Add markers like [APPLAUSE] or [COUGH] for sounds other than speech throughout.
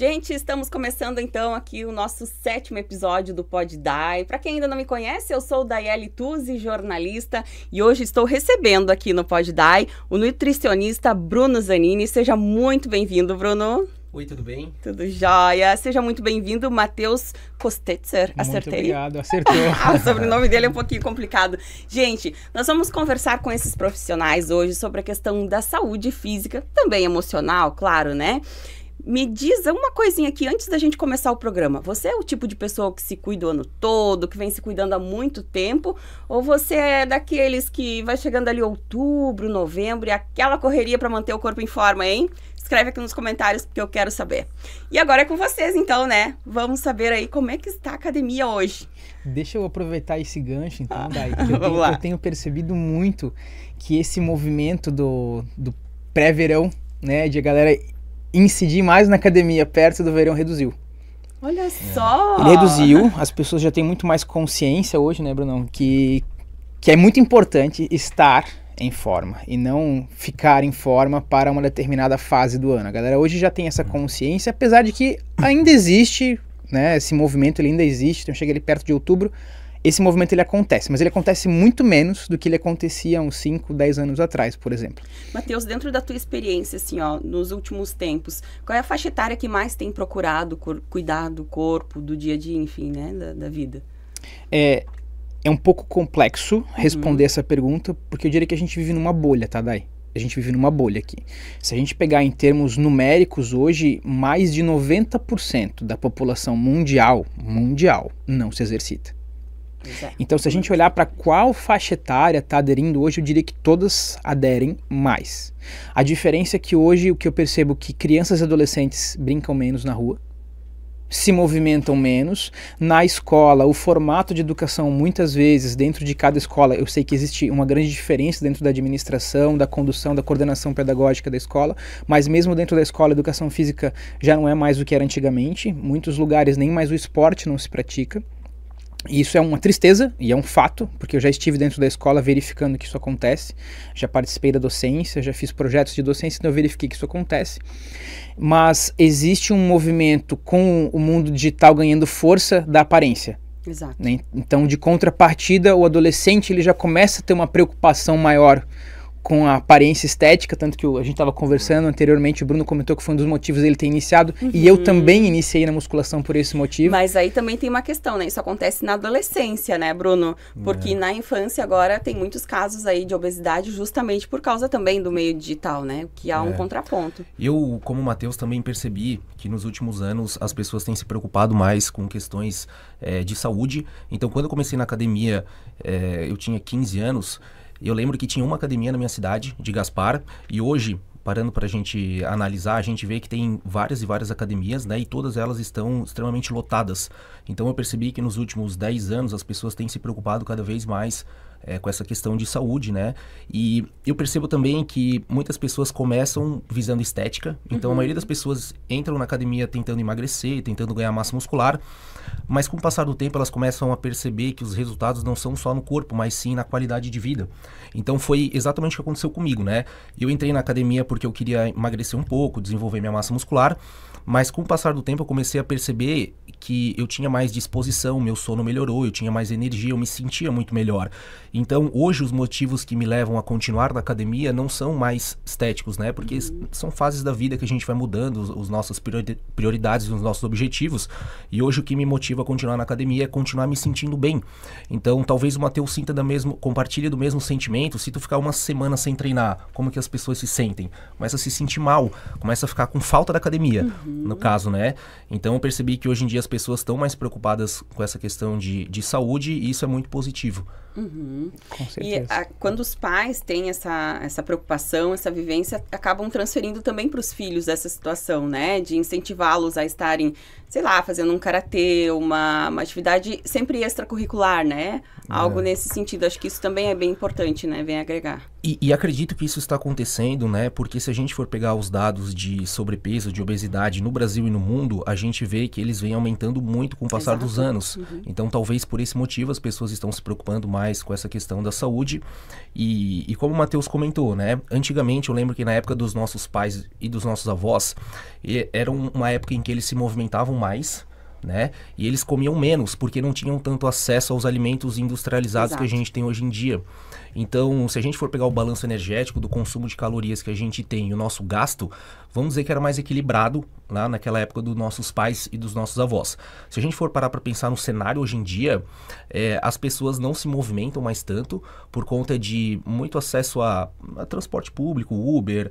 Gente, estamos começando então aqui o nosso sétimo episódio do Pod Dai. Para quem ainda não me conhece, eu sou Daiele Tuzi, jornalista, e hoje estou recebendo aqui no Pod Dai o nutricionista Bruno Zanini. Seja muito bem-vindo, Bruno. Oi, tudo bem? Tudo jóia. Seja muito bem-vindo, Matheus Kostetzer. Acertei? Muito obrigado, acertou. [LAUGHS] Ah, o sobrenome dele é um pouquinho complicado. Gente, nós vamos conversar com esses profissionais hoje sobre a questão da saúde física, também emocional, claro, né? Me diz uma coisinha aqui antes da gente começar o programa. Você é o tipo de pessoa que se cuida o ano todo, que vem se cuidando há muito tempo? Ou você é daqueles que vai chegando ali outubro, novembro e aquela correria para manter o corpo em forma, hein? Escreve aqui nos comentários porque eu quero saber. E agora é com vocês, então, né? Vamos saber aí como é que está a academia hoje. Deixa eu aproveitar esse gancho, então, ah, [LAUGHS] Vamos tenho, lá. eu tenho percebido muito que esse movimento do, do pré-verão, né, de a galera incidir mais na academia perto do verão reduziu. Olha é. só! Ele reduziu, as pessoas já têm muito mais consciência hoje, né, Brunão? Que, que é muito importante estar em forma e não ficar em forma para uma determinada fase do ano. A galera hoje já tem essa consciência, apesar de que ainda existe, né? Esse movimento ele ainda existe, então chega ali perto de outubro, esse movimento ele acontece, mas ele acontece muito menos do que ele acontecia uns 5, 10 anos atrás, por exemplo. Matheus, dentro da tua experiência, assim, ó, nos últimos tempos, qual é a faixa etária que mais tem procurado cuidar do corpo, do dia a dia, enfim, né, da, da vida? É, é um pouco complexo responder uhum. essa pergunta, porque eu diria que a gente vive numa bolha, tá, Dai? A gente vive numa bolha aqui. Se a gente pegar em termos numéricos hoje, mais de 90% da população mundial, mundial, não se exercita. É. Então, se a gente olhar para qual faixa etária está aderindo hoje, eu diria que todas aderem mais. A diferença é que hoje o que eu percebo é que crianças e adolescentes brincam menos na rua, se movimentam menos. Na escola, o formato de educação, muitas vezes, dentro de cada escola, eu sei que existe uma grande diferença dentro da administração, da condução, da coordenação pedagógica da escola, mas mesmo dentro da escola, a educação física já não é mais o que era antigamente. Em muitos lugares, nem mais o esporte não se pratica. E isso é uma tristeza e é um fato, porque eu já estive dentro da escola verificando que isso acontece, já participei da docência, já fiz projetos de docência, então eu verifiquei que isso acontece. Mas existe um movimento com o mundo digital ganhando força da aparência. Exato. Né? Então, de contrapartida, o adolescente ele já começa a ter uma preocupação maior com a aparência estética, tanto que a gente estava conversando anteriormente, o Bruno comentou que foi um dos motivos dele ter iniciado, uhum. e eu uhum. também iniciei na musculação por esse motivo. Mas aí também tem uma questão, né? Isso acontece na adolescência, né, Bruno? Porque é. na infância agora tem muitos casos aí de obesidade justamente por causa também do meio digital, né? Que há um é. contraponto. Eu, como Matheus, também percebi que nos últimos anos as pessoas têm se preocupado mais com questões é, de saúde. Então, quando eu comecei na academia, eh, eu tinha 15 anos, eu lembro que tinha uma academia na minha cidade, de Gaspar, e hoje parando para a gente analisar, a gente vê que tem várias e várias academias, né? E todas elas estão extremamente lotadas. Então eu percebi que nos últimos 10 anos as pessoas têm se preocupado cada vez mais é, com essa questão de saúde, né? E eu percebo também que muitas pessoas começam visando estética, então uhum. a maioria das pessoas entram na academia tentando emagrecer, tentando ganhar massa muscular, mas com o passar do tempo elas começam a perceber que os resultados não são só no corpo, mas sim na qualidade de vida. Então foi exatamente o que aconteceu comigo, né? Eu entrei na academia porque eu queria emagrecer um pouco, desenvolver minha massa muscular, mas com o passar do tempo eu comecei a perceber que eu tinha mais disposição, meu sono melhorou, eu tinha mais energia, eu me sentia muito melhor. Então hoje os motivos que me levam a continuar na academia não são mais estéticos, né? Porque uhum. são fases da vida que a gente vai mudando, os, os nossas prioridades, os nossos objetivos. E hoje o que me motiva a continuar na academia é continuar me sentindo bem. Então talvez o Matheus sinta da mesmo, compartilhe do mesmo sentimento treinamento, se tu ficar uma semana sem treinar, como que as pessoas se sentem? Começa a se sentir mal, começa a ficar com falta da academia, uhum. no caso, né? Então eu percebi que hoje em dia as pessoas estão mais preocupadas com essa questão de, de saúde e isso é muito positivo. Uhum. Com certeza. E a, quando os pais têm essa, essa preocupação, essa vivência, acabam transferindo também para os filhos essa situação, né? De incentivá-los a estarem, sei lá, fazendo um karatê, uma, uma atividade sempre extracurricular, né? Algo é. nesse sentido. Acho que isso também é bem importante, né? Vem agregar. E, e, acredito que isso está acontecendo, né? Porque se a gente for pegar os dados de sobrepeso, de obesidade no Brasil e no mundo, a gente vê que eles vêm aumentando muito com o passar Exato. dos anos. Uhum. Então, talvez por esse motivo as pessoas estão se preocupando mais com essa questão da saúde. E, e como o Matheus comentou, né? Antigamente, eu lembro que na época dos nossos pais e dos nossos avós, era uma época em que eles se movimentavam mais, né? E eles comiam menos porque não tinham tanto acesso aos alimentos industrializados Exato. que a gente tem hoje em dia. Então, se a gente for pegar o balanço energético do consumo de calorias que a gente tem e o nosso gasto, vamos dizer que era mais equilibrado lá naquela época dos nossos pais e dos nossos avós. Se a gente for parar para pensar no cenário hoje em dia, é, as pessoas não se movimentam mais tanto por conta de muito acesso a, a transporte público, Uber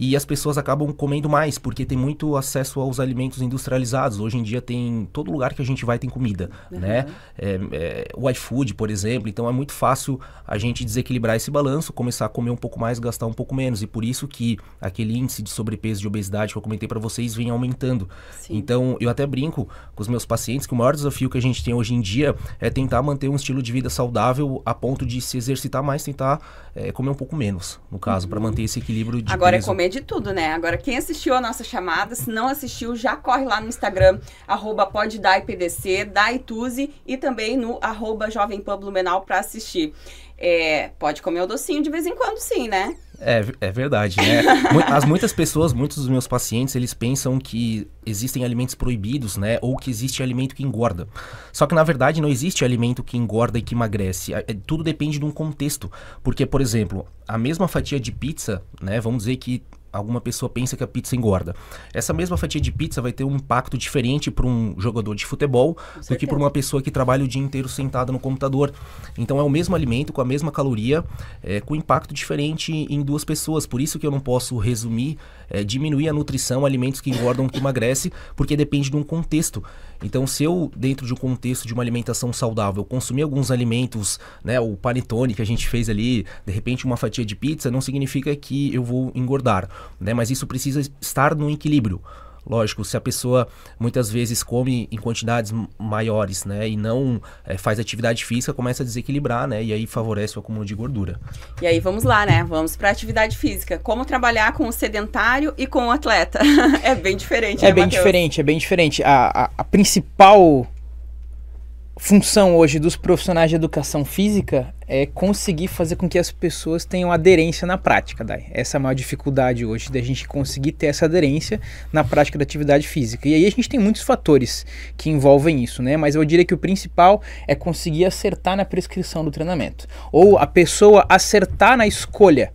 e as pessoas acabam comendo mais, porque tem muito acesso aos alimentos industrializados. Hoje em dia tem todo lugar que a gente vai tem comida, uhum. né? É, é, o iFood, por exemplo, então é muito fácil a gente desequilibrar esse balanço, começar a comer um pouco mais, gastar um pouco menos, e por isso que aquele índice de sobrepeso e obesidade que eu comentei para vocês vem aumentando. Sim. Então, eu até brinco com os meus pacientes que o maior desafio que a gente tem hoje em dia é tentar manter um estilo de vida saudável a ponto de se exercitar mais, tentar é, comer um pouco menos, no caso, uhum. para manter esse equilíbrio de Agora é peso. é comer de tudo, né? Agora, quem assistiu a nossa chamada, se não assistiu, já corre lá no Instagram, arroba podedaipdc, daituze e também no arroba Jovem pra assistir. É, pode comer o docinho de vez em quando, sim, né? É, é verdade, né? [LAUGHS] As muitas pessoas, muitos dos meus pacientes, eles pensam que existem alimentos proibidos, né? Ou que existe alimento que engorda. Só que na verdade não existe alimento que engorda e que emagrece. É, é, tudo depende de um contexto. Porque, por exemplo, a mesma fatia de pizza, né? Vamos dizer que alguma pessoa pensa que a pizza engorda. Essa mesma fatia de pizza vai ter um impacto diferente para um jogador de futebol do que para uma pessoa que trabalha o dia inteiro sentada no computador. Então é o mesmo alimento com a mesma caloria, é, com impacto diferente em duas pessoas. Por isso que eu não posso resumir é, diminuir a nutrição, alimentos que engordam, que emagrecem, porque depende de um contexto. Então, se eu, dentro de um contexto de uma alimentação saudável, consumir alguns alimentos, né, o panetone que a gente fez ali, de repente uma fatia de pizza, não significa que eu vou engordar, né? Mas isso precisa estar no equilíbrio. Lógico, se a pessoa muitas vezes come em quantidades maiores, né? E não é, faz atividade física, começa a desequilibrar, né? E aí favorece o acúmulo de gordura. E aí vamos lá, né? Vamos para atividade física. Como trabalhar com o sedentário e com o atleta? [LAUGHS] é bem diferente, É né, bem Mateus? diferente, é bem diferente. A, a, a principal função hoje dos profissionais de educação física é conseguir fazer com que as pessoas tenham aderência na prática, Dai. Essa é a maior dificuldade hoje da gente conseguir ter essa aderência na prática da atividade física. E aí a gente tem muitos fatores que envolvem isso, né? Mas eu diria que o principal é conseguir acertar na prescrição do treinamento. Ou a pessoa acertar na escolha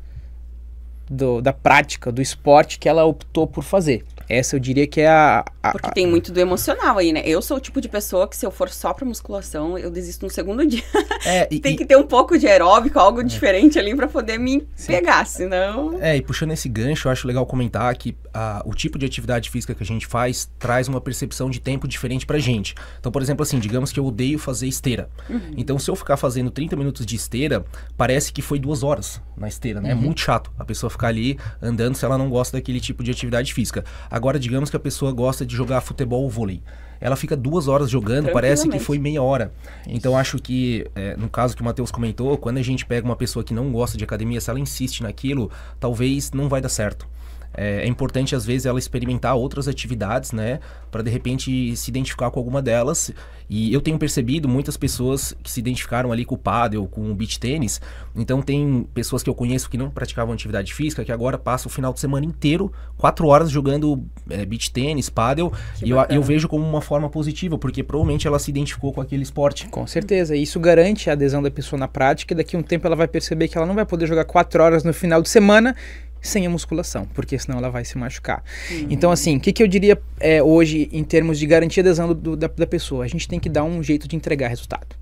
do, da prática, do esporte que ela optou por fazer. Essa eu diria que é a, a. Porque tem muito do emocional aí, né? Eu sou o tipo de pessoa que se eu for só pra musculação, eu desisto no segundo [LAUGHS] dia. É, e, tem que ter um pouco de aeróbico, algo é. diferente ali para poder me Sim. pegar, senão. É, e puxando esse gancho, eu acho legal comentar que a, o tipo de atividade física que a gente faz traz uma percepção de tempo diferente pra gente. Então, por exemplo, assim, digamos que eu odeio fazer esteira. Uhum. Então, se eu ficar fazendo 30 minutos de esteira, parece que foi duas horas na esteira, né? É uhum. É muito chato a pessoa ficar ali andando se ela não gosta daquele tipo de atividade física. Agora, Agora, digamos que a pessoa gosta de jogar futebol ou vôlei. Ela fica duas horas jogando, parece que foi meia hora. Então, Isso. Então, acho que, é, no caso que o Matheus comentou, quando a gente pega uma pessoa que não gosta de academia, se ela insiste naquilo, talvez não vai dar certo é, é importante às vezes ela experimentar outras atividades, né, para de repente se identificar com alguma delas. E eu tenho percebido muitas pessoas que se identificaram ali com o paddle, com o beach tênis. Então tem pessoas que eu conheço que não praticavam atividade física que agora passam o final de semana inteiro, quatro horas jogando é, beach tênis, paddle. Que e eu, eu, vejo como uma forma positiva, porque provavelmente ela se identificou com aquele esporte. Com certeza. Isso garante a adesão da pessoa na prática. E daqui a um tempo ela vai perceber que ela não vai poder jogar quatro horas no final de semana sem a musculação, porque senão ela vai se machucar. Uhum. Então, assim, o que, que eu diria é, hoje em termos de garantia de adesão do, da, da pessoa? A gente tem que dar um jeito de entregar resultado.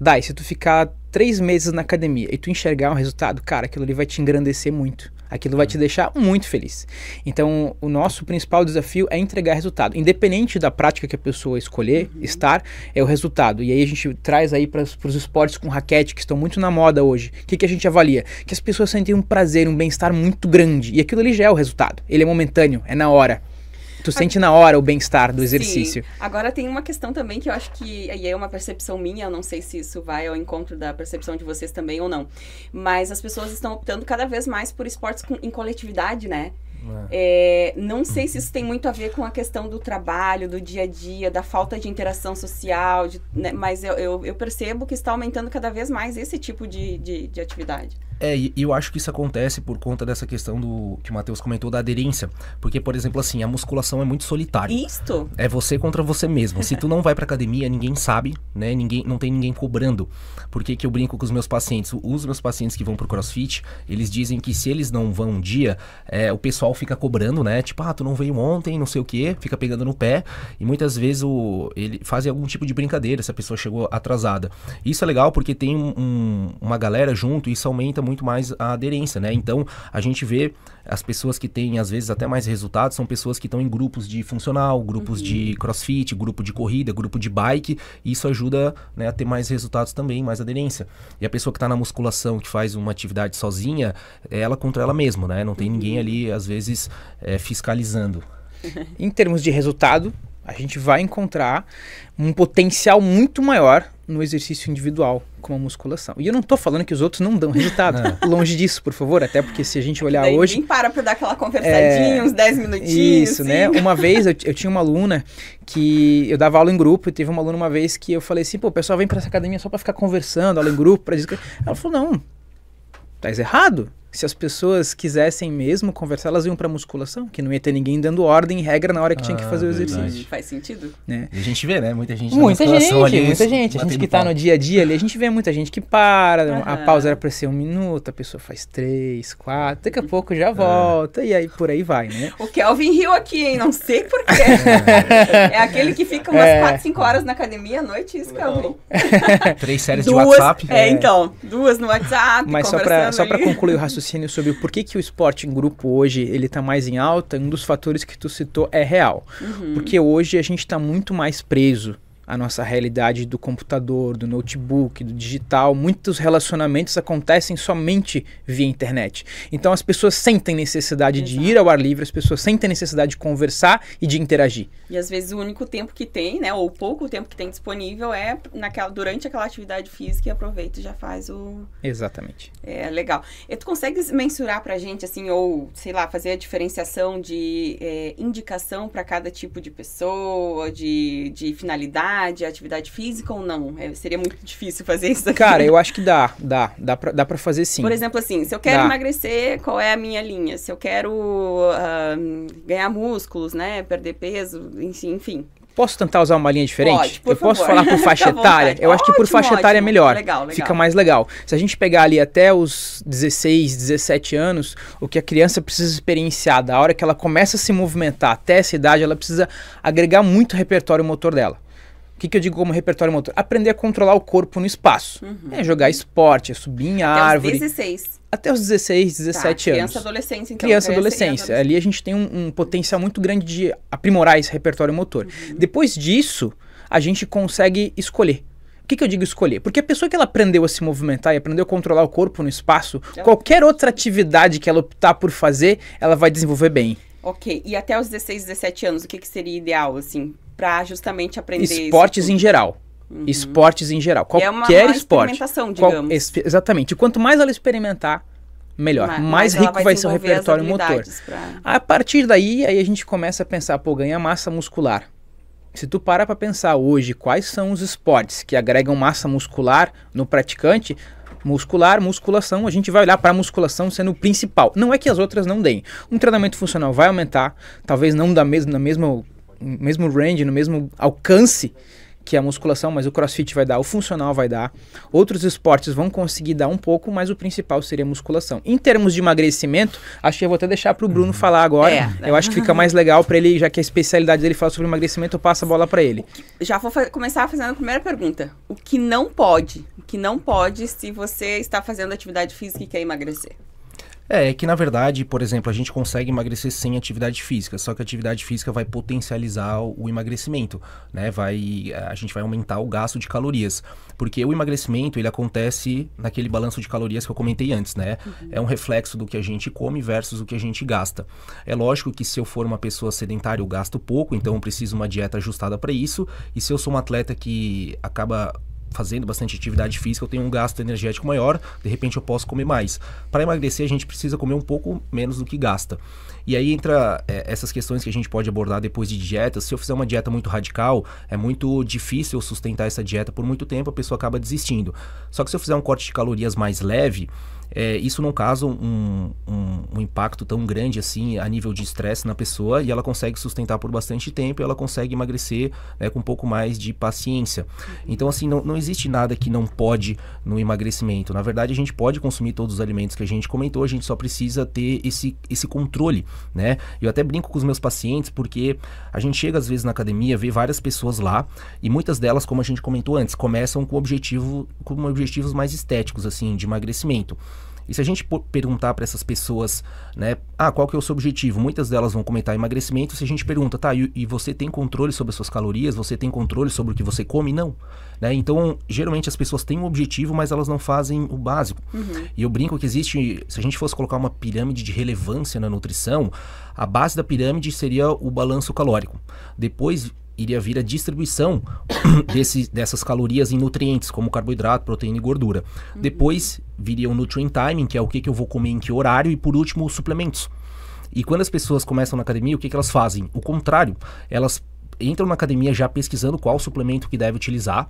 Dai, se tu ficar três meses na academia e tu enxergar um resultado, cara, aquilo ali vai te engrandecer muito. Aquilo vai te deixar muito feliz. Então, o nosso principal desafio é entregar resultado. Independente da prática que a pessoa escolher uhum. estar, é o resultado. E aí a gente traz aí para os esportes com raquete, que estão muito na moda hoje. O que, que a gente avalia? Que as pessoas sentem um prazer, um bem-estar muito grande. E aquilo ali já é o resultado. Ele é momentâneo, é na hora tu sente na hora o bem-estar do exercício. Sim. Agora tem uma questão também que eu acho que e é uma percepção minha, eu não sei se isso vai ao encontro da percepção de vocês também ou não. Mas as pessoas estão optando cada vez mais por esportes com, em coletividade, né? É. é, não sei se isso tem muito a ver com a questão do trabalho, do dia a dia, da falta de interação social, de, né, mas eu, eu, eu, percebo que está aumentando cada vez mais esse tipo de, de, de atividade. É, e eu acho que isso acontece por conta dessa questão do que o Matheus comentou da aderência. Porque, por exemplo, assim, a musculação é muito solitária. Isto? É você contra você mesmo. Se tu não vai pra academia, ninguém sabe, né? Ninguém, não tem ninguém cobrando. Por que, que eu brinco com os meus pacientes? Os meus pacientes que vão pro crossfit, eles dizem que se eles não vão um dia, é, o pessoal fica cobrando, né? Tipo, ah, tu não veio ontem, não sei o quê, fica pegando no pé. E muitas vezes o, ele faz algum tipo de brincadeira se a pessoa chegou atrasada. Isso é legal porque tem um, uma galera junto, isso aumenta muito mais a aderência, né? Então, a gente vê as pessoas que têm, às vezes, até mais resultados, são pessoas que estão em grupos de funcional, grupos uhum. de crossfit, grupo de corrida, grupo de bike, e isso ajuda né, a ter mais resultados também, mais aderência. E a pessoa que está na musculação, que faz uma atividade sozinha, é ela contra ela mesma, né? Não tem ninguém uhum. ali, às vezes, é, fiscalizando. [LAUGHS] em termos de resultado, a gente vai encontrar um potencial muito maior no exercício individual, com a musculação. E eu não estou falando que os outros não dão resultado. [LAUGHS] É. Longe disso, por favor, até porque se a gente é olhar Daí hoje. Nem para para dar aquela conversadinha, é... uns 10 minutinhos. Isso, assim. né? Uma [LAUGHS] vez eu, eu, tinha uma aluna que eu dava aula em grupo, e teve uma aluna uma vez que eu falei assim: pô, o pessoal vem para essa academia só para ficar conversando, aula em grupo, para dizer. Ela falou: não, tá errado se as pessoas quisessem mesmo conversar, elas iam para musculação, que não ia ter ninguém dando ordem e regra na hora que ah, tinha que ah, fazer o exercício. Faz sentido. Né? E a gente vê, né? Muita gente Muita gente, ali, muita gente. A gente que tá no dia a dia ali, a gente vê muita gente que para, uhum. a pausa era para ser um minuto, a pessoa faz três, quatro, daqui a pouco já volta, e aí por aí vai, né? O Kelvin riu aqui, hein? Não sei porquê. [LAUGHS] é aquele que fica umas é. quatro, cinco horas na academia à noite, isso, Kelvin. Três séries duas, de WhatsApp. É, é, então, duas no WhatsApp, Mas só para só pra concluir o raciocínio, raciocínio sobre por que, que o esporte em grupo hoje ele está mais em alta, um dos fatores que tu citou é real. Uhum. Porque hoje a gente está muito mais preso a nossa realidade do computador, do notebook, do digital. Muitos relacionamentos acontecem somente via internet. Então as pessoas sentem necessidade Exato. de ir ao ar livre, as pessoas sentem necessidade de conversar e de interagir. E às vezes o único tempo que tem, né, ou pouco tempo que tem disponível é naquela, durante aquela atividade física e aproveita e já faz o. Exatamente. É legal. E tu consegues mensurar pra gente, assim, ou sei lá, fazer a diferenciação de é, indicação para cada tipo de pessoa, de, de finalidade? atividade, atividade física ou não? É, seria muito difícil fazer isso aqui. Cara, eu acho que dá, dá, dá pra, dá pra fazer sim. Por exemplo, assim, se eu quero dá. emagrecer, qual é a minha linha? Se eu quero uh, ganhar músculos, né, perder peso, enfim. Posso tentar usar uma linha diferente? Pode, eu favor. posso falar por [LAUGHS] faixa etária? Eu ótimo, acho que por faixa etária é melhor. Legal, legal. Fica mais legal. Se a gente pegar ali até os 16, 17 anos, o que a criança precisa experienciar da hora que ela começa a se movimentar até essa idade, ela precisa agregar muito repertório motor dela. O que, que, eu digo como repertório motor? Aprender a controlar o corpo no espaço. Uhum. É jogar esporte, é subir em Até árvore. Até os 16. Até os 16, 17 tá, anos. criança, criança, adolescência, então. Criança, adolescência. Ali a gente tem um, um, potencial muito grande de aprimorar esse repertório motor. Uhum. Depois disso, a gente consegue escolher. O que, que, eu digo escolher? Porque a pessoa que ela aprendeu a se movimentar e aprendeu a controlar o corpo no espaço, ela... É qualquer outra atividade que ela optar por fazer, ela vai desenvolver bem. Ok, e até os 16, 17 anos, o que, que seria ideal, assim, para justamente aprender esportes em geral. Uhum. Esportes em geral, é qualquer é uma, uma esporte. Experimentação, digamos. Qual, exatamente. E quanto mais ela experimentar, melhor. Mas, mais rico vai, ser o repertório motor. Pra... A partir daí, aí a gente começa a pensar, pô, ganha massa muscular. Se tu para para pensar hoje quais são os esportes que agregam massa muscular no praticante, muscular, musculação, a gente vai olhar para a musculação sendo o principal. Não é que as outras não deem. Um treinamento funcional vai aumentar, talvez não da mesma, na mesma mesmo range, no mesmo alcance que a musculação, mas o crossfit vai dar, o funcional vai dar. Outros esportes vão conseguir dar um pouco, mas o principal seria a musculação. Em termos de emagrecimento, acho que eu vou até deixar para o Bruno uhum. falar agora. É. Eu acho que fica mais legal para ele, já que a especialidade dele fala sobre emagrecimento, eu passo a bola para ele. Já vou começar fazendo a primeira pergunta. O que não pode? O que não pode se você está fazendo atividade física e quer emagrecer? É, é que na verdade, por exemplo, a gente consegue emagrecer sem atividade física, só que a atividade física vai potencializar o emagrecimento, né? Vai, a gente vai aumentar o gasto de calorias, porque o emagrecimento ele acontece naquele balanço de calorias que eu comentei antes, né? Uhum. É um reflexo do que a gente come versus o que a gente gasta. É lógico que se eu for uma pessoa sedentária, eu gasto pouco, então eu preciso uma dieta ajustada para isso, e se eu sou um atleta que acaba fazendo bastante atividade física, eu tenho um gasto energético maior, de repente eu posso comer mais. Para emagrecer, a gente precisa comer um pouco menos do que gasta. E aí entra é, essas questões que a gente pode abordar depois de dieta. Se eu fizer uma dieta muito radical, é muito difícil sustentar essa dieta por muito tempo, a pessoa acaba desistindo. Só que se eu fizer um corte de calorias mais leve, é, isso não causa um, um, um, impacto tão grande assim a nível de estresse na pessoa e ela consegue sustentar por bastante tempo e ela consegue emagrecer né, com um pouco mais de paciência. Uhum. Então, assim, não, não existe nada que não pode no emagrecimento. Na verdade, a gente pode consumir todos os alimentos que a gente comentou, a gente só precisa ter esse, esse controle, né? Eu até brinco com os meus pacientes porque a gente chega às vezes na academia, vê várias pessoas lá e muitas delas, como a gente comentou antes, começam com, objetivo, com objetivos mais estéticos, assim, de emagrecimento. E se a gente perguntar para essas pessoas, né, ah, qual que é o seu objetivo? Muitas delas vão comentar emagrecimento. Se a gente pergunta, tá, e, e você tem controle sobre as suas calorias? Você tem controle sobre o que você come? Não. Né? Então, geralmente as pessoas têm um objetivo, mas elas não fazem o básico. Uhum. E eu brinco que existe, se a gente fosse colocar uma pirâmide de relevância na nutrição, a base da pirâmide seria o balanço calórico. Depois iria vir a distribuição [COUGHS] desse, dessas calorias em nutrientes, como carboidrato, proteína e gordura. Uhum. Depois viria o nutrient timing, que é o que, que eu vou comer em que horário, e por último, os suplementos. E quando as pessoas começam na academia, o que, que elas fazem? O contrário, elas entram na academia já pesquisando qual suplemento que deve utilizar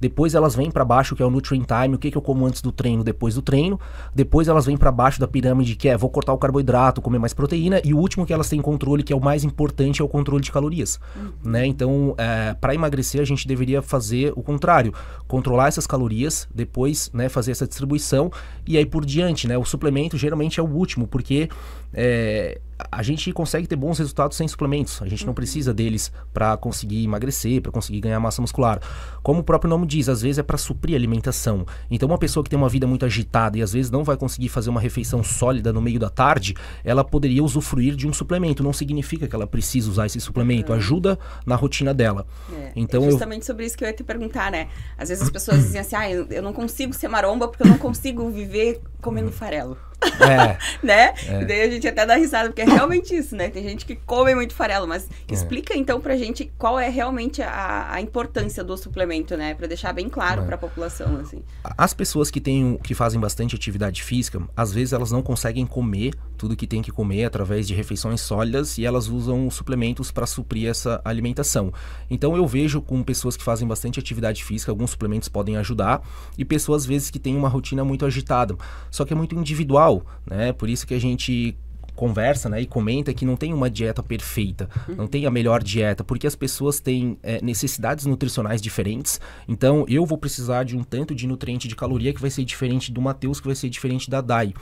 depois elas vêm para baixo, que é o nutrient time, o que, que eu como antes do treino, depois do treino. Depois elas vêm para baixo da pirâmide, que é vou cortar o carboidrato, comer mais proteína. E o último que elas têm controle, que é o mais importante, é o controle de calorias. Uhum. Né? Então, é, para emagrecer, a gente deveria fazer o contrário: controlar essas calorias, depois né, fazer essa distribuição e aí por diante. Né? O suplemento geralmente é o último, porque. É, a gente consegue ter bons resultados sem suplementos. A gente não uhum. precisa deles para conseguir emagrecer, para conseguir ganhar massa muscular. Como o próprio nome diz, às vezes é para suprir a alimentação. Então, uma pessoa que tem uma vida muito agitada e às vezes não vai conseguir fazer uma refeição sólida no meio da tarde, ela poderia usufruir de um suplemento. Não significa que ela precisa usar esse suplemento, uhum. ajuda na rotina dela. É. Então, é justamente eu... sobre isso que eu ia te perguntar, né? Às vezes as pessoas dizem assim: ah, eu não consigo ser maromba porque eu não consigo viver comendo uhum. farelo. É. [LAUGHS] né? É. E daí a gente até dá risada, porque é realmente isso, né? Tem gente que come muito farelo, mas é. explica então pra gente qual é realmente a, a importância do suplemento, né? Pra deixar bem claro é. pra população, assim. As pessoas que têm, que fazem bastante atividade física, às vezes elas não conseguem comer tudo que tem que comer através de refeições sólidas e elas usam suplementos para suprir essa alimentação. Então eu vejo com pessoas que fazem bastante atividade física, alguns suplementos podem ajudar, e pessoas às vezes que têm uma rotina muito agitada. Só que é muito individual geral, né? Por isso que a gente conversa né, e comenta que não tem uma dieta perfeita, uhum. não tem a melhor dieta, porque as pessoas têm é, necessidades nutricionais diferentes. Então, eu vou precisar de um tanto de nutriente de caloria que vai ser diferente do Matheus, que vai ser diferente da Dai.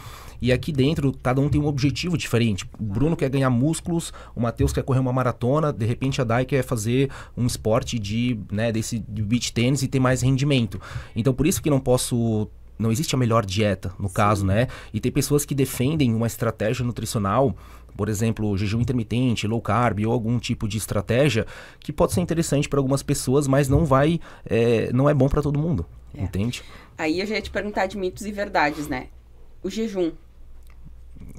E aqui dentro, cada um tem um objetivo diferente. O Bruno quer ganhar músculos, o Matheus quer correr uma maratona, de repente a Dai quer fazer um esporte de, né, desse de beach tênis e ter mais rendimento. Então, por isso que não posso não existe a melhor dieta, no Sim. caso, né? E tem pessoas que defendem uma estratégia nutricional, por exemplo, jejum intermitente, low carb ou algum tipo de estratégia que pode ser interessante para algumas pessoas, mas não vai, é, não é bom para todo mundo, é. entende? Aí eu já ia te perguntar de mitos e verdades, né? O jejum,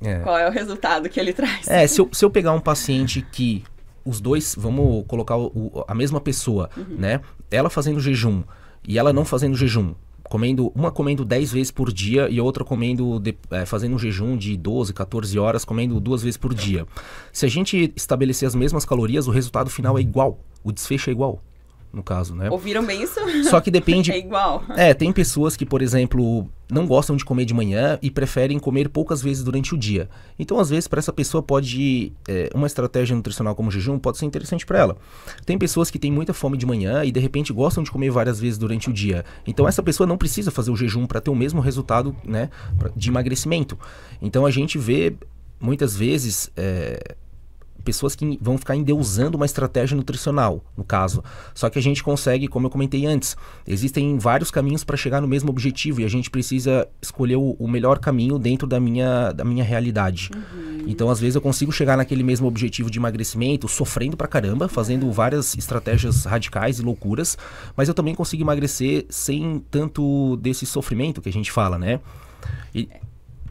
é. qual é o resultado que ele traz. É, se eu, se eu pegar um paciente que os dois, vamos colocar o, a mesma pessoa, uhum. né? Ela fazendo jejum e ela não fazendo jejum, comendo uma comendo 10 vezes por dia e a outra comendo de, é, fazendo um jejum de 12, 14 horas, comendo duas vezes por dia. Se a gente estabelecer as mesmas calorias, o resultado final é igual, o desfecho é igual no caso, né? Ouviram bem isso? Só que depende. [LAUGHS] é igual. É, tem pessoas que, por exemplo, não gostam de comer de manhã e preferem comer poucas vezes durante o dia. Então, às vezes, para essa pessoa pode é, uma estratégia nutricional como jejum pode ser interessante para ela. Tem pessoas que têm muita fome de manhã e de repente gostam de comer várias vezes durante o dia. Então, essa pessoa não precisa fazer o jejum para ter o mesmo resultado, né, de emagrecimento. Então, a gente vê muitas vezes é, pessoas que vão ficar endeusando uma estratégia nutricional, no caso. Só que a gente consegue, como eu comentei antes, existem vários caminhos para chegar no mesmo objetivo e a gente precisa escolher o, o melhor caminho dentro da minha, da minha realidade. Uhum. Então, às vezes, eu consigo chegar naquele mesmo objetivo de emagrecimento sofrendo pra caramba, fazendo várias estratégias radicais e loucuras, mas eu também consigo emagrecer sem tanto desse sofrimento que a gente fala, né? E...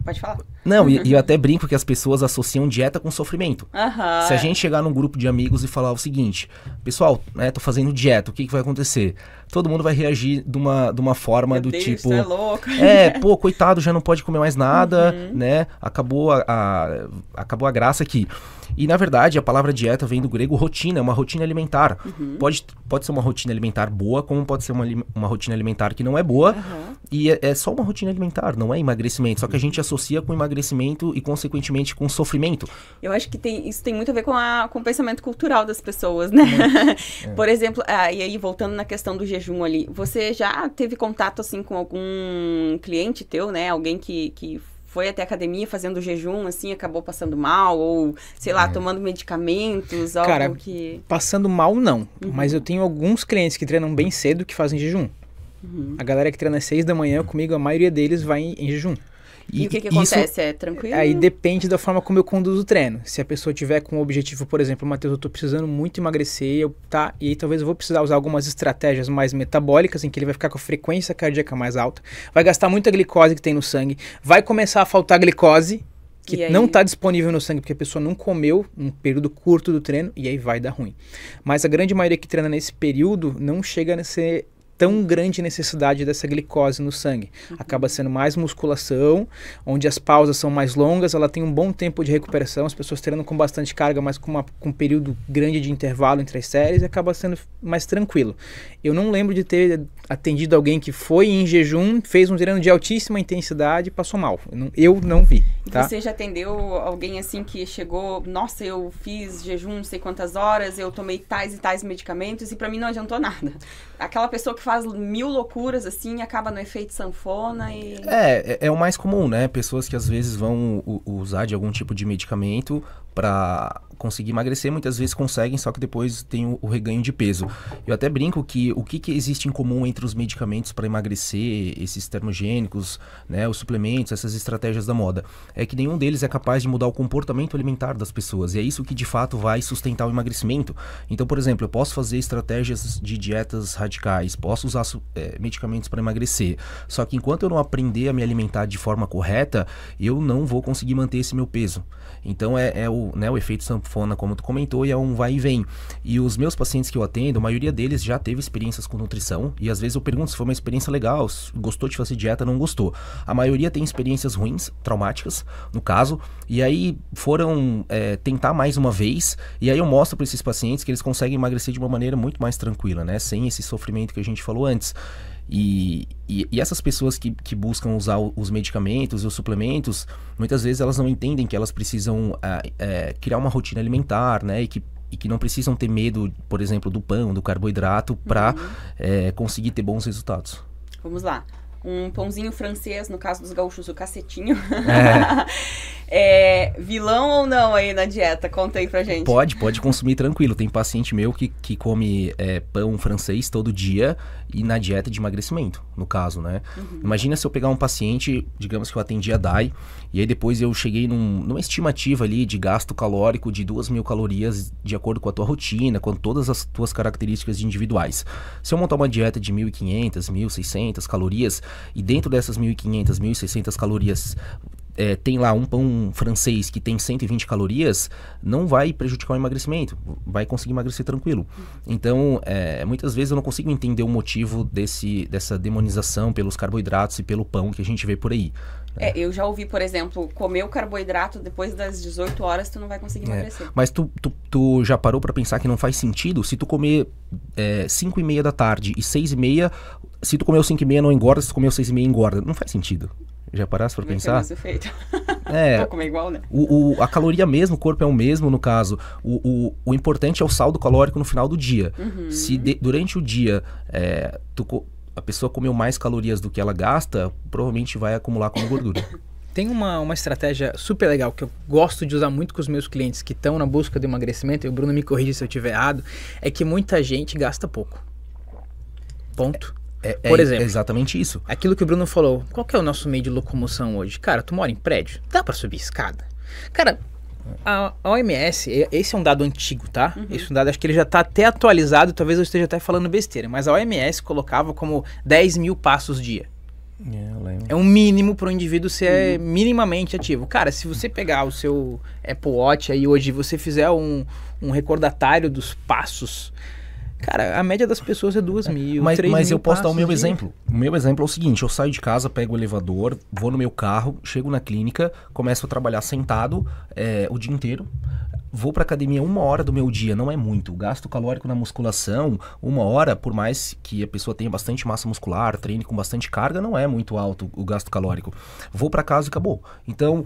Pode falar. Não, e, e, eu [LAUGHS] até brinco que as pessoas associam dieta com sofrimento. Uhum. Se a gente chegar num grupo de amigos e falar o seguinte, pessoal, né, tô fazendo dieta, o que, que vai acontecer? Todo mundo vai reagir de uma, de uma forma Meu do Deus, tipo. É, louco. é, [LAUGHS] pô, coitado, já não pode comer mais nada, uhum. né? Acabou a, a, acabou a graça aqui. E na verdade, a palavra dieta vem do grego rotina, é uma rotina alimentar. Uhum. Pode, pode ser uma rotina alimentar boa, como pode ser uma, uma rotina alimentar que não é boa. E é, é só uma rotina alimentar, não é emagrecimento. Só que a gente associa com emagrecimento emagrecimento e, consequentemente, com sofrimento. Eu acho que tem, isso tem muito a ver com, a, com o pensamento cultural das pessoas, né? [LAUGHS] É. Por exemplo, ah, e aí voltando na questão do jejum ali, você já teve contato assim com algum cliente teu, né? Alguém que, que foi até academia fazendo jejum, assim, acabou passando mal, ou, sei lá, é. tomando medicamentos, algo Cara, que. Passando mal, não. Uhum. Mas eu tenho alguns clientes que treinam bem cedo que fazem jejum. Uhum. A galera que treina às seis da manhã comigo, a maioria deles vai em, em jejum. E, e o que, que acontece? Isso, é tranquilo? Aí depende da forma como eu conduzo o treino. Se a pessoa tiver com o objetivo, por exemplo, Matheus, eu estou precisando muito emagrecer, eu, tá, e aí talvez eu vou precisar usar algumas estratégias mais metabólicas, em que ele vai ficar com a frequência cardíaca mais alta, vai gastar muita glicose que tem no sangue, vai começar a faltar glicose, que não está disponível no sangue porque a pessoa não comeu um período curto do treino e aí vai dar ruim. Mas a grande maioria que treina nesse período não chega a ser tão grande necessidade dessa glicose no sangue. Uhum. Acaba sendo mais musculação, onde as pausas são mais longas, ela tem um bom tempo de recuperação, as pessoas treinam com bastante carga, mas com, uma, com um período grande de intervalo entre as séries, acaba sendo mais tranquilo. Eu não lembro de ter atendido alguém que foi em jejum, fez um treino de altíssima intensidade e passou mal. Eu não, eu não vi. Tá? Você já atendeu alguém assim que chegou, nossa, eu fiz jejum não sei quantas horas, eu tomei tais e tais medicamentos e para mim não adiantou nada. Aquela pessoa que faz mil loucuras assim, acaba no efeito sanfona e. É, é, é o mais comum, né? Pessoas que às vezes vão usar de algum tipo de medicamento para conseguir emagrecer, muitas vezes conseguem, só que depois tem o, o, reganho de peso. Eu até brinco que o que, que existe em comum entre os medicamentos para emagrecer, esses termogênicos, né, os suplementos, essas estratégias da moda, é que nenhum deles é capaz de mudar o comportamento alimentar das pessoas. E é isso que de fato vai sustentar o emagrecimento. Então, por exemplo, eu posso fazer estratégias de dietas radicais, posso usar é, medicamentos para emagrecer. Só que enquanto eu não aprender a me alimentar de forma correta, eu não vou conseguir manter esse meu peso. Então é, é o o, né, o efeito sanfona, como tu comentou, e é um vai e vem. E os meus pacientes que eu atendo, a maioria deles já teve experiências com nutrição, e às vezes eu pergunto se foi uma experiência legal, gostou de fazer dieta, não gostou. A maioria tem experiências ruins, traumáticas, no caso, e aí foram é, tentar mais uma vez, e aí eu mostro para esses pacientes que eles conseguem emagrecer de uma maneira muito mais tranquila, né? Sem esse sofrimento que a gente falou antes. E, e, e, essas pessoas que, que buscam usar os medicamentos e os suplementos, muitas vezes elas não entendem que elas precisam é, é, criar uma rotina alimentar, né? E que, e que não precisam ter medo, por exemplo, do pão, do carboidrato, para uhum. é, conseguir ter bons resultados. Vamos lá um pãozinho francês, no caso dos gaúchos, o cacetinho. É. [LAUGHS] é, vilão ou não aí na dieta? Conta aí pra gente. Pode, pode consumir tranquilo. Tem paciente meu que, que come é, pão francês todo dia e na dieta de emagrecimento, no caso, né? Uhum. Imagina se eu pegar um paciente, digamos que eu atendi a DAI, e aí depois eu cheguei num, numa estimativa ali de gasto calórico de duas mil calorias de acordo com a tua rotina, com todas as tuas características individuais. Se eu montar uma dieta de 1.500, 1.600 calorias e dentro dessas 1.500, 1.600 calorias é, tem lá um pão francês que tem 120 calorias, não vai prejudicar o emagrecimento, vai conseguir emagrecer tranquilo. Então, é, muitas vezes eu não consigo entender o motivo desse, dessa demonização pelos carboidratos e pelo pão que a gente vê por aí. É. é, eu já ouvi, por exemplo, comer o carboidrato depois das 18 horas, tu não vai conseguir é. emagrecer. É. Mas tu, tu, tu, já parou para pensar que não faz sentido? Se tu comer é, 5 e meia da tarde e 6 e meia, se tu comer 5 e meia não engorda, se tu comer 6 e meia engorda. Não faz sentido. Já parasse pra pensar? Feito. Então. É. [LAUGHS] Vou comer igual, né? O, o, a caloria mesmo, o corpo é o mesmo, no caso. O, o, o importante é o saldo calórico no final do dia. Uhum. Se de, durante o dia é, tu a pessoa comeu mais calorias do que ela gasta, provavelmente vai acumular como gordura. [LAUGHS] Tem uma, uma estratégia super legal que eu gosto de usar muito com os meus clientes que estão na busca de emagrecimento, e o Bruno me corrige se eu estiver errado, é que muita gente gasta pouco. Ponto. É, é, Por exemplo, é exatamente isso. Aquilo que o Bruno falou, qual é o nosso meio de locomoção hoje? Cara, tu mora em prédio, dá para subir escada. Cara, a OMS, esse é um dado antigo, tá? Uhum. Esse é um dado, acho que ele já está até atualizado, talvez eu esteja até falando besteira, mas a OMS colocava como 10 mil passos dia. É, é um mínimo para o indivíduo ser uhum. minimamente ativo. Cara, se você pegar o seu Apple Watch aí hoje você fizer um, um recordatário dos passos, Cara, a média das pessoas é duas mil. Mas, mas mil eu posso dar o meu de... exemplo. O meu exemplo é o seguinte: eu saio de casa, pego o elevador, vou no meu carro, chego na clínica, começo a trabalhar sentado é, o dia inteiro. Vou para academia uma hora do meu dia, não é muito. O gasto calórico na musculação, uma hora, por mais que a pessoa tenha bastante massa muscular, treine com bastante carga, não é muito alto o gasto calórico. Vou para casa e acabou. Então,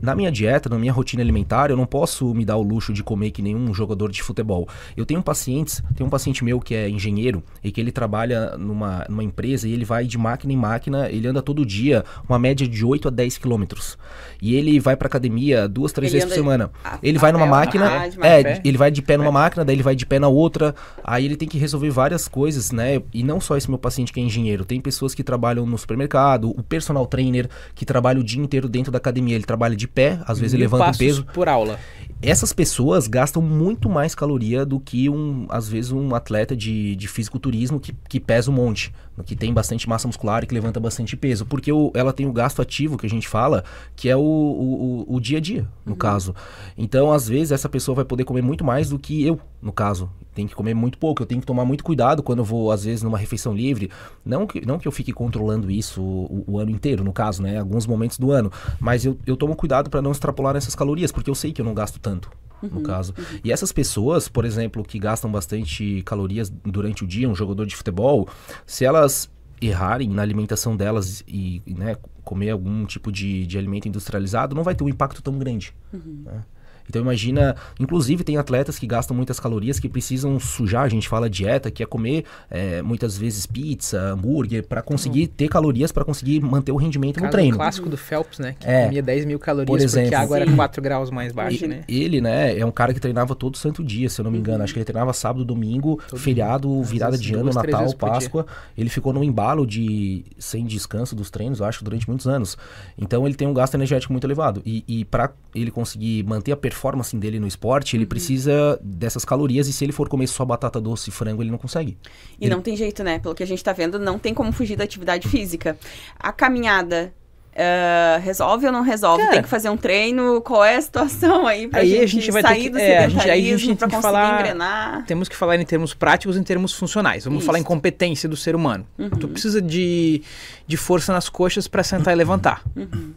na minha dieta, na minha rotina alimentar, eu não posso me dar o luxo de comer que nenhum jogador de futebol. Eu tenho pacientes, tem um paciente meu que é engenheiro e que ele trabalha numa, numa empresa e ele vai de máquina em máquina, ele anda todo dia, uma média de 8 a 10 quilômetros. E ele vai pra academia duas, três ele vezes por semana. Ah, ele a vai tá, numa é máquina, é, ele vai de pé numa é. máquina, daí ele vai de pé na outra, aí ele tem que resolver várias coisas, né? E não só esse meu paciente que é engenheiro, tem pessoas que trabalham no supermercado, o personal trainer que trabalha o dia inteiro dentro da academia, ele trabalha de pé, às vezes levanta um peso. por aula. Essas pessoas gastam muito mais caloria do que, um, às vezes, um atleta de, de fisiculturismo que, que pesa um monte, que tem bastante massa muscular e que levanta bastante peso, porque o, ela tem o gasto ativo que a gente fala, que é o, o, o dia a dia, no uhum. caso. Então, às vezes, essa pessoa vai poder comer muito mais do que eu, no caso tem que comer muito pouco, eu tenho que tomar muito cuidado quando eu vou, às vezes, numa refeição livre. Não que, não que eu fique controlando isso o, o ano inteiro, no caso, né? Alguns momentos do ano. Mas eu, eu tomo cuidado para não extrapolar essas calorias, porque eu sei que eu não gasto tanto no uhum, caso. Uhum. E essas pessoas, por exemplo, que gastam bastante calorias durante o dia, um jogador de futebol, se elas errarem na alimentação delas e né, comer algum tipo de, de alimento industrializado, não vai ter um impacto tão grande. Uhum. Né? Então imagina, inclusive tem atletas que gastam muitas calorias que precisam sujar, a gente fala dieta, que é comer é, muitas vezes pizza, hambúrguer, para conseguir uhum. ter calorias para conseguir manter o rendimento Caso no treino. O clássico do Phelps, né? Que é, comia 10 mil calorias por exemplo, porque a água era 4 graus mais baixa, e, né? Ele, né, é um cara que treinava todo santo dia, se eu não me engano. Uhum. Acho que ele treinava sábado, domingo, todo feriado, dia. virada de ano, Natal, Páscoa. Ele ficou num embalo de sem descanso dos treinos, eu acho, durante muitos anos. Então ele tem um gasto energético muito elevado. E, e para ele conseguir manter a performance dele no esporte, ele uhum. precisa dessas calorias e se ele for comer só batata doce e frango, ele não consegue. E ele... não tem jeito, né? Pelo que a gente está vendo, não tem como fugir da atividade física. A caminhada Uh, resolve ou não resolve? Cara, tem que fazer um treino? Qual é a situação aí pra aí gente, a gente vai sair ter que, do é, aí a gente tem pra que conseguir falar, engrenar? Temos que falar em termos práticos em termos funcionais. Vamos Isso. falar em competência do ser humano. Uhum. Tu precisa de, de força nas coxas para sentar e levantar. Uhum.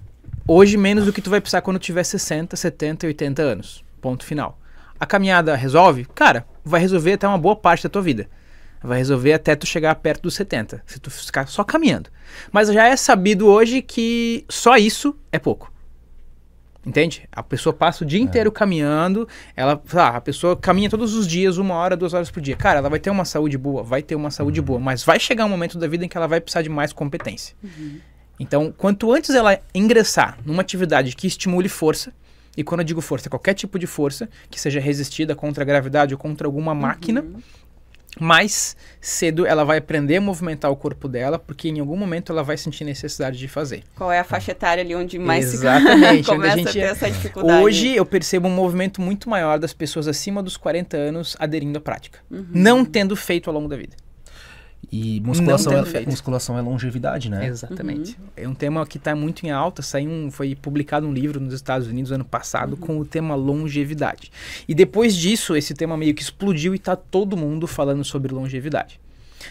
Hoje, menos do que tu vai precisar quando tiver 60, 70, 80 anos. Ponto final. A caminhada resolve? Cara, vai resolver até uma boa parte da tua vida. Vai resolver até tu chegar perto dos 70, se tu ficar só caminhando. Mas já é sabido hoje que só isso é pouco. Entende? A pessoa passa o dia é. inteiro é. caminhando, ela, ah, a pessoa caminha todos os dias, uma hora, duas horas por dia. Cara, ela vai ter uma saúde boa, vai ter uma saúde uhum. boa, mas vai chegar um momento da vida em que ela vai precisar de mais competência. Uhum. Então, quanto antes ela ingressar numa atividade que estimule força, e quando eu digo força, qualquer tipo de força que seja resistida contra a gravidade ou contra alguma uhum. máquina, mais cedo ela vai aprender a movimentar o corpo dela, porque em algum momento ela vai sentir necessidade de fazer. Qual é a faixa etária ali onde mais Exatamente, se [LAUGHS] começa a, gente... a ter é. essa dificuldade? Hoje eu percebo um movimento muito maior das pessoas acima dos 40 anos aderindo à prática, uhum. não tendo feito ao longo da vida. E musculação é, musculação é longevidade, né? Exatamente. Uhum. É um tema que está muito em alta. Saiu um, foi publicado um livro nos Estados Unidos ano passado uhum. com o tema longevidade. E depois disso, esse tema meio que explodiu e está todo mundo falando sobre longevidade.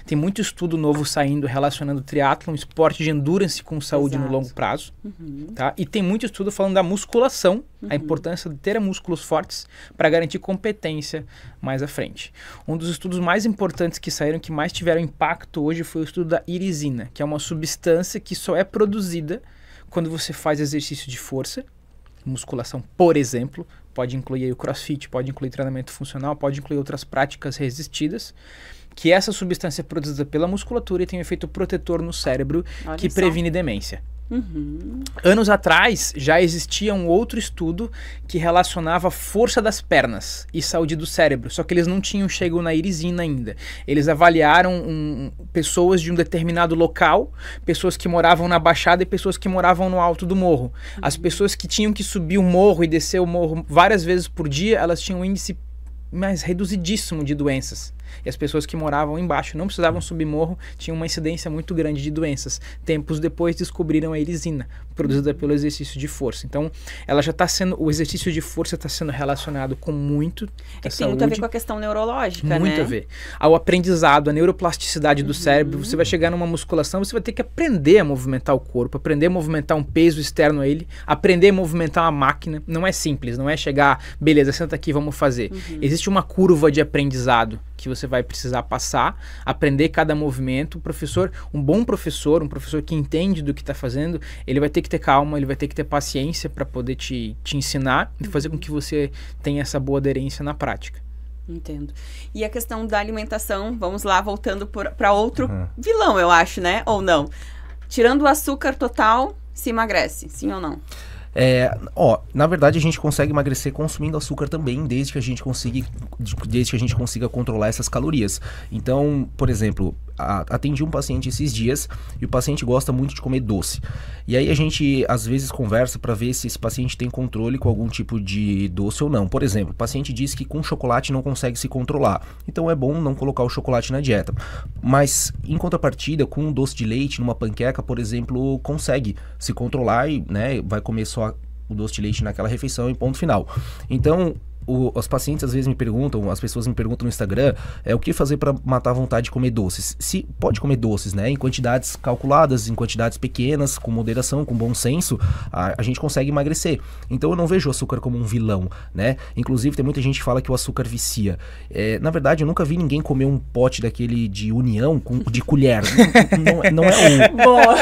Tem muito estudo novo saindo relacionando triatlon, esporte de endurance com saúde Exato. no longo prazo. Uhum. Tá? E tem muito estudo falando da musculação, uhum. a importância de ter músculos fortes para garantir competência mais à frente. Um dos estudos mais importantes que saíram, que mais tiveram impacto hoje, foi o estudo da irisina, que é uma substância que só é produzida quando você faz exercício de força, musculação, por exemplo, pode incluir o crossfit, pode incluir treinamento funcional, pode incluir outras práticas resistidas que essa substância é produzida pela musculatura e tem um efeito protetor no cérebro Olha que só. previne demência. Uhum. Anos atrás já existia um outro estudo que relacionava força das pernas e saúde do cérebro, só que eles não tinham chegado na irisina ainda. Eles avaliaram um, pessoas de um determinado local, pessoas que moravam na baixada e pessoas que moravam no alto do morro. Uhum. As pessoas que tinham que subir o morro e descer o morro várias vezes por dia, elas tinham um índice mais reduzidíssimo de doenças. E as pessoas que moravam embaixo não precisavam subir morro, tinham uma incidência muito grande de doenças. Tempos depois descobriram a erisina, produzida pelo exercício de força. Então, ela já está sendo, o exercício de força está sendo relacionado com muito é que tem muito a ver com a questão neurológica, né? muito né? a ver. Ao aprendizado, a neuroplasticidade do uhum. cérebro, você vai chegar numa musculação, você vai ter que aprender a movimentar o corpo, aprender a movimentar um peso externo a ele, aprender a movimentar uma máquina. Não é simples, não é chegar, beleza, senta aqui, vamos fazer. Uhum. Existe uma curva de aprendizado que você vai precisar passar, aprender cada movimento. O professor, um bom professor, um professor que entende do que está fazendo, ele vai ter que ter calma, ele vai ter que ter paciência para poder te, te ensinar e uhum. fazer com que você tenha essa boa aderência na prática. Entendo. E a questão da alimentação, vamos lá, voltando para outro uhum. vilão, eu acho, né? Ou não? Tirando o açúcar total, se emagrece, sim ou não? É, ó, na verdade a gente consegue emagrecer consumindo açúcar também, desde que a gente consiga, desde que a gente consiga controlar essas calorias. Então, por exemplo, atendi um paciente esses dias e o paciente gosta muito de comer doce. E aí a gente às vezes conversa para ver se esse paciente tem controle com algum tipo de doce ou não. Por exemplo, o paciente diz que com chocolate não consegue se controlar. Então é bom não colocar o chocolate na dieta. Mas em contrapartida, com um doce de leite numa panqueca, por exemplo, consegue se controlar e, né, vai comer só o doce de leite naquela refeição e ponto final. Então, o, os pacientes às vezes me perguntam, as pessoas me perguntam no Instagram, é o que fazer para matar a vontade de comer doces? Se pode comer doces, né? Em quantidades calculadas, em quantidades pequenas, com moderação, com bom senso, a, a gente consegue emagrecer. Então eu não vejo o açúcar como um vilão, né? Inclusive tem muita gente que fala que o açúcar vicia. É, na verdade, eu nunca vi ninguém comer um pote daquele de união com, de colher. [LAUGHS] não, não, é um. [LAUGHS] Boa.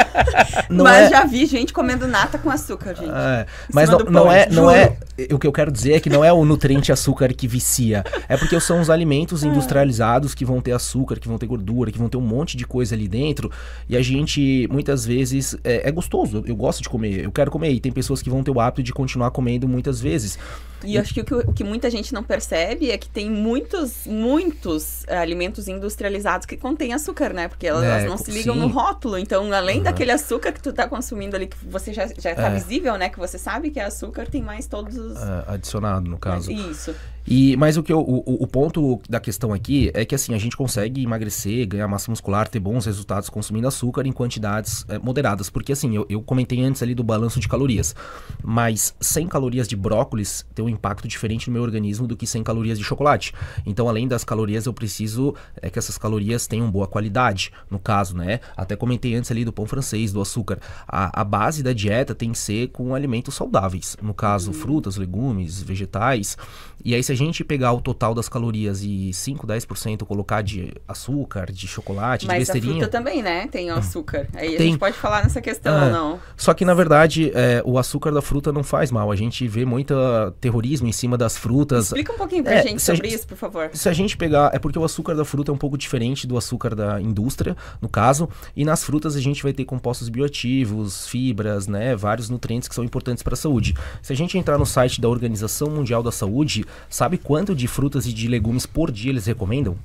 Não mas é... já vi gente comendo nata com açúcar, gente. É, mas não, não é, não é. O que eu quero dizer é que não é o nutriente crente açúcar que vicia. É porque são os alimentos é. industrializados que vão ter açúcar, que vão ter gordura, que vão ter um monte de coisa ali dentro. E a gente, muitas vezes, é, é gostoso. Eu, eu gosto de comer, eu quero comer. E tem pessoas que vão ter o hábito de continuar comendo muitas vezes. E acho que o, que o, que muita gente não percebe é que tem muitos, muitos eh, alimentos industrializados que contêm açúcar, né? Porque elas, é, elas não se ligam sim. no rótulo. Então, além uhum. daquele açúcar que tu tá consumindo ali, que você já, já tá é. visível, né? Que você sabe que é açúcar, tem mais todos os... É, adicionado, no caso. É, isso. E, mas o que eu, o, o ponto da questão aqui é que assim a gente consegue emagrecer, ganhar massa muscular, ter bons resultados consumindo açúcar em quantidades é, moderadas, porque assim eu, eu comentei antes ali do balanço de calorias, mas 100 calorias de brócolis tem um impacto diferente no meu organismo do que sem calorias de chocolate. Então, além das calorias, eu preciso é, que essas calorias tenham boa qualidade, no caso, né? Até comentei antes ali do pão francês, do açúcar. A, a base da dieta tem que ser com alimentos saudáveis, no caso, uhum. frutas, legumes, vegetais. E aí, se a gente pegar o total das calorias e 5, 10% colocar de açúcar, de chocolate, Mas de besteirinha... Mas a fruta também, né? Tem o ah. açúcar. Aí tem... a gente pode falar nessa questão, ah. ou não. Só que, na verdade, é, o açúcar da fruta não faz mal. A gente vê muita terrorismo em cima das frutas. Explica um pouquinho pra é, gente sobre gente, isso, por favor. Se a gente pegar, é porque o açúcar da fruta é um pouco diferente do açúcar da indústria, no caso, e nas frutas a gente vai ter compostos bioativos, fibras, né, vários nutrientes que são importantes para a saúde. Se a gente entrar no site da Organização Mundial da Saúde, sabe quanto de frutas e de legumes por dia eles recomendam?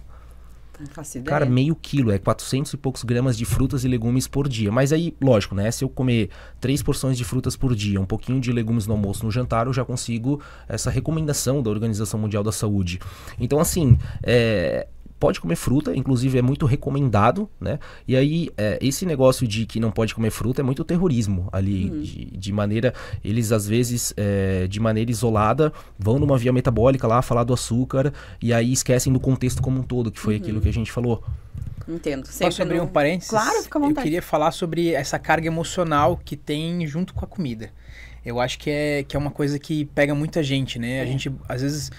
Não faço ideia. Cara, meio quilo, é 400 e poucos gramas de frutas e legumes por dia. Mas aí, lógico, né? Se eu comer três porções de frutas por dia, um pouquinho de legumes no almoço, no jantar, eu já consigo essa recomendação da Organização Mundial da Saúde. Então, assim, é, pode comer fruta, inclusive é muito recomendado, né? E aí, é, esse negócio de que não pode comer fruta é muito terrorismo ali, uhum. de, de, maneira, eles às vezes, é, de maneira isolada, vão numa via metabólica lá falar do açúcar e aí esquecem do contexto como um todo, que foi uhum. aquilo que a gente falou. Entendo. Sempre Posso abrir um parênteses? Claro, fica à vontade. Eu queria falar sobre essa carga emocional que tem junto com a comida. Eu acho que é, que é uma coisa que pega muita gente, né? É. A gente, às vezes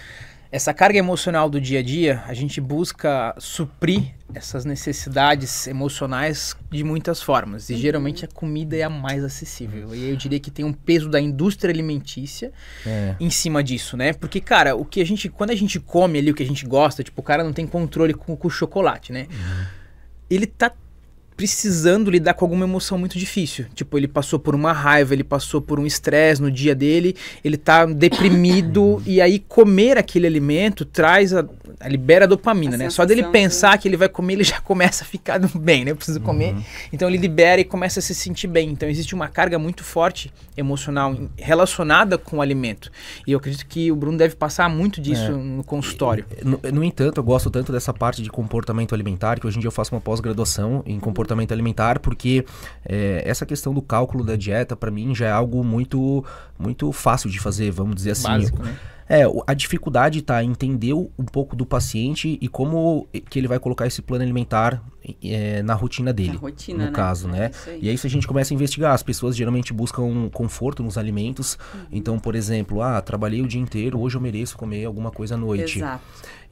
essa carga emocional do dia a dia, a gente busca suprir essas necessidades emocionais de muitas formas. E geralmente a comida é a mais acessível. E eu diria que tem um peso da indústria alimentícia é. em cima disso, né? Porque, cara, o que a gente. Quando a gente come ali o que a gente gosta, tipo, o cara não tem controle com, com o chocolate, né? Uhum. Ele tá precisando lidar com alguma emoção muito difícil. Tipo, ele passou por uma raiva, ele passou por um estresse no dia dele, ele tá deprimido [COUGHS] e aí comer aquele alimento traz a, a libera a dopamina, a né? Só dele pensar né? que... ele vai comer, ele já [LAUGHS] começa a ficar bem, né? Eu preciso uhum. comer. Então ele libera e começa a se sentir bem. Então existe uma carga muito forte emocional relacionada com o alimento. E eu acredito que o Bruno deve passar muito disso é. no consultório. No, no entanto, eu gosto tanto dessa parte de comportamento alimentar que hoje em dia eu faço uma pós-graduação em comportamento comportamento alimentar, porque é, essa questão do cálculo da dieta, para mim, já é algo muito, muito fácil de fazer, vamos dizer assim. Básico, né? É, a dificuldade tá em entender um pouco do paciente e como que ele vai colocar esse plano alimentar é, na rotina dele. Na rotina, no né? caso, né? é né? Isso e aí se a gente começa a investigar, as pessoas geralmente buscam conforto nos alimentos. Uhum. Então, por exemplo, ah, trabalhei o dia inteiro, hoje eu mereço comer alguma coisa à noite. Exato.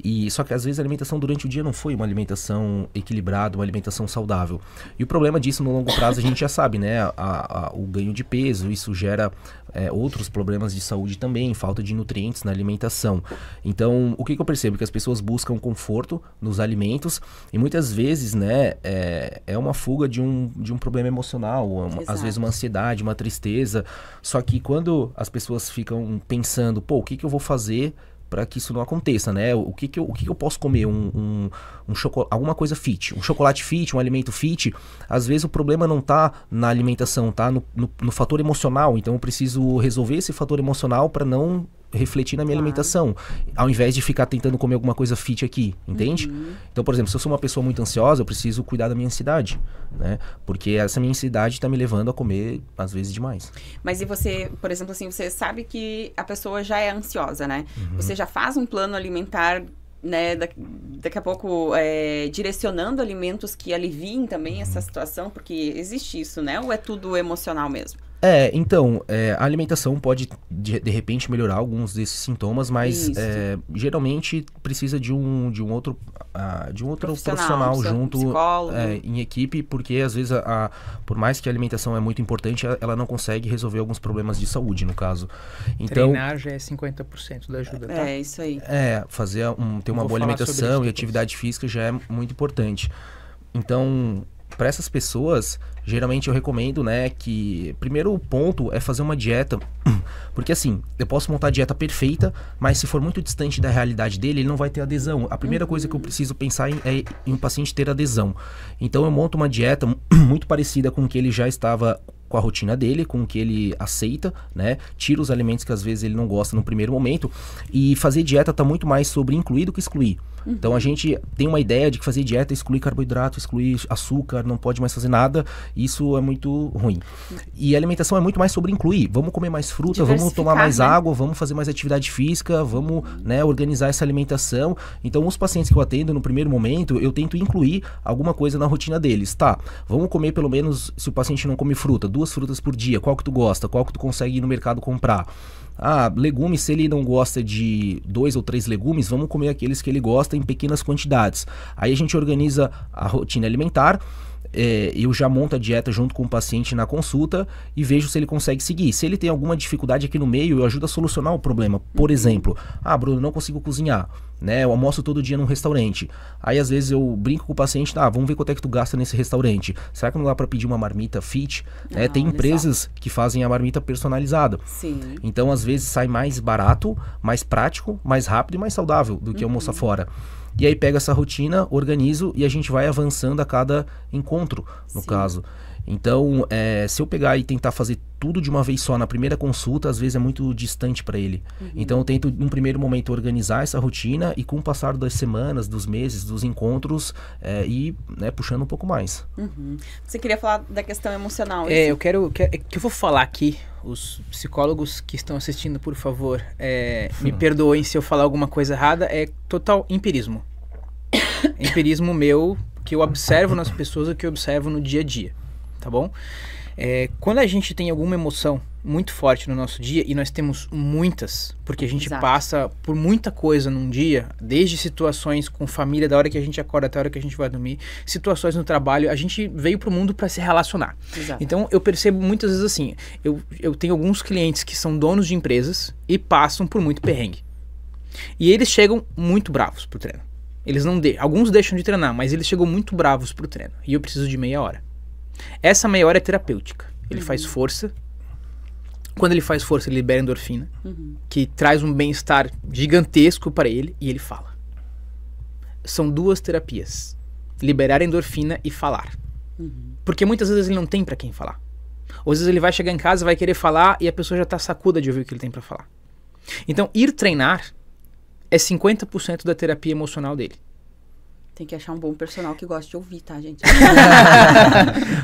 E só que às vezes a alimentação durante o dia não foi uma alimentação equilibrada, uma alimentação saudável. E o problema disso no longo prazo a gente já sabe, né? A, a, o ganho de peso, isso gera é, outros problemas de saúde também, falta de nutrientes na alimentação. Então, o que, que eu percebo? Que as pessoas buscam conforto nos alimentos e muitas vezes, né, é, é uma fuga de um, de um problema emocional, uma, às vezes uma ansiedade, uma tristeza. Só que quando as pessoas ficam pensando, pô, o que, que eu vou fazer para que isso não aconteça, né? O que, que, eu, o que, que eu posso comer? Um, um, um chocolate, alguma coisa fit, um chocolate fit, um alimento fit. Às vezes o problema não tá na alimentação, tá no, no, no fator emocional. Então eu preciso resolver esse fator emocional para não refletir na minha claro. alimentação, ao invés de ficar tentando comer alguma coisa fit aqui, entende? Uhum. Então, por exemplo, se eu sou uma pessoa muito ansiosa, eu preciso cuidar da minha ansiedade, né? Porque essa minha ansiedade está me levando a comer às vezes demais. Mas e você, por exemplo, assim, você sabe que a pessoa já é ansiosa, né? Uhum. Você já faz um plano alimentar né, daqui a pouco é, direcionando alimentos que aliviem também essa uhum. situação, porque existe isso, né? Ou é tudo emocional mesmo? É, então, é, a alimentação pode de, de, repente melhorar alguns desses sintomas, mas é, geralmente precisa de um, de um outro, uh, de um outro profissional, profissional junto é, em equipe, porque às vezes, a, a, por mais que a alimentação é muito importante, ela não consegue resolver alguns problemas de saúde, no caso. Então, Treinar já é 50% da ajuda, tá? É, isso aí. É, fazer um, ter uma boa alimentação e atividade física já é muito importante. Então, para essas pessoas, geralmente eu recomendo, né, que primeiro ponto é fazer uma dieta, [CLEARS THROAT] porque assim, eu posso montar a dieta perfeita, mas se for muito distante da realidade dele, ele não vai ter adesão. A primeira uhum. coisa que eu preciso pensar em, é em um paciente ter adesão. Então eu monto uma dieta [CLEARS THROAT] muito parecida com o que ele já estava com a rotina dele, com o que ele aceita, né? Tira os alimentos que às vezes ele não gosta no primeiro momento e fazer dieta está muito mais sobre incluir do que excluir. Uhum. Então a gente tem uma ideia de que fazer dieta é excluir carboidrato, excluir açúcar, não pode mais fazer nada. Isso é muito ruim. E alimentação é muito mais sobre incluir. Vamos comer mais fruta, vamos tomar mais né? água, vamos fazer mais atividade física, vamos né, organizar essa alimentação. Então os pacientes que eu atendo no primeiro momento, eu tento incluir alguma coisa na rotina deles. Tá, vamos comer pelo menos, se o paciente não come fruta, duas frutas por dia. Qual que tu gosta? Qual que tu consegue ir no mercado comprar? Ah, legumes, se ele não gosta de dois ou três legumes, vamos comer aqueles que ele gosta em pequenas quantidades. Aí a gente organiza a rotina alimentar é, eu já monto a dieta junto com o paciente na consulta e vejo se ele consegue seguir. Se ele tem alguma dificuldade aqui no meio, eu ajudo a solucionar o problema. Por uhum. exemplo, ah, Bruno, não consigo cozinhar, né? Eu almoço todo dia num restaurante. Aí às vezes eu brinco com o paciente, ah, vamos ver quanto é que tu gasta nesse restaurante. Será que não dá para pedir uma marmita fit? É, não, é, tem empresas só. que fazem a marmita personalizada. Sim. Então às vezes sai mais barato, mais prático, mais rápido e mais saudável do que uhum. almoçar fora. E aí pego essa rotina, organizo e a gente vai avançando a cada encontro, no Sim. caso. Então, é, se eu pegar e tentar fazer tudo de uma vez só na primeira consulta, às vezes é muito distante para ele. Uhum. Então, eu tento, num primeiro momento, organizar essa rotina e, com o passar das semanas, dos meses, dos encontros, é, ir né, puxando um pouco mais. Uhum. Você queria falar da questão emocional? É, isso? eu quero. Que, é, que eu vou falar aqui. Os psicólogos que estão assistindo, por favor, é, me hum. perdoem se eu falar alguma coisa errada. É total empirismo. [COUGHS] empirismo meu, que eu observo nas pessoas, o que eu observo no dia a dia tá bom? É, quando a gente tem alguma emoção muito forte no nosso dia, e nós temos muitas, porque a gente Exato. passa por muita coisa num dia, desde situações com família, da hora que a gente acorda até a hora que a gente vai dormir, situações no trabalho, a gente veio pro mundo para se relacionar. Exato. Então eu percebo muitas vezes assim, eu, eu tenho alguns clientes que são donos de empresas e passam por muito perrengue. E eles chegam muito bravos pro treino. Eles não de... Alguns deixam de treinar, mas eles chegam muito bravos pro treino. E eu preciso de meia hora. Essa meia hora é terapêutica. Ele uhum. faz força. Quando ele faz força, ele libera endorfina, uhum. que traz um bem-estar gigantesco para ele e ele fala. São duas terapias: liberar endorfina e falar. Uhum. Porque muitas vezes ele não tem para quem falar. Ou às vezes ele vai chegar em casa, vai querer falar e a pessoa já tá sacuda de ouvir o que ele tem para falar. Então, ir treinar é 50% da terapia emocional dele. Tem que achar um bom personal que goste de ouvir, tá, gente? [LAUGHS]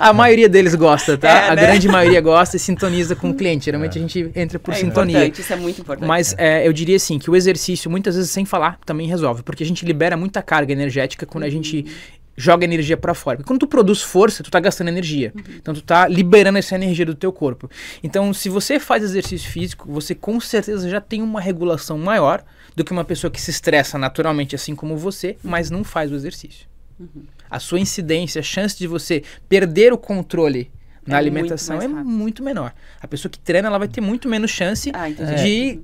a maioria deles gosta, tá? É, a né? grande maioria gosta e sintoniza com o cliente. Geralmente é. a gente entra por é sintonia. Isso é muito importante. Mas é, eu diria assim que o exercício, muitas vezes sem falar, também resolve, porque a gente libera muita carga energética quando uhum. a gente uhum joga energia para fora. Porque quando tu produz força, tu tá gastando energia. Uhum. Então tu tá liberando essa energia do teu corpo. Então, se você faz exercício físico, você com certeza já tem uma regulação maior do que uma pessoa que se estressa naturalmente assim como você, mas não faz o exercício. Uhum. A sua incidência, a chance de você perder o controle é na é alimentação muito é muito menor. A pessoa que treina, ela vai ter muito menos chance ah, de, é.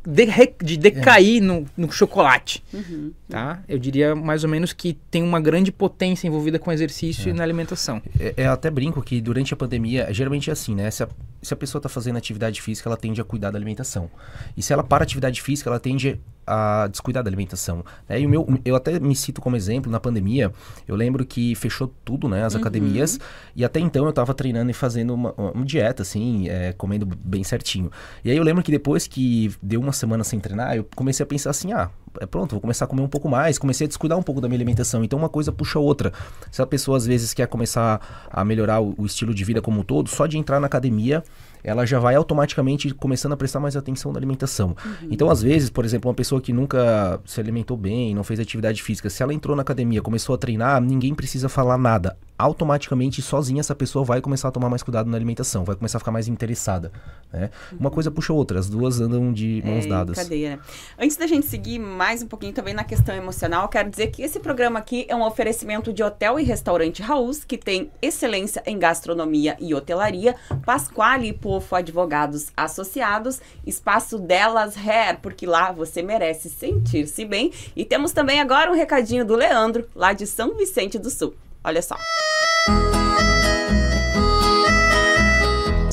de, de, decair é. no, no, chocolate. Uhum. Tá? Eu diria mais ou menos que tem uma grande potência envolvida com exercício é. e na alimentação. É, eu até brinco que durante a pandemia, geralmente é assim, né? Se a, se a pessoa está fazendo atividade física, ela tende a cuidar da alimentação. E se ela para a atividade física, ela tende a descuidar da alimentação. Né? E o meu, eu até me cito como exemplo, na pandemia, eu lembro que fechou tudo, né? As uhum. academias. E até então eu estava treinando e fazendo uma, uma dieta, assim, é, comendo bem certinho. E aí eu lembro que depois que deu uma semana sem treinar, eu comecei a pensar assim, ah, é pronto, vou começar a comer um pouco mais, comecei a descuidar um pouco da minha alimentação. Então uma coisa puxa a outra. Se a pessoa às vezes quer começar a melhorar o, o estilo de vida como um todo, só de entrar na academia ela já vai automaticamente começando a prestar mais atenção na alimentação. Uhum. Então, às vezes, por exemplo, uma pessoa que nunca se alimentou bem, não fez atividade física, se ela entrou na academia, começou a treinar, ninguém precisa falar nada automaticamente sozinha essa pessoa vai começar a tomar mais cuidado na alimentação, vai começar a ficar mais interessada. Né? Uhum. Uma coisa puxa outra, as duas andam de mãos é, dadas. Cadeira. Né? Antes da gente seguir mais um pouquinho também na questão emocional, quero dizer que esse programa aqui é um oferecimento de hotel e restaurante Raul, que tem excelência em gastronomia e hotelaria, Pasquale e Pofo Advogados Associados, espaço delas Hair, porque lá você merece sentir-se bem. E temos também agora um recadinho do Leandro, lá de São Vicente do Sul. Olha só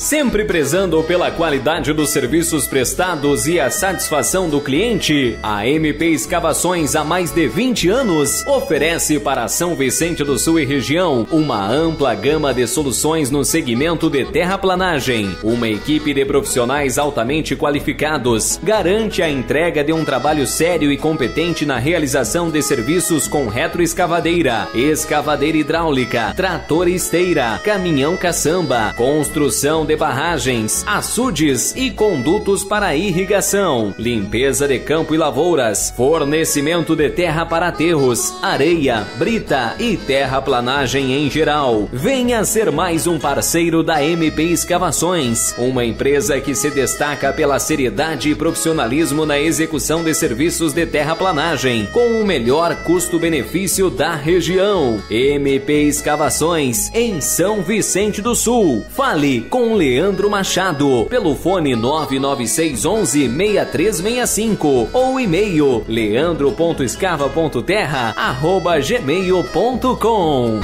sempre prezando pela qualidade dos serviços prestados e a satisfação do cliente, a MP Escavações há mais de 20 anos oferece para São Vicente do Sul e região uma ampla gama de soluções no segmento de terraplanagem. Uma equipe de profissionais altamente qualificados garante a entrega de um trabalho sério e competente na realização de serviços com retroescavadeira, escavadeira hidráulica, trator e esteira, caminhão caçamba, construção de barragens, açudes e condutos para irrigação, limpeza de campo e lavouras, fornecimento de terra para aterros, areia, brita e terraplanagem em geral. Venha ser mais um parceiro da MP Escavações, uma empresa que se destaca pela seriedade e profissionalismo na execução de serviços de terraplanagem, com o melhor custo-benefício da região. MP Escavações, em São Vicente do Sul. Fale com o Leandro Machado, pelo fone 99611 6365 ou e-mail leandro.escava.terra arroba gmail.com.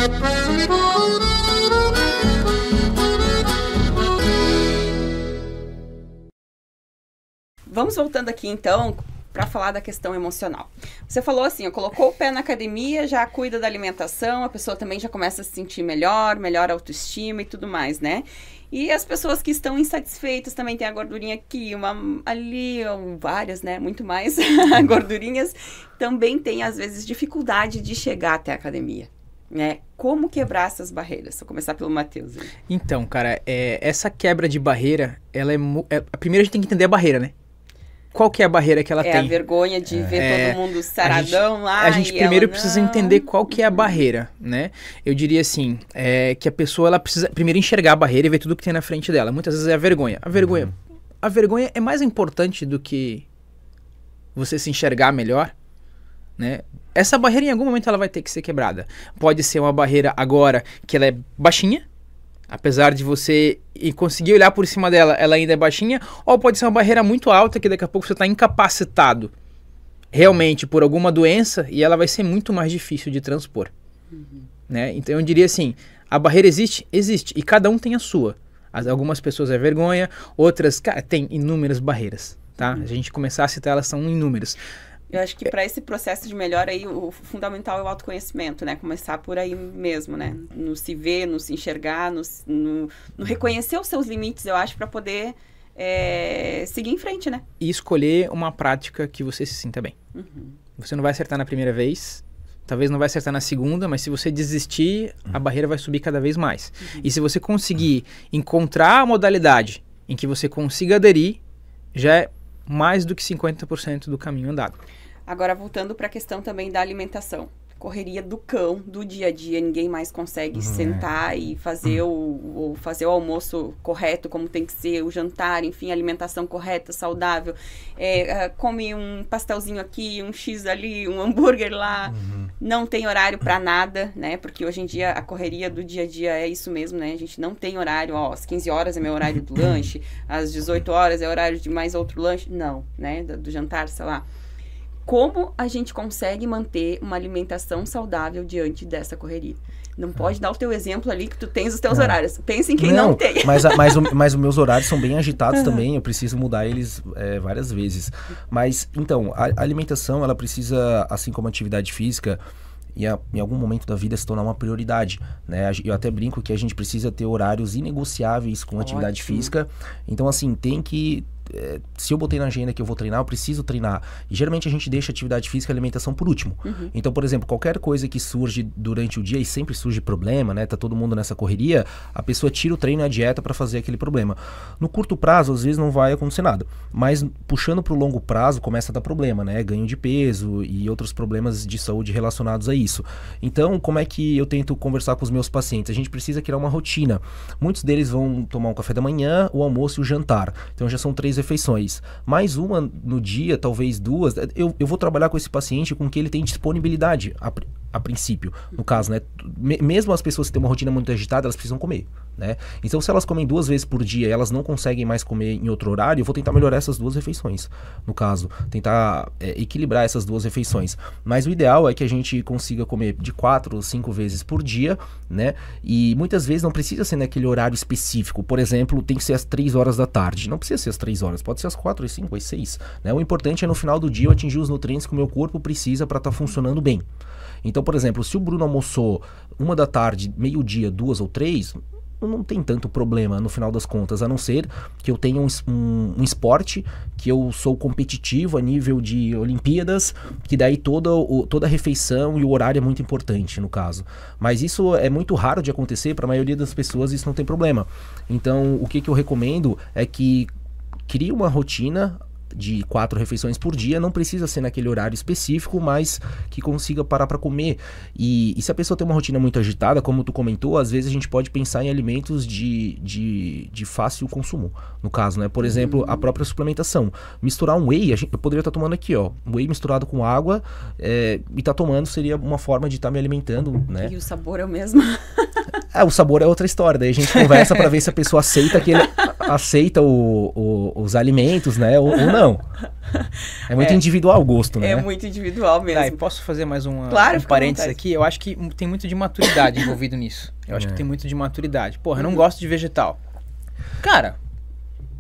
Vamos voltando aqui então para falar da questão emocional. Você falou assim, colocou o pé na academia, já cuida da alimentação, a pessoa também já começa a se sentir melhor, melhor autoestima e tudo mais, né? E as pessoas que estão insatisfeitas também tem a gordurinha aqui, uma ali, ou várias, né? Muito mais [LAUGHS] gordurinhas. Também tem, às vezes, dificuldade de chegar até a academia. Né? Como quebrar essas barreiras? Vou começar pelo Matheus. Então, cara, é, essa quebra de barreira, ela é, é. Primeiro a gente tem que entender a barreira, né? qual que é a barreira que ela é tem? É a vergonha de ver é. todo mundo saradão a gente, lá. A gente primeiro precisa não. entender qual que é a barreira, né? Eu diria assim, é, que a pessoa ela precisa primeiro enxergar a barreira e ver tudo que tem na frente dela. Muitas vezes é a vergonha. A vergonha, uhum. a vergonha é mais importante do que você se enxergar melhor, né? Essa barreira em algum momento ela vai ter que ser quebrada. Pode ser uma barreira agora que ela é baixinha, Apesar de você conseguir olhar por cima dela, ela ainda é baixinha, ou pode ser uma barreira muito alta que daqui a pouco você está incapacitado realmente por alguma doença e ela vai ser muito mais difícil de transpor. Uhum. Né? Então eu diria assim: a barreira existe? Existe. E cada um tem a sua. As, algumas pessoas é vergonha, outras, cara, tem inúmeras barreiras. Tá? Uhum. A gente começar a citar, elas são inúmeras. Eu acho que para esse processo de melhora aí, o fundamental é o autoconhecimento, né? Começar por aí mesmo, né? No se ver, no se enxergar, no, no, no reconhecer os seus limites, eu acho, para poder é, seguir em frente, né? E escolher uma prática que você se sinta bem. Uhum. Você não vai acertar na primeira vez, talvez não vai acertar na segunda, mas se você desistir, a barreira vai subir cada vez mais. Uhum. E se você conseguir encontrar a modalidade em que você consiga aderir, já é mais do que 50% do caminho andado. Agora, voltando para a questão também da alimentação correria do cão, do dia a dia, ninguém mais consegue uhum. sentar e fazer o, o, fazer o almoço correto, como tem que ser, o jantar, enfim, alimentação correta, saudável. É, ah, come um pastelzinho aqui, um X ali, um hambúrguer lá. Uhum. Não tem horário para nada, né? Porque hoje em dia a correria do dia a dia é isso mesmo, né? A gente não tem horário, ó, às 15 horas é meu horário do [COUGHS] lanche, às 18 horas é horário de mais outro lanche. Não, né? do, do jantar, sei lá como a gente consegue manter uma alimentação saudável diante dessa correria? Não é. pode dar o teu exemplo ali que tu tens os teus é. horários. Pensa em quem não, não tem. Mas, mas, [LAUGHS] mas os meus horários são bem agitados também. Eu preciso mudar eles é, várias vezes. Mas, então, a alimentação, ela precisa, assim como a atividade física, e a, em algum momento da vida se tornar uma prioridade. Né? Eu até brinco que a gente precisa ter horários inegociáveis com a atividade física. Então, assim, tem que é, se eu botei na agenda que eu vou treinar, eu preciso treinar. E geralmente a gente deixa atividade física e alimentação por último. Uhum. Então, por exemplo, qualquer coisa que surge durante o dia e sempre surge problema, né? Tá todo mundo nessa correria, a pessoa tira o treino e a dieta para fazer aquele problema. No curto prazo, às vezes não vai acontecer nada, mas puxando para o longo prazo começa a dar problema, né? Ganho de peso e outros problemas de saúde relacionados a isso. Então, como é que eu tento conversar com os meus pacientes? A gente precisa criar uma rotina. Muitos deles vão tomar um café da manhã, o almoço e o jantar. Então já são três três refeições, mais uma no dia, talvez duas, eu, eu vou trabalhar com esse paciente com que ele tem disponibilidade a princípio. No caso, né? Mesmo as pessoas que têm uma rotina muito agitada, elas precisam comer, né? Então, se elas comem duas vezes por dia e elas não conseguem mais comer em outro horário, eu vou tentar melhorar essas duas refeições. No caso, tentar é, equilibrar essas duas refeições. Mas o ideal é que a gente consiga comer de quatro ou cinco vezes por dia, né? E muitas vezes não precisa ser naquele horário específico. Por exemplo, tem que ser às três horas da tarde. Não precisa ser às três horas, pode ser às quatro, às cinco, às seis, né? O importante é no final do dia eu atingir os nutrientes que o meu corpo precisa para estar tá funcionando bem. Então, por exemplo, se o Bruno almoçou uma da tarde, meio-dia, duas ou três, não tem tanto problema no final das contas, a não ser que eu tenha um, um, um, esporte, que eu sou competitivo a nível de Olimpíadas, que daí toda, o, toda a refeição e o horário é muito importante no caso. Mas isso é muito raro de acontecer, para a maioria das pessoas isso não tem problema. Então o que, que eu recomendo é que crie uma rotina de quatro refeições por dia, não precisa ser naquele horário específico, mas que consiga parar para comer. E, e, se a pessoa tem uma rotina muito agitada, como tu comentou, às vezes a gente pode pensar em alimentos de, de, de fácil consumo. No caso, né? Por exemplo, a própria suplementação. Misturar um whey, a gente, eu poderia estar tá tomando aqui, ó, whey misturado com água é, e tá tomando seria uma forma de estar tá me alimentando, né? E o sabor é o mesmo. [LAUGHS] é, o sabor é outra história. Daí a gente conversa para ver se a pessoa aceita que ele [LAUGHS] aceita o, o, os alimentos, né? ou, ou não não. [LAUGHS] É muito é, individual o gosto, né? É muito individual mesmo. Ah, posso fazer mais uma, claro, um parênteses aqui? Eu acho que tem muito de maturidade envolvido nisso. Eu acho é. que tem muito de maturidade. Porra, eu não uhum. gosto de vegetal. Cara,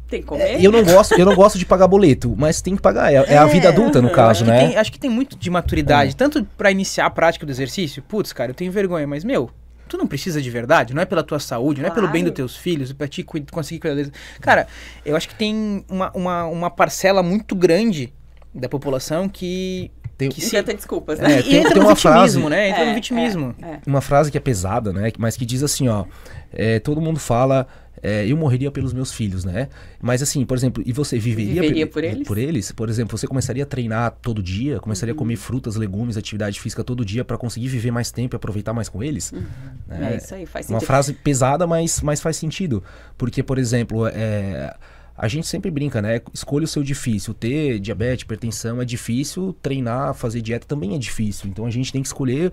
tem que comer. É, eu não gosto, eu não gosto de pagar boleto, mas tem que pagar. É, é a vida é. adulta no caso, acho né? Tem, acho que tem muito de maturidade, é. tanto para iniciar a prática do exercício. Putz, cara, eu tenho vergonha, mas meu, tu não precisa de verdade, não é pela tua saúde, claro. não é pelo bem dos teus filhos, pra te conseguir cuidar deles. Cara, eu acho que tem uma, uma, uma parcela muito grande da população que tem, que se... É, né? tem desculpas, né? É, tem, entra tem uma frase, né? Entra é, no vitimismo. É, é. Uma frase que é pesada, né? Mas que diz assim, ó. É, todo mundo fala é, eu morreria pelos meus filhos, né? Mas assim, por exemplo, e você viveria, viveria por, eles? por eles? Por exemplo, você começaria a treinar todo dia, começaria uhum. a comer uhum. frutas, legumes, atividade física todo dia para conseguir viver mais tempo e aproveitar mais com eles? Uhum. É, é, isso aí, faz sentido. Uma frase pesada, mas, mas faz sentido. Porque, por exemplo, é a gente sempre brinca, né? Escolha o seu difícil. Ter diabetes, hipertensão é difícil, treinar, fazer dieta também é difícil. Então a gente tem que escolher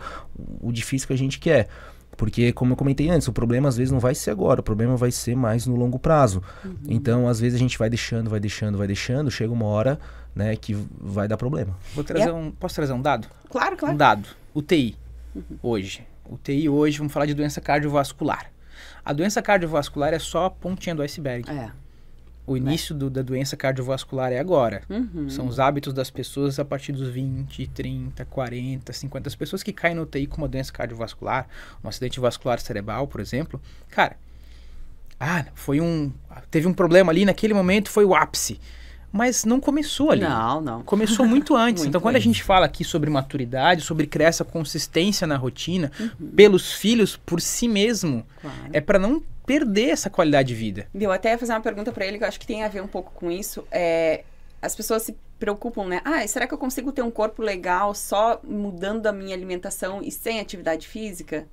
o difícil que a gente quer. Porque, como eu comentei antes, o problema às vezes não vai ser agora, o problema vai ser mais no longo prazo. Uhum. Então, às vezes a gente vai deixando, vai deixando, vai deixando, chega uma hora né, que vai dar problema. Vou trazer é. um, posso trazer um dado? Claro, claro. Um dado. UTI, uhum. hoje. UTI hoje, vamos falar de doença cardiovascular. A doença cardiovascular é só a pontinha do iceberg. É. O né? início do, da doença cardiovascular é agora. Uhum. São os hábitos das pessoas a partir dos 20, 30, 40, 50. As pessoas que caem no UTI com uma doença cardiovascular, um acidente vascular cerebral, por exemplo, cara, ah, foi um. Teve um problema ali, naquele momento foi o ápice. Mas não começou ali. Não, não. Começou muito [LAUGHS] antes. muito então, quando antes. a gente fala aqui sobre maturidade, sobre criar essa consistência na rotina, uhum. pelos filhos, por si mesmo, claro. é para não perder essa qualidade de vida. Deu até ia fazer uma pergunta para ele que eu acho que tem a ver um pouco com isso. É, as pessoas se preocupam, né? Ah, será que eu consigo ter um corpo legal só mudando a minha alimentação e sem atividade física?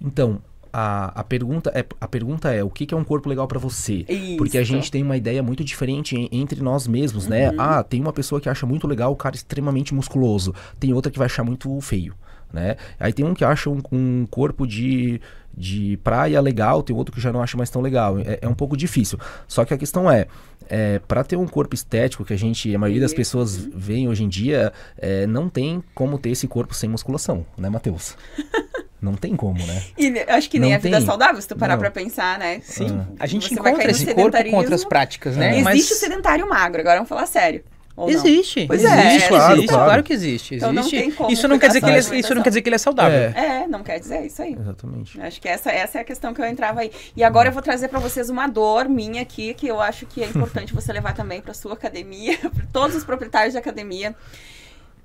Então, a, a, pergunta é, a pergunta é o que, que é um corpo legal para você? Isso. Porque a gente tem uma ideia muito diferente em, entre nós mesmos, né? uhum. né? Ah, tem uma pessoa que acha muito legal o cara extremamente musculoso, tem outra que vai achar muito feio, né? Aí tem um que acha um, um corpo de de praia legal, tem outro que eu já não acho mais tão legal. É, é um pouco difícil. Só que a questão é, é para ter um corpo estético que a gente, a maioria das uhum. pessoas vê hoje em dia, é, não tem como ter esse corpo sem musculação, né, Matheus? [LAUGHS] Não tem como, né? E acho que nem não a vida tem. saudável, se tu parar não. pra pensar, né? Sim. Ah. A gente Você encontra esse corpo com outras práticas, né? É. Existe Mas... o sedentário magro, agora vamos falar sério. Ou existe. Não? Pois existe, é, existe, claro, existe, claro. claro que existe. Então, existe. Não tem como isso não quer dizer que ele é, isso não quer dizer que ele é saudável. É. é, não quer dizer é isso aí. Exatamente. Acho que essa, essa é a questão que eu entrava aí. E agora eu vou trazer para vocês uma dor minha aqui que eu acho que é importante [LAUGHS] você levar também para sua academia, [LAUGHS] para todos os proprietários de academia.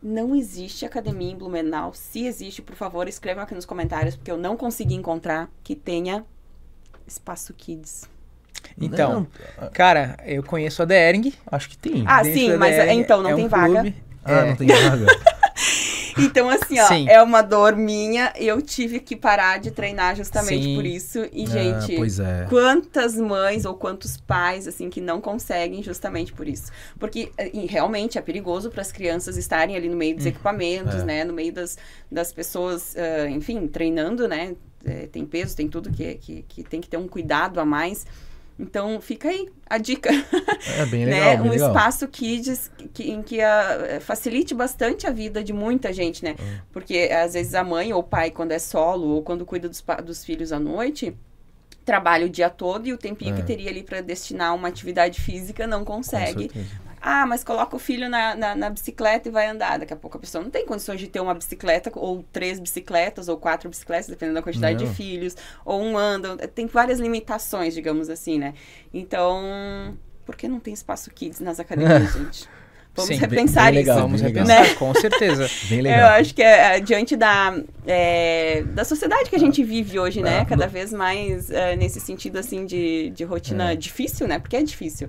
Não existe academia em Blumenau. Se existe, por favor, escrevam aqui nos comentários porque eu não consegui encontrar que tenha espaço kids. Então, não. Ah, cara, eu conheço a Dering. Acho que tem. Ah, Dentro sim, mas Dering, então não é tem um vaga. Clube. Ah, é. não tem vaga. [LAUGHS] então, assim, ó, sim. é uma dor minha. Eu tive que parar de treinar justamente sim. por isso. E, ah, gente, pois é. quantas mães ou quantos pais, assim, que não conseguem justamente por isso. Porque eh, realmente é perigoso para as crianças estarem ali no meio dos hum, equipamentos, é. né? No meio das, das pessoas, uh, enfim, treinando, né? Eh, tem peso, tem tudo que, é, que, que tem que ter um cuidado a mais. Então, fica aí a dica. É bem [LAUGHS] né? legal. né? Bem um legal. espaço kids que, em que a, ah, facilite bastante a vida de muita gente, né? Hum. Porque às vezes a mãe ou o pai, quando é solo ou quando cuida dos, dos filhos à noite, trabalha o dia todo e o tempinho é. que teria ali para destinar uma atividade física não consegue ah, mas coloca o filho na, na, na, bicicleta e vai andar. Daqui a pouco a pessoa não tem condições de ter uma bicicleta, ou três bicicletas, ou quatro bicicletas, dependendo da quantidade não. de filhos, ou um anda. Tem várias limitações, digamos assim, né? Então, por que não tem espaço kids nas academias, [LAUGHS] gente? Vamos Sim, repensar bem, bem legal, isso. Vamos repensar, né? com certeza. [LAUGHS] Bem legal. Eu acho que é, é, diante da, é, da sociedade que a gente vive hoje, né? Ah, Cada vez mais é, nesse sentido, assim, de, de rotina é. difícil, né? Porque é difícil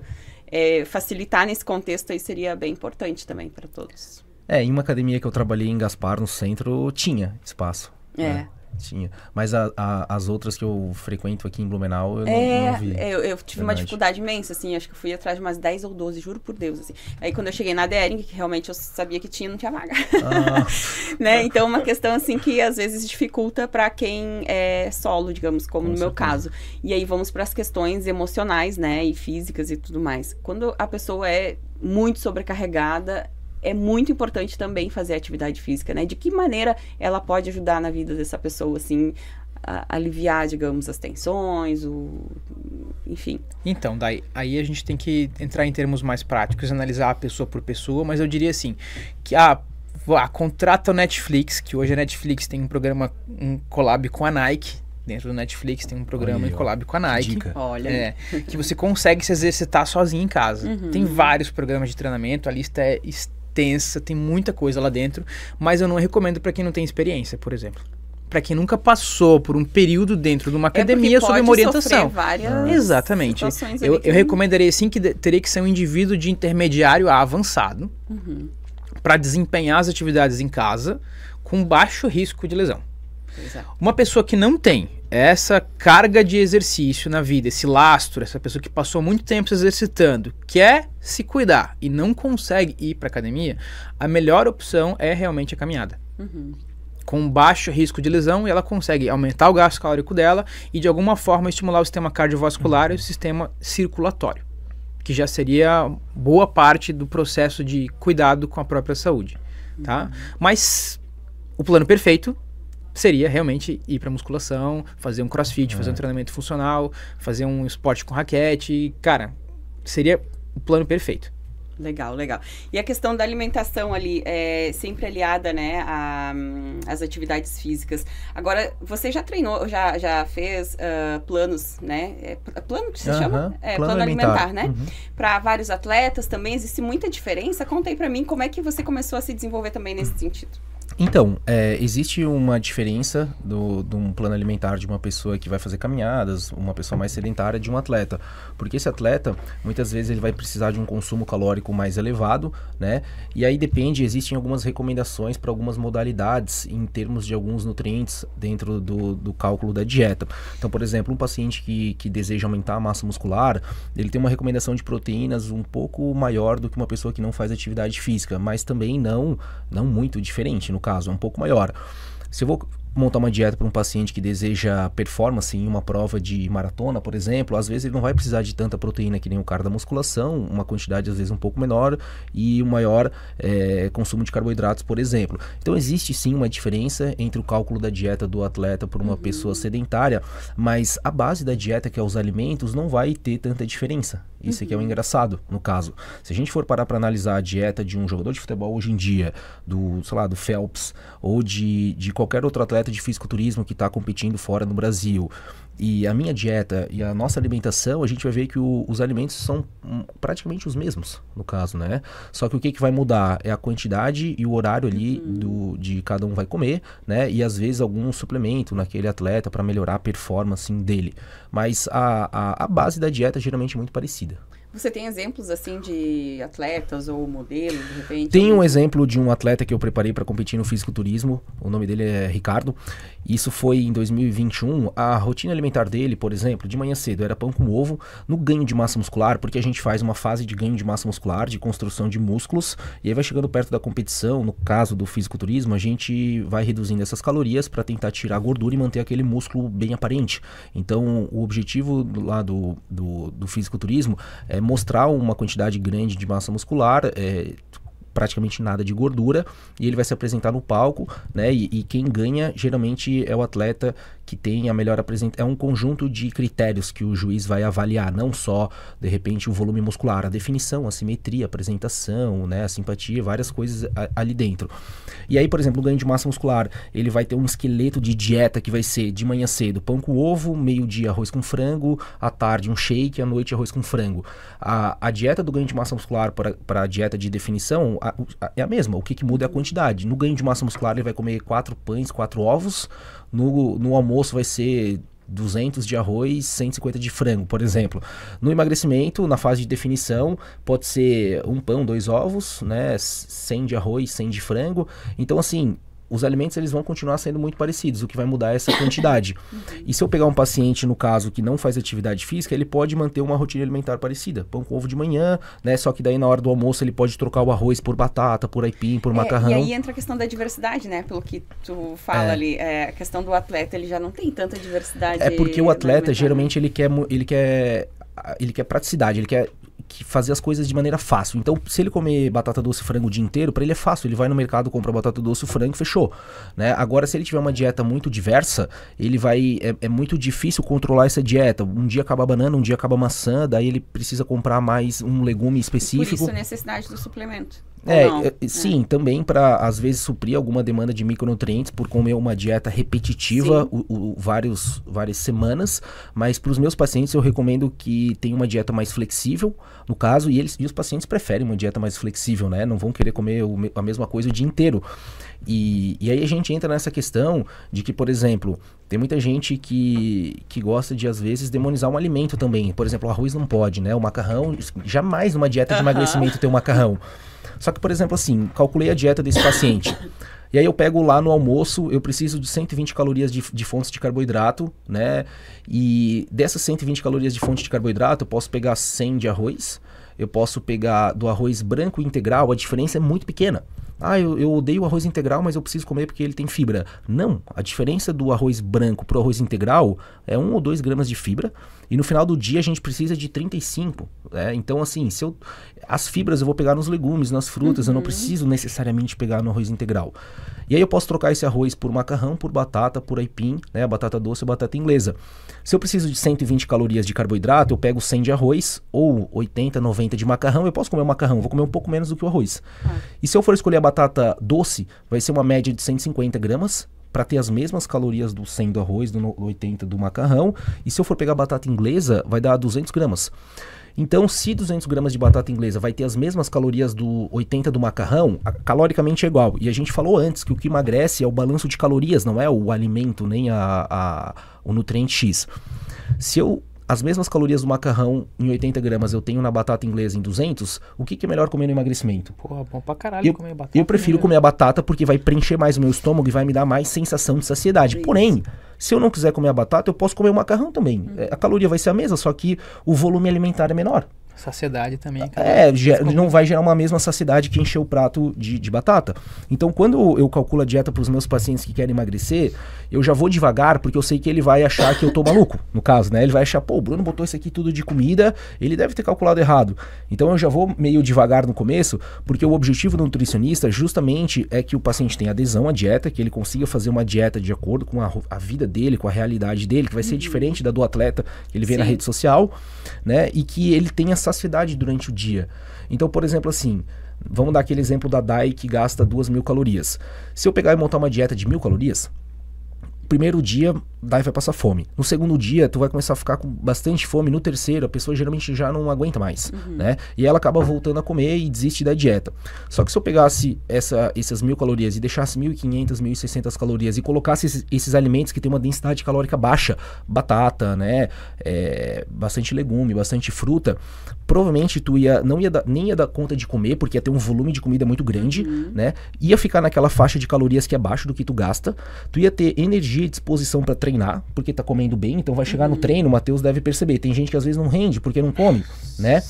é, facilitar nesse contexto aí seria bem importante também para todos. É, em uma academia que eu trabalhei em Gaspar, no centro, tinha espaço. É. Né? Tinha. Mas a, a, as outras que eu frequento aqui em Blumenau, eu não, é, não vi. É, eu, eu tive Verdade. uma dificuldade imensa, assim. Acho que fui atrás de umas 10 ou 12, juro por Deus, assim. Aí quando eu cheguei na Dering, que realmente eu sabia que tinha, não tinha vaga. Ah. [LAUGHS] né? Então, uma questão, assim, que às vezes dificulta para quem é solo, digamos, como Com no certeza. meu caso. E aí vamos para as questões emocionais, né? E físicas e tudo mais. Quando a pessoa é muito sobrecarregada, é muito importante também fazer atividade física, né? De que maneira ela pode ajudar na vida dessa pessoa, assim, aliviar, digamos, as tensões, o... enfim. Então, daí aí a gente tem que entrar em termos mais práticos, analisar a pessoa por pessoa, mas eu diria assim, que a ah, a ah, contrata o Netflix, que hoje a Netflix tem um programa, um collab com a Nike, dentro do Netflix tem um programa de em collab com a Nike. Dica. Olha. É, que você consegue se exercitar sozinho em casa. Uhum. Tem vários programas de treinamento, a lista é extremamente tensa, tem muita coisa lá dentro, mas eu não recomendo para quem não tem experiência, por exemplo para quem nunca passou por um período dentro de uma é academia é sobre uma orientação. Várias ah. Exatamente. Eu, eu, recomendaria sim que teria que ser um indivíduo de intermediário a avançado uhum. para desempenhar as atividades em casa com baixo risco de lesão. Uma pessoa que não tem essa carga de exercício na vida, esse lastro, essa pessoa que passou muito tempo se exercitando, quer se cuidar e não consegue ir para academia, a melhor opção é realmente a caminhada. Uhum com baixo risco de lesão e ela consegue aumentar o gasto calórico dela e de alguma forma estimular o sistema cardiovascular e o sistema circulatório, que já seria boa parte do processo de cuidado com a própria saúde, tá? Uhum. Mas o plano perfeito seria realmente ir para musculação, fazer um crossfit, é. fazer um treinamento funcional, fazer um esporte com raquete. Cara, seria o plano perfeito. Legal, legal. E a questão da alimentação ali, é sempre aliada, né, às atividades físicas. Agora, você já treinou, já, já fez uh, planos, né? É, plano que se chama? É, plano, plano alimentar, alimentar né? Uhum. Para vários atletas também existe muita diferença. Conta aí para mim como é que você começou a se desenvolver também nesse hum. sentido. Então, é, existe uma diferença do, do um plano alimentar de uma pessoa que vai fazer caminhadas, uma pessoa mais sedentária, de um atleta. Porque esse atleta, muitas vezes, ele vai precisar de um consumo calórico mais elevado, né? E aí depende, existem algumas recomendações para algumas modalidades em termos de alguns nutrientes dentro do, do cálculo da dieta. Então, por exemplo, um paciente que, que deseja aumentar a massa muscular, ele tem uma recomendação de proteínas um pouco maior do que uma pessoa que não faz atividade física, mas também não, não muito diferente. No caso, é um pouco maior. Se eu vou montar uma dieta para um paciente que deseja performance em uma prova de maratona, por exemplo, às vezes ele não vai precisar de tanta proteína que nem o cara da musculação, uma quantidade às vezes um pouco menor e um maior é, consumo de carboidratos, por exemplo. Então existe sim uma diferença entre o cálculo da dieta do atleta por uma uhum. pessoa sedentária, mas a base da dieta, que é os alimentos, não vai ter tanta diferença. Isso uhum. aqui é o um uhum. engraçado, no caso. Se a gente for parar para analisar a dieta de um jogador de futebol hoje em dia, do, sei lá, do Phelps ou de, de qualquer outro atleta atleta de fisiculturismo que está competindo fora no Brasil e a minha dieta e a nossa alimentação, a gente vai ver que o, os alimentos são hum, praticamente os mesmos, no caso, né? Só que o que, que vai mudar é a quantidade e o horário ali uhum. do, de cada um vai comer, né? E às vezes algum suplemento naquele atleta para melhorar a performance dele. Mas a, a, a base da dieta é geralmente muito parecida. Você tem exemplos assim de atletas ou modelos, de repente? Tem um exemplo de um atleta que eu preparei para competir no fisiculturismo. O nome dele é Ricardo. Isso foi em 2021. A rotina alimentar dele, por exemplo, de manhã cedo era pão com ovo no ganho de massa muscular, porque a gente faz uma fase de ganho de massa muscular, de construção de músculos, e aí vai chegando perto da competição. No caso do fisiculturismo, a gente vai reduzindo essas calorias para tentar tirar a gordura e manter aquele músculo bem aparente. Então, o objetivo lá do, do, do fisiculturismo é mostrar uma quantidade grande de massa muscular, é, praticamente nada de gordura e ele vai se apresentar no palco, né? E, e quem ganha geralmente é o atleta que tem a melhor apresentação. É um conjunto de critérios que o juiz vai avaliar, não só de repente o volume muscular, a definição, a simetria, a apresentação, né? A simpatia, várias coisas a, ali dentro. E aí, por exemplo, o ganho de massa muscular, ele vai ter um esqueleto de dieta que vai ser de manhã cedo pão com ovo, meio-dia arroz com frango, à tarde um shake, à noite arroz com frango. A, a dieta do ganho de massa muscular para a dieta de definição a, a, é a mesma. O que, que, muda é a quantidade. No ganho de massa muscular, ele vai comer quatro pães, quatro ovos. No, no almoço, vai ser 200 de arroz, 150 de frango, por exemplo. No emagrecimento, na fase de definição, pode ser um pão, dois ovos, né? 100 de arroz, 100 de frango. Então, assim, os alimentos eles vão continuar sendo muito parecidos, o que vai mudar é essa quantidade. [COUGHS] e se eu pegar um paciente, no caso, que não faz atividade física, ele pode manter uma rotina alimentar parecida. Pão com ovo de manhã, né? Só que daí na hora do almoço ele pode trocar o arroz por batata, por aipim, por é, macarrão. E aí entra a questão da diversidade, né? Pelo que tu fala é. ali, é, a questão do atleta, ele já não tem tanta diversidade. É porque o atleta, né? geralmente, ele quer, ele quer ele quer praticidade, ele quer que fazer as coisas de maneira fácil. Então, se ele comer batata doce e frango o dia inteiro, para ele é fácil. Ele vai no mercado, compra batata doce e frango, fechou. Né? Agora, se ele tiver uma dieta muito diversa, ele vai é, é, muito difícil controlar essa dieta. Um dia acaba banana, um dia acaba maçã, daí ele precisa comprar mais um legume específico. E por isso a necessidade do suplemento. É, sim, é. também para às vezes suprir alguma demanda de micronutrientes por comer é uma dieta repetitiva o, o, vários, várias semanas, mas para os meus pacientes eu recomendo que tenham uma dieta mais flexível, no caso, e, eles, e os pacientes preferem uma dieta mais flexível, né? Não vão querer comer o, a mesma coisa o dia inteiro. E, e aí a gente entra nessa questão de que, por exemplo, tem muita gente que, que gosta de, às vezes, demonizar um alimento também. Por exemplo, o arroz não pode, né? O macarrão, jamais numa dieta de uh -huh. emagrecimento ter um macarrão. [LAUGHS] Só que, por exemplo, assim, calculei a dieta desse paciente. E aí eu pego lá no almoço, eu preciso de 120 calorias de, de fontes de carboidrato, né? E dessas 120 calorias de fonte de carboidrato, eu posso pegar 100 de arroz, eu posso pegar do arroz branco integral, a diferença é muito pequena. Ah, eu, eu odeio arroz integral, mas eu preciso comer porque ele tem fibra. Não, a diferença do arroz branco para o arroz integral é 1 ou 2 gramas de fibra e no final do dia a gente precisa de 35. Né? Então, assim, se eu, as fibras eu vou pegar nos legumes, nas frutas, uhum. eu não uhum. preciso necessariamente pegar no arroz integral. E aí eu posso trocar esse arroz por macarrão, por batata, por aipim, né? batata doce, batata inglesa. Se eu preciso de 120 calorias de carboidrato, eu pego 100 de arroz ou 80, 90 de macarrão. Eu posso comer o macarrão, vou comer um pouco menos do que o arroz. Ah. E se eu for escolher a batata doce, vai ser uma média de 150 gramas para ter as mesmas calorias do 100 do arroz, do 80 do macarrão. E se eu for pegar batata inglesa, vai dar 200 gramas. Então, se 200 gramas de batata inglesa vai ter as mesmas calorias do 80 do macarrão, a, caloricamente é igual. E a gente falou antes que o que emagrece é o balanço de calorias, não é o alimento nem a, a o nutriente X. Se eu as mesmas calorias do macarrão em 80 gramas eu tenho na batata inglesa em 200, o que, que é melhor comer no emagrecimento? Porra, bom pra caralho eu, comer batata. Eu prefiro comer a batata porque vai preencher mais o meu estômago e vai me dar mais sensação de saciedade. Isso. Porém, se eu não quiser comer a batata, eu posso comer o macarrão também. Hum. A caloria vai ser a mesma, só que o volume alimentar é menor. Saciedade também. Cara. É, não vai gerar uma mesma saciedade que encher o prato de, de batata. Então, quando eu calculo a dieta para os meus pacientes que querem emagrecer, eu já vou devagar, porque eu sei que ele vai achar que eu tô maluco, [LAUGHS] no caso, né? Ele vai achar, pô, o Bruno botou isso aqui tudo de comida, ele deve ter calculado errado. Então, eu já vou meio devagar no começo, porque o objetivo do nutricionista justamente é que o paciente tenha adesão à dieta, que ele consiga fazer uma dieta de acordo com a, a vida dele, com a realidade dele, que vai ser uhum. diferente da do atleta que ele vê Sim. na rede social, né? E que ele tenha essa saciedade durante o dia. Então, por exemplo, assim, vamos dar aquele exemplo da DAI que gasta 2 mil calorias. Se eu pegar e montar uma dieta de mil calorias, primeiro dia, daí vai passar fome. No segundo dia, tu vai começar a ficar com bastante fome. No terceiro, a pessoa geralmente já não aguenta mais, uhum. né? E ela acaba voltando a comer e desiste da dieta. Só que se eu pegasse essa, essas mil calorias e deixasse 1.500, 1.600 calorias e colocasse esses, esses, alimentos que têm uma densidade calórica baixa, batata, né? É, bastante legume, bastante fruta, provavelmente tu ia, não ia nem ia dar conta de comer, porque ia ter um volume de comida muito grande, uhum. né? Ia ficar naquela faixa de calorias que é abaixo do que tu gasta. Tu ia ter energia energia e disposição para treinar, porque tá comendo bem, então vai chegar uhum. no treino, o Matheus deve perceber. Tem gente que às vezes não rende porque não come, né?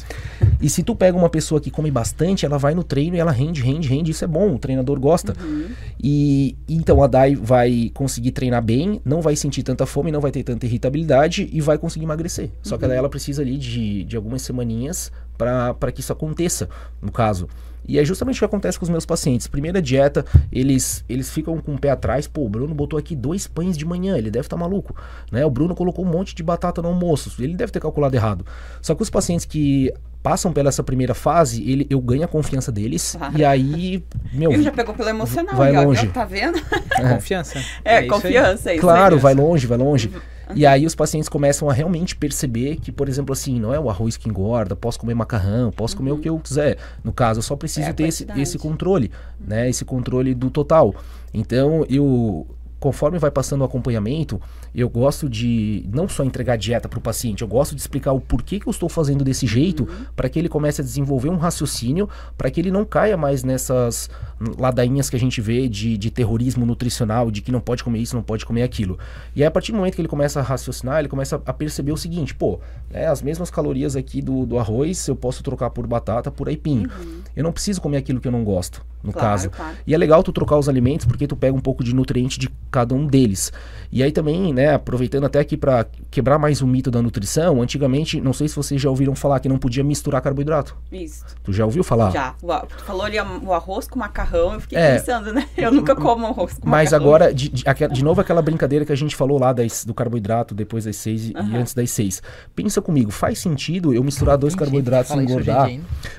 E se tu pega uma pessoa que come bastante, ela vai no treino e ela rende, rende, rende, isso é bom, o treinador gosta. Uhum. E então a Dai vai conseguir treinar bem, não vai sentir tanta fome, não vai ter tanta irritabilidade e vai conseguir emagrecer. Só que uhum. ela precisa ali de, de algumas semaninhas para que isso aconteça, no caso. E é justamente o que acontece com os meus pacientes. Primeira dieta, eles eles ficam com o pé atrás. Pô, o Bruno botou aqui dois pães de manhã, ele deve estar tá maluco. Né? O Bruno colocou um monte de batata no almoço, ele deve ter calculado errado. Só que os pacientes que passam pela essa primeira fase, ele, eu ganho a confiança deles. Claro. E aí, meu. Ele já pegou pelo emocional, vai longe. Ó, tá vendo? É. Confiança. É, é confiança. É isso claro, aí. vai longe, vai longe. Uhum. E aí os pacientes começam a realmente perceber que, por exemplo, assim, não é o arroz que engorda, posso comer macarrão, posso uhum. comer o uhum. que eu quiser. No caso, eu só preciso é ter esse, esse controle, né? Esse controle do total. Então, eu conforme vai passando o acompanhamento, eu gosto de não só entregar dieta para o paciente, eu gosto de explicar o porquê que eu estou fazendo desse jeito uhum. para que ele comece a desenvolver um raciocínio, para que ele não caia mais nessas ladainhas que a gente vê de, de terrorismo nutricional, de que não pode comer isso, não pode comer aquilo. E aí, a partir do momento que ele começa a raciocinar, ele começa a perceber o seguinte: pô, né, as mesmas calorias aqui do, do arroz eu posso trocar por batata, por aipim. Uhum. Eu não preciso comer aquilo que eu não gosto, no claro, caso. Claro. E é legal tu trocar os alimentos porque tu pega um pouco de nutriente de cada um deles. E aí também, né? né, aproveitando até aqui para quebrar mais um mito da nutrição, antigamente, não sei se vocês já ouviram falar que não podia misturar carboidrato. Isso. Tu já ouviu falar? Já. Tu falou ali o arroz com macarrão, eu fiquei é, pensando, né? [LAUGHS] Eu nunca como arroz com mas macarrão. Mas agora, de, de, de, novo aquela brincadeira que a gente falou lá das, do carboidrato depois das seis e, uhum. e antes das seis. Pensa comigo, faz sentido eu misturar dois carboidratos e engordar?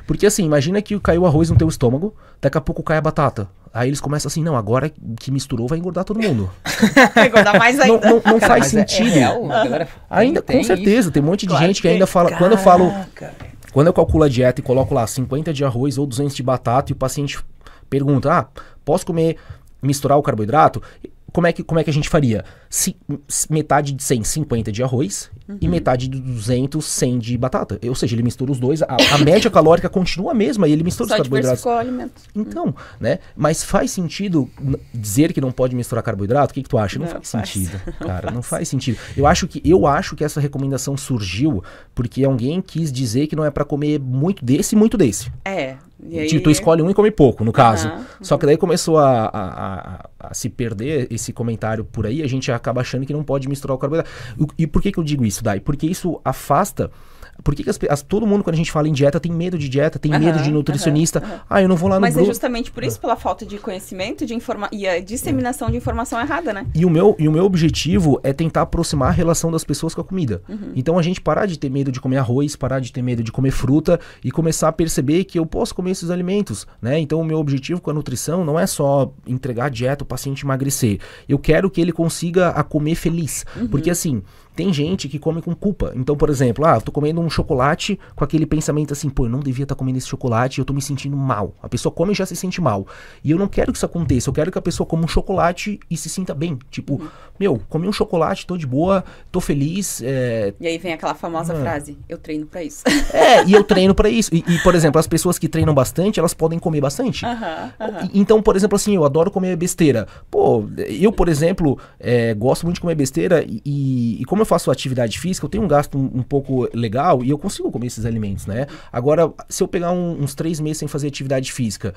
Porque assim, imagina que caiu arroz no teu estômago, daqui a pouco cai a batata Aí eles começam assim, não, agora que misturou vai engordar todo mundo. [LAUGHS] vai engordar mais ainda. Não, não, não faz é sentido. É real, ainda, com certeza, isso. tem um monte de claro gente que, que ainda fala. Caraca. Quando eu falo. Quando eu calculo a dieta e coloco lá 50 de arroz ou 200 de batata e o paciente pergunta, ah, posso comer misturar o carboidrato, como é que, como é que a gente faria? Se, metade de 150 de arroz uhum. e metade de 200, 100 de batata. Ou seja, ele mistura os dois, a, a média calórica continua a mesma e ele mistura Só os carboidratos. Alimentos. Hum. Então, hum. né? Mas faz sentido dizer que não pode misturar carboidrato? O que, que tu acha? Não, não faz, faz, sentido, [LAUGHS] não cara, faz. não faz sentido. Eu acho que eu acho que essa recomendação surgiu porque alguém quis dizer que não é para comer muito desse e muito desse. É, e tu né? escolhe um e come pouco, no caso. Uhum. Só que daí começou a, a, a, a, se perder esse comentário por aí, a gente acaba achando que não pode misturar o carboidrato. E, e por que, que eu digo isso, Dai? Porque isso afasta por que, que as, as, todo mundo, quando a gente fala em dieta, tem medo de dieta, tem uhum, medo de nutricionista? Uhum, uhum. Ah, eu não vou lá no Mas Bru... é justamente por isso, pela falta de conhecimento de informa... e a disseminação de informação errada, né? E o, meu, e o meu objetivo é tentar aproximar a relação das pessoas com a comida. Uhum. Então a gente parar de ter medo de comer arroz, parar de ter medo de comer fruta e começar a perceber que eu posso comer esses alimentos, né? Então o meu objetivo com a nutrição não é só entregar a dieta, o paciente emagrecer. Eu quero que ele consiga a comer feliz. Uhum. Porque assim, tem gente que come com culpa. Então, por exemplo, ah, eu tô comendo um chocolate com aquele pensamento assim, pô, eu não devia estar tá comendo esse chocolate, eu tô me sentindo mal. A pessoa come e já se sente mal. E eu não quero que isso aconteça. Eu quero que a pessoa coma um chocolate e se sinta bem. Tipo, uhum. meu, comi um chocolate, tô de boa, tô feliz. É... E aí vem aquela famosa ah. frase: eu treino para isso. [LAUGHS] É, e eu treino para isso. E, e, por exemplo, as pessoas que treinam bastante, elas podem comer bastante. Uhum, uhum. Então, por exemplo, assim, eu adoro comer besteira. Pô, eu, por exemplo, é, gosto muito de comer besteira e, e, e como eu faço atividade física, eu tenho um gasto um, um, pouco legal e eu consigo comer esses alimentos, né? Agora, se eu pegar um, uns três meses sem fazer atividade física,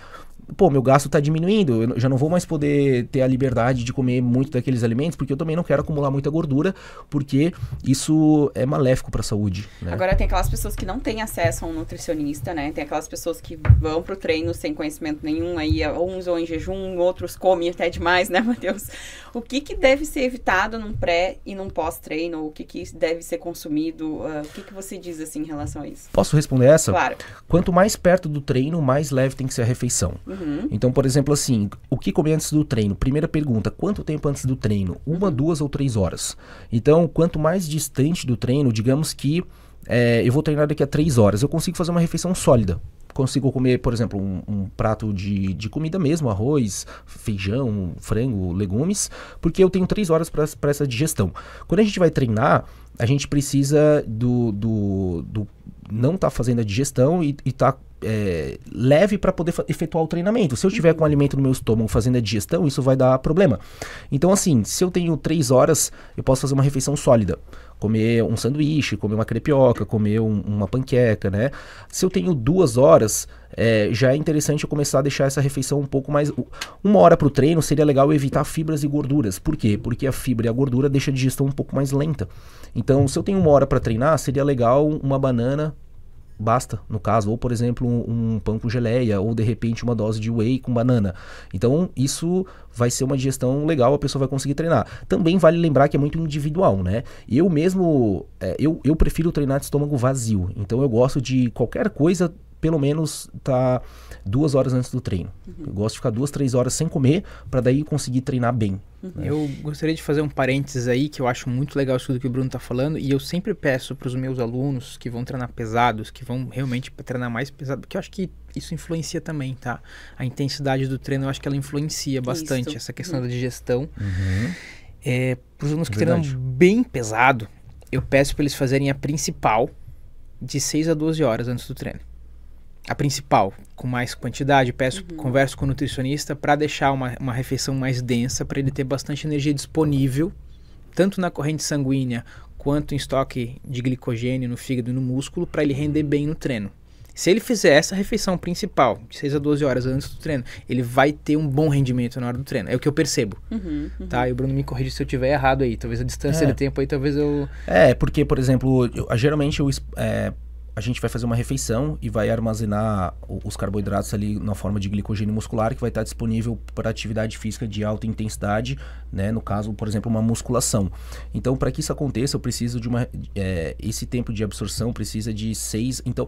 pô, meu gasto está diminuindo, eu já não vou mais poder ter a liberdade de comer muito daqueles alimentos, porque eu também não quero acumular muita gordura, porque isso é maléfico para a saúde. Né? Agora tem aquelas pessoas que não têm acesso a um nutricionista, né? Tem aquelas pessoas que vão pro treino sem conhecimento nenhum, aí uns vão em jejum, outros comem até demais, né, [LAUGHS] Matheus? O que que deve ser evitado num pré e num pós-treino? O que que deve ser consumido? Uh, o que que você diz, assim, em relação a isso? Posso responder essa? Claro. Quanto mais perto do treino, mais leve tem que ser a refeição. Uhum. Uhum. Então, por exemplo, assim, o que comer antes do treino? Primeira pergunta, quanto tempo antes do treino? Uma, uhum. duas ou três horas. Então, quanto mais distante do treino, digamos que é, eu vou treinar daqui a três horas, eu consigo fazer uma refeição sólida consigo comer, por exemplo, um, um, prato de, de comida mesmo, arroz, feijão, frango, legumes, porque eu tenho três horas para essa digestão. Quando a gente vai treinar, a gente precisa do, do, do não estar tá fazendo a digestão e estar tá é, leve para poder efetuar o treinamento. Se eu tiver com uhum. alimento no meu estômago fazendo a digestão, isso vai dar problema. Então, assim, se eu tenho três horas, eu posso fazer uma refeição sólida. Comer um sanduíche, comer uma crepioca, comer um, uma panqueca, né? Se eu tenho duas horas, é, já é interessante eu começar a deixar essa refeição um pouco mais. Uma hora para o treino seria legal evitar fibras e gorduras. Por quê? Porque a fibra e a gordura deixa a digestão um pouco mais lenta. Então, se eu tenho uma hora para treinar, seria legal uma banana, basta, no caso, ou por exemplo um, um, pão com geleia, ou de repente uma dose de whey com banana. Então isso vai ser uma digestão legal, a pessoa vai conseguir treinar. Também vale lembrar que é muito individual, né? Eu mesmo, é, eu, eu prefiro treinar de estômago vazio, então eu gosto de qualquer coisa pelo menos tá duas horas antes do treino. Uhum. Eu gosto de ficar duas, três horas sem comer para daí conseguir treinar bem. Uhum. Né? Eu gostaria de fazer um parênteses aí que eu acho muito legal isso tudo que o Bruno tá falando e eu sempre peço para os meus alunos que vão treinar pesados, que vão realmente treinar mais pesado, porque eu acho que isso influencia também, tá? A intensidade do treino eu acho que ela influencia bastante isso. essa questão uhum. da digestão. Uhum. É, para os alunos que Verdade. treinam bem pesado, eu peço para eles fazerem a principal de 6 a 12 horas antes do treino a principal, com mais quantidade, peço, uhum. converso com o nutricionista para deixar uma, uma refeição mais densa, para ele ter bastante energia disponível, tanto na corrente sanguínea quanto em estoque de glicogênio no fígado e no músculo, para ele render bem no treino. Se ele fizer essa refeição principal, de 6 a 12 horas antes do treino, ele vai ter um bom rendimento na hora do treino. É o que eu percebo. Uhum, uhum. Tá? E o Bruno me corrige se eu tiver errado aí. Talvez a distância é. de tempo aí, talvez eu. É, porque, por exemplo, eu, geralmente eu, é, a gente vai fazer uma refeição e vai armazenar os carboidratos ali na forma de glicogênio muscular que vai estar disponível para atividade física de alta intensidade, né? No caso, por exemplo, uma musculação. Então, para que isso aconteça, eu preciso de uma é, esse tempo de absorção precisa de seis. Então,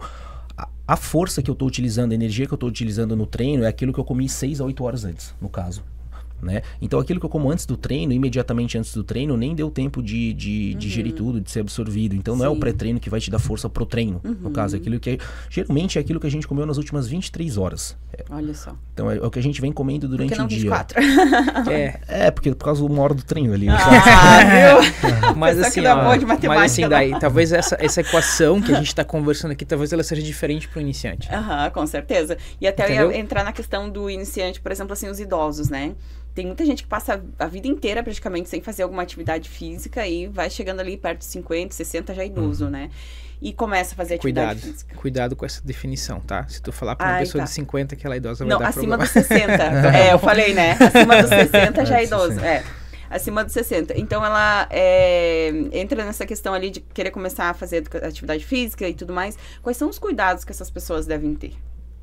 a, a força que eu estou utilizando, a energia que eu estou utilizando no treino é aquilo que eu comi seis a oito horas antes, no caso. Né? Então aquilo que eu como antes do treino, imediatamente antes do treino, nem deu tempo de, de, uhum. digerir tudo, de ser absorvido. Então Sim. não é o pré-treino que vai te dar força pro treino. Uhum. No caso, é aquilo que é, geralmente é aquilo que a gente comeu nas últimas 23 horas. Olha só. Então é, é, o que a gente vem comendo durante porque não o 24. dia. [LAUGHS] é, é, porque por causa de uma hora do treino ali. Né? Ah, viu? [LAUGHS] Assim, mas, assim, ó, mas assim, né? mas assim, daí, talvez essa, essa equação que a gente está conversando aqui, talvez ela seja diferente para o iniciante. Aham, com certeza. E até eu ia entrar na questão do iniciante, por exemplo, assim, os idosos, né? tem muita gente que passa a vida inteira praticamente sem fazer alguma atividade física e vai chegando ali perto dos 50, 60 já é idoso, uhum. né? E começa a fazer atividade cuidado, física. Cuidado com essa definição, tá? Se tu falar pra uma Ai, pessoa tá. de 50 que ela é idosa, vai Não, dar acima problema. dos 60. [LAUGHS] é, eu falei, né? Acima dos 60 [LAUGHS] é, já é idoso. É acima dos 60. É. Então ela é, entra nessa questão ali de querer começar a fazer atividade física e tudo mais. Quais são os cuidados que essas pessoas devem ter?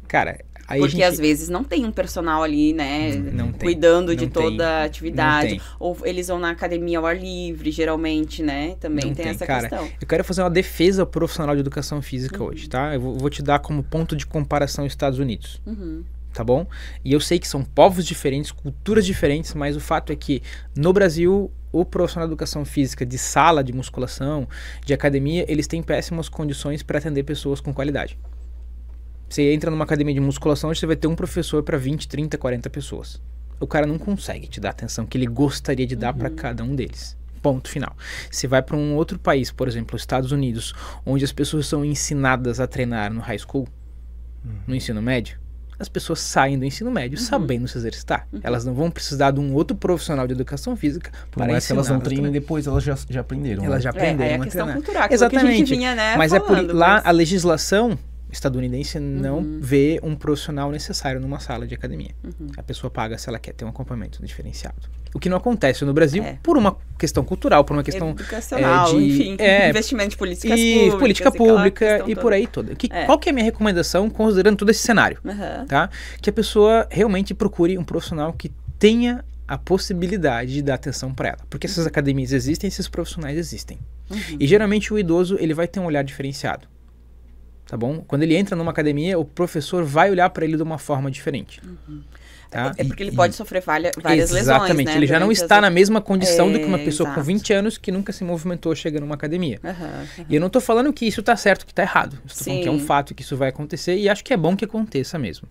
Cara, Aí porque gente... às vezes não tem um personal ali, né? Não, tem. cuidando de toda a atividade. Ou eles vão na academia ao ar livre, geralmente, né? Também tem, tem, essa cara, questão. Eu quero fazer uma defesa ao profissional de educação física uhum. hoje, tá? Eu vou, vou, te dar como ponto de comparação os Estados Unidos. Uhum tá bom? E eu sei que são povos diferentes, culturas diferentes, mas o fato é que no Brasil o profissional de educação física de sala de musculação, de academia, eles têm péssimas condições para atender pessoas com qualidade. Você entra numa academia de musculação onde você vai ter um professor para 20, 30, 40 pessoas. O cara não consegue te dar a atenção que ele gostaria de dar uhum. para cada um deles. Ponto final. Você vai para um outro país, por exemplo, Estados Unidos, onde as pessoas são ensinadas a treinar no high school, uhum. no ensino médio, as pessoas saem do ensino médio uhum. sabendo se exercitar. Uhum. Elas não vão precisar de um outro profissional de educação física Por para mais que elas não treinem depois, elas já, já aprenderam. Elas né? já é, aprenderam. É, é a questão treinar. cultural, Exatamente. É que a gente vinha, né, mas falando, é por, mas... lá a legislação estadunidense não uhum. vê um profissional necessário numa sala de academia. Uhum. A pessoa paga se ela quer ter um acompanhamento diferenciado. O que não acontece no Brasil é. por uma questão cultural, por uma questão educacional, é, de, enfim, é, investimento de políticas e públicas, política pública e por aí toda. Que, é. Qual que é a minha recomendação considerando todo esse cenário, uhum. tá? Que a pessoa realmente procure um profissional que tenha a possibilidade de dar atenção para ela. Porque essas uhum. academias existem, esses profissionais existem. Uhum. E geralmente o idoso ele vai ter um olhar diferenciado tá bom? Quando ele entra numa academia, o professor vai olhar para ele de uma forma diferente. Uhum. Tá? É porque ele e, pode sofrer várias exatamente, lesões. Exatamente, né? ele já não está as... na mesma condição é, do que uma é, pessoa exato. com 20 anos que nunca se movimentou chegando numa academia. Uhum, uhum. E eu não estou falando que isso está certo, que está errado. Estou falando que é um fato que isso vai acontecer e acho que é bom que aconteça mesmo.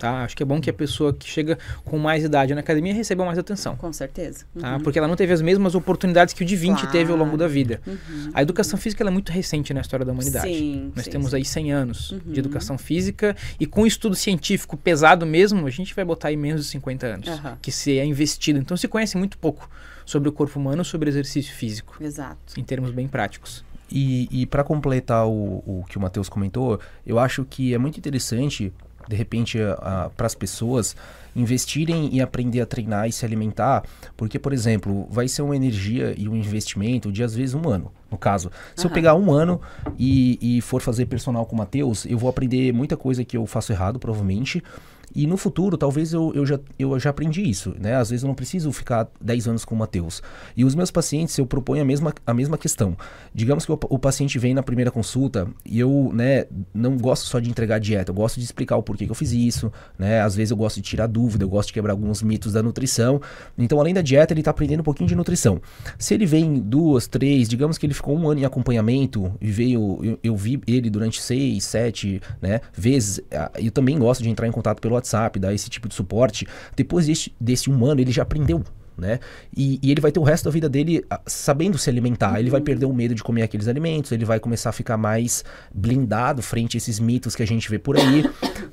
Tá? Acho que é bom que a pessoa que chega com mais idade na academia receba mais atenção. Com certeza. Tá? Uhum. Tá? Porque ela não teve as mesmas oportunidades que o de 20 claro. teve ao longo da vida. Uhum. A educação física é muito recente na história da humanidade. Sim, Nós sim, temos sim. aí 100 anos uhum. de educação física e com estudo científico pesado mesmo, a gente vai botar aí menos de 50 anos que se é investido. Então se conhece muito pouco sobre o corpo humano, sobre exercício físico. Exato. Em termos bem práticos. E, e para completar o, o que o Matheus comentou, eu acho que é muito interessante de repente, para as pessoas investirem e aprender a treinar e se alimentar, porque, por exemplo, vai ser uma energia e um investimento de às vezes um ano. No caso, se uhum. eu pegar um ano e, e for fazer personal com o Matheus, eu vou aprender muita coisa que eu faço errado, provavelmente e no futuro, talvez eu, eu, já, eu já aprendi isso, né? Às vezes eu não preciso ficar 10 anos com o Matheus. E os meus pacientes, eu proponho a mesma, a mesma questão. Digamos que o, o, paciente vem na primeira consulta e eu, né, não gosto só de entregar dieta, eu gosto de explicar o porquê que eu fiz isso, né? Às vezes eu gosto de tirar dúvida, eu gosto de quebrar alguns mitos da nutrição. Então, além da dieta, ele está aprendendo um pouquinho de nutrição. Se ele vem duas, três, digamos que ele ficou um ano em acompanhamento e veio, eu, eu vi ele durante seis, sete, né, vezes, ah, eu também gosto de entrar em contato pelo WhatsApp, dar esse tipo de suporte, depois desse, desse um ano ele já aprendeu. Né? E, e, ele vai ter o resto da vida dele ah, sabendo se alimentar. Uhum. Ele vai uhum. perder o medo de comer aqueles alimentos, ele vai começar a ficar mais blindado frente a esses mitos que a gente vê por aí.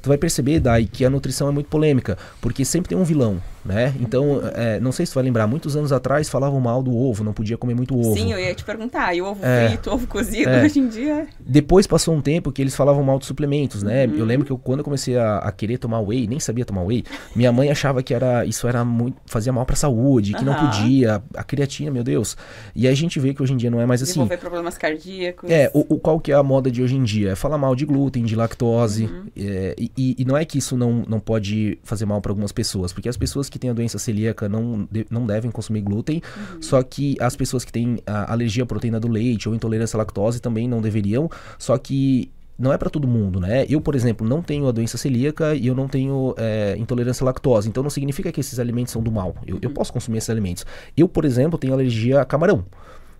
tu vai perceber, Dai, que a nutrição é muito polêmica, porque sempre tem um vilão. Né? Então, é, não sei se tu vai lembrar, muitos anos atrás falavam mal do ovo, não podia comer muito ovo. Sim, eu ia te perguntar, ah, e ovo é, frito, ovo cozido, é. [LAUGHS] hoje em dia... Depois passou um tempo que eles falavam mal de suplementos, né? Uhum. Eu lembro que eu, quando eu comecei a, a, querer tomar whey, nem sabia tomar whey, minha mãe achava que era isso era muito fazia mal pra saúde, que uhum. não podia, a creatina, meu Deus. E a gente vê que hoje em dia não é mais assim. Desenvolver problemas cardíacos. É, o, o, qual que é a moda de hoje em dia? É falar mal de glúten, de lactose, uhum. é, e, e não é que isso não, não pode fazer mal para algumas pessoas, porque as pessoas que que tem a doença celíaca não, de, não devem consumir glúten, uhum. só que as pessoas que têm a, alergia à proteína do leite ou intolerância à lactose também não deveriam, só que não é para todo mundo, né? Eu, por exemplo, não tenho a doença celíaca e eu não tenho é, intolerância à lactose, então não significa que esses alimentos são do mal. Eu, eu uhum. posso consumir esses alimentos. Eu, por exemplo, tenho alergia a camarão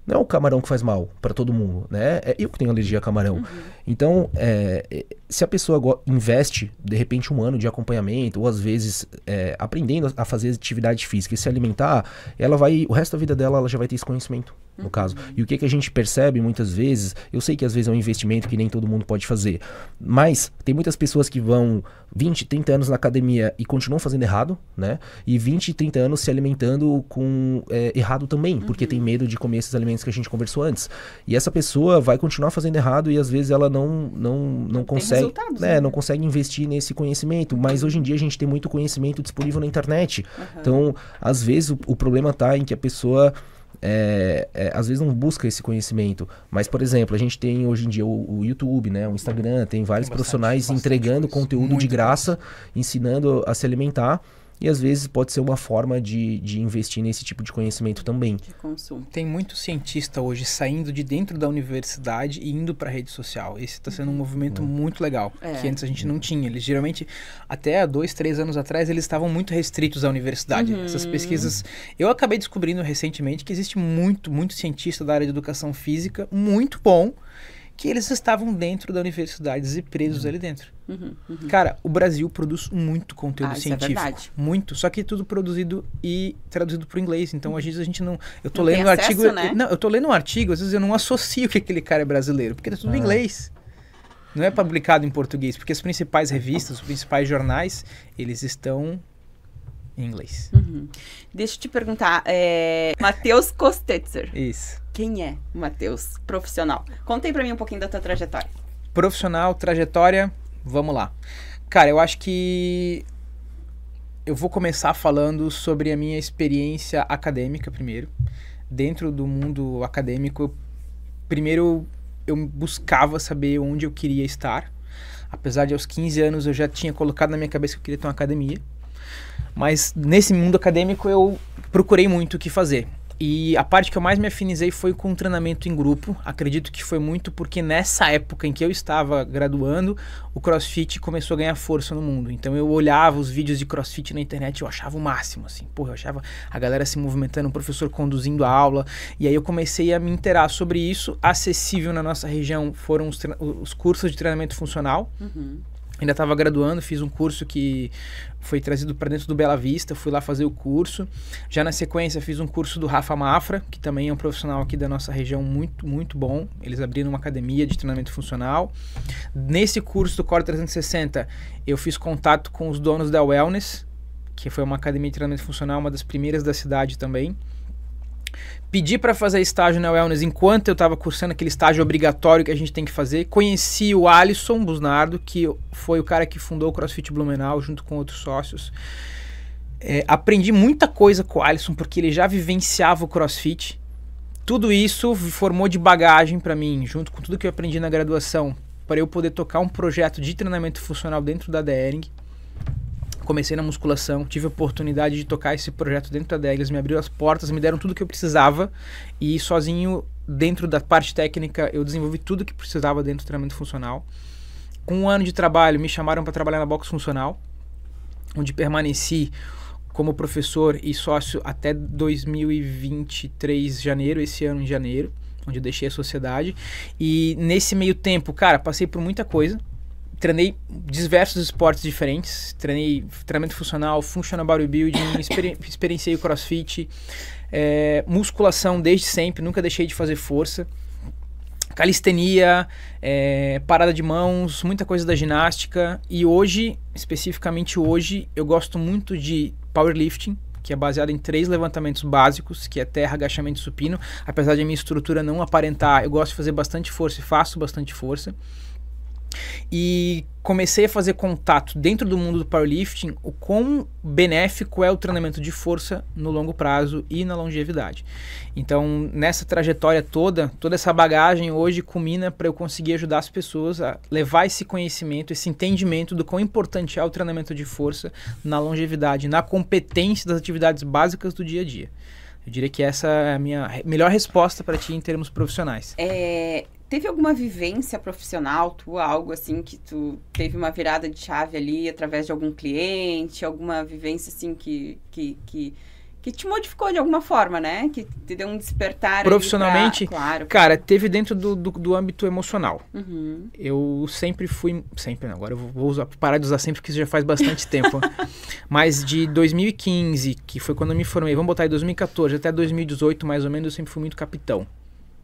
não é o camarão que faz mal para todo mundo, né? É eu que tenho alergia a camarão. Uhum. Então, é, é se a pessoa investe, de repente, um ano de acompanhamento, ou às vezes é, aprendendo a fazer atividade física e se alimentar, ela vai. O resto da vida dela ela já vai ter esse conhecimento no caso. E o que, que a gente percebe muitas vezes, eu sei que às vezes é um investimento que nem todo mundo pode fazer, mas tem muitas pessoas que vão 20, 30 anos na academia e continuam fazendo errado, né? E 20, 30 anos se alimentando com é, errado também, porque uhum. tem medo de comer esses alimentos que a gente conversou antes. E essa pessoa vai continuar fazendo errado e às vezes ela não não, não, não consegue, né? né? Não consegue investir nesse conhecimento, mas hoje em dia a gente tem muito conhecimento disponível na internet. Uhum. Então, às vezes o, o problema está em que a pessoa é, é, às vezes não busca esse conhecimento. Mas, por exemplo, a gente tem hoje em dia o, o YouTube, né, o Instagram, tem vários tem bastante, profissionais bastante entregando coisa. conteúdo Muito de graça, ensinando a se alimentar. E às vezes pode ser uma forma de, de investir nesse tipo de conhecimento também. De consumo. Tem muito cientista hoje saindo de dentro da universidade e indo para a rede social. Esse está sendo um uhum. movimento uhum. muito legal, é. que antes a gente não uhum. tinha. Eles geralmente, até há dois, três anos atrás, eles estavam muito restritos à universidade. Uhum. Essas pesquisas. Eu acabei descobrindo recentemente que existe muito, muito cientista da área de educação física, muito bom, que eles estavam dentro da universidade e presos uhum. ali dentro. Uhum, uhum. Cara, o Brasil produz muito conteúdo ah, é científico. É muito. Só que tudo produzido e traduzido para o inglês. Então, às vezes a gente não. Eu tô não lendo um acesso, artigo. Né? Não, eu tô lendo um artigo, às vezes eu não associo que aquele cara é brasileiro, porque é tudo ah. em inglês. Não é publicado em português, porque as principais revistas, os principais jornais, eles estão em inglês. Uhum. Deixa eu te perguntar, é... Matheus Kostetzer. Isso. Quem é o Matheus, profissional? Contem para mim um pouquinho da tua trajetória. Profissional, trajetória, Vamos lá. Cara, eu acho que eu vou começar falando sobre a minha experiência acadêmica primeiro. Dentro do mundo acadêmico, primeiro eu buscava saber onde eu queria estar. Apesar de aos 15 anos eu já tinha colocado na minha cabeça que eu queria ter uma academia. Mas nesse mundo acadêmico eu procurei muito o que fazer. E a parte que eu mais me afinizei foi com o treinamento em grupo. Acredito que foi muito porque nessa época em que eu estava graduando, o CrossFit começou a ganhar força no mundo. Então eu olhava os vídeos de CrossFit na internet, eu achava o máximo, assim. Porra, eu achava a galera se movimentando, o professor conduzindo a aula. E aí eu comecei a me interar sobre isso. Acessível na nossa região foram os, os cursos de treinamento funcional. Uhum ainda estava graduando, fiz um curso que foi trazido para dentro do Bela Vista, fui lá fazer o curso. Já na sequência fiz um curso do Rafa Mafra, que também é um profissional aqui da nossa região muito, muito bom. Eles abriram uma academia de treinamento funcional. Nesse curso do Core 360, eu fiz contato com os donos da Wellness, que foi uma academia de treinamento funcional, uma das primeiras da cidade também pedi para fazer estágio na Wellness enquanto eu estava cursando aquele estágio obrigatório que a gente tem que fazer. Conheci o Alisson Busnardo, que foi o cara que fundou o CrossFit Blumenau junto com outros sócios. É, aprendi muita coisa com o Alisson porque ele já vivenciava o CrossFit. Tudo isso formou de bagagem para mim, junto com tudo que eu aprendi na graduação, para eu poder tocar um projeto de treinamento funcional dentro da Dering comecei na musculação, tive a oportunidade de tocar esse projeto dentro da Degles, me abriu as portas, me deram tudo que eu precisava e sozinho, dentro da parte técnica, eu desenvolvi tudo que precisava dentro do treinamento funcional. Com um ano de trabalho, me chamaram para trabalhar na box funcional, onde permaneci como professor e sócio até 2023, janeiro, esse ano em janeiro, onde eu deixei a sociedade. E nesse meio tempo, cara, passei por muita coisa, treinei diversos esportes diferentes. Treinei treinamento funcional, functional bodybuilding, [LAUGHS] exper experienciei o crossfit, é, musculação desde sempre, nunca deixei de fazer força. Calistenia, é, parada de mãos, muita coisa da ginástica. E hoje, especificamente hoje, eu gosto muito de powerlifting, que é baseado em três levantamentos básicos, que é terra, agachamento e supino. Apesar de a minha estrutura não aparentar, eu gosto de fazer bastante força e faço bastante força. E comecei a fazer contato dentro do mundo do powerlifting o quão benéfico é o treinamento de força no longo prazo e na longevidade. Então, nessa trajetória toda, toda essa bagagem hoje culmina para eu conseguir ajudar as pessoas a levar esse conhecimento, esse entendimento do quão importante é o treinamento de força na longevidade, na competência das atividades básicas do dia a dia. Eu diria que essa é a minha melhor resposta para ti em termos profissionais. É, teve alguma vivência profissional tua, algo assim que tu teve uma virada de chave ali através de algum cliente, alguma vivência assim que que, que, que te modificou de alguma forma, né? Que te deu um despertar. Profissionalmente, pra, claro. Cara, teve dentro do, do, do âmbito emocional. Uhum. Eu sempre fui. Sempre, agora eu vou usar, parar de usar sempre, porque isso já faz bastante [LAUGHS] tempo. Mas de 2015, que foi quando eu me formei, vamos botar aí 2014 até 2018, mais ou menos, eu sempre fui muito capitão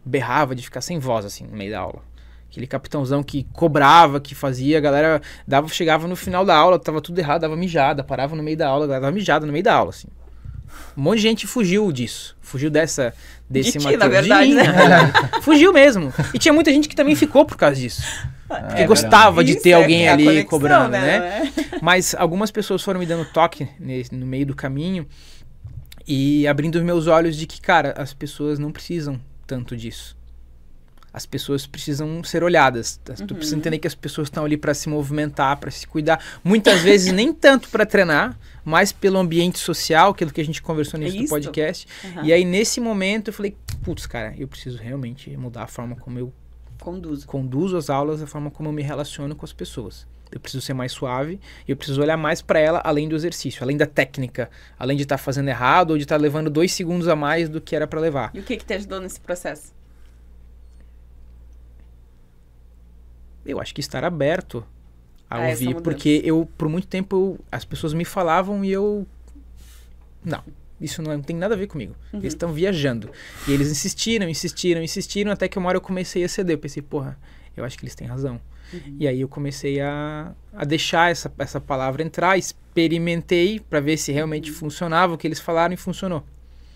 berrava de ficar sem voz, assim, no meio da aula. Aquele capitãozão que cobrava, que fazia, a galera dava, chegava no final da aula, tava tudo errado, dava mijada, parava no meio da aula, dava mijada no meio da aula, assim. Um monte de gente fugiu disso. Fugiu dessa. Desse de ti, na verdade, mim, né? [LAUGHS] É. fugiu mesmo. E tinha muita gente que também ficou por causa disso. Ah, Porque é, gostava de ter é alguém é ali conexão, cobrando, né? né? É? [LAUGHS] Mas algumas pessoas foram me dando toque nesse, no meio do caminho e abrindo os meus olhos de que, cara, as pessoas não precisam tanto disso. As pessoas precisam ser olhadas. Tu uhum. precisa entender que as pessoas estão ali para se movimentar, para se cuidar. Muitas [LAUGHS] vezes nem tanto para treinar, mas pelo ambiente social, aquilo que a gente conversou é nisso é podcast. Uhum. E aí nesse momento eu falei, putz, cara, eu preciso realmente mudar a forma como eu conduzo. Conduzo as aulas, a forma como eu me relaciono com as pessoas eu preciso ser mais suave, e eu preciso olhar mais para ela além do exercício, além da técnica, além de estar tá fazendo errado ou de estar tá levando dois segundos a mais do que era para levar. E o que, que te ajudou nesse processo? Eu acho que estar aberto a ah, ouvir, porque eu, por muito tempo, eu, as pessoas me falavam e eu. Não, isso não, é, tem nada a ver comigo. Uhum. Eles estão viajando. E eles insistiram, insistiram, insistiram, até que uma hora eu comecei a ceder. Eu pensei, porra, eu acho que eles têm razão. Uhum. E aí eu comecei a, a deixar essa, essa palavra entrar, experimentei para ver se realmente uhum. funcionava o que eles falaram e funcionou.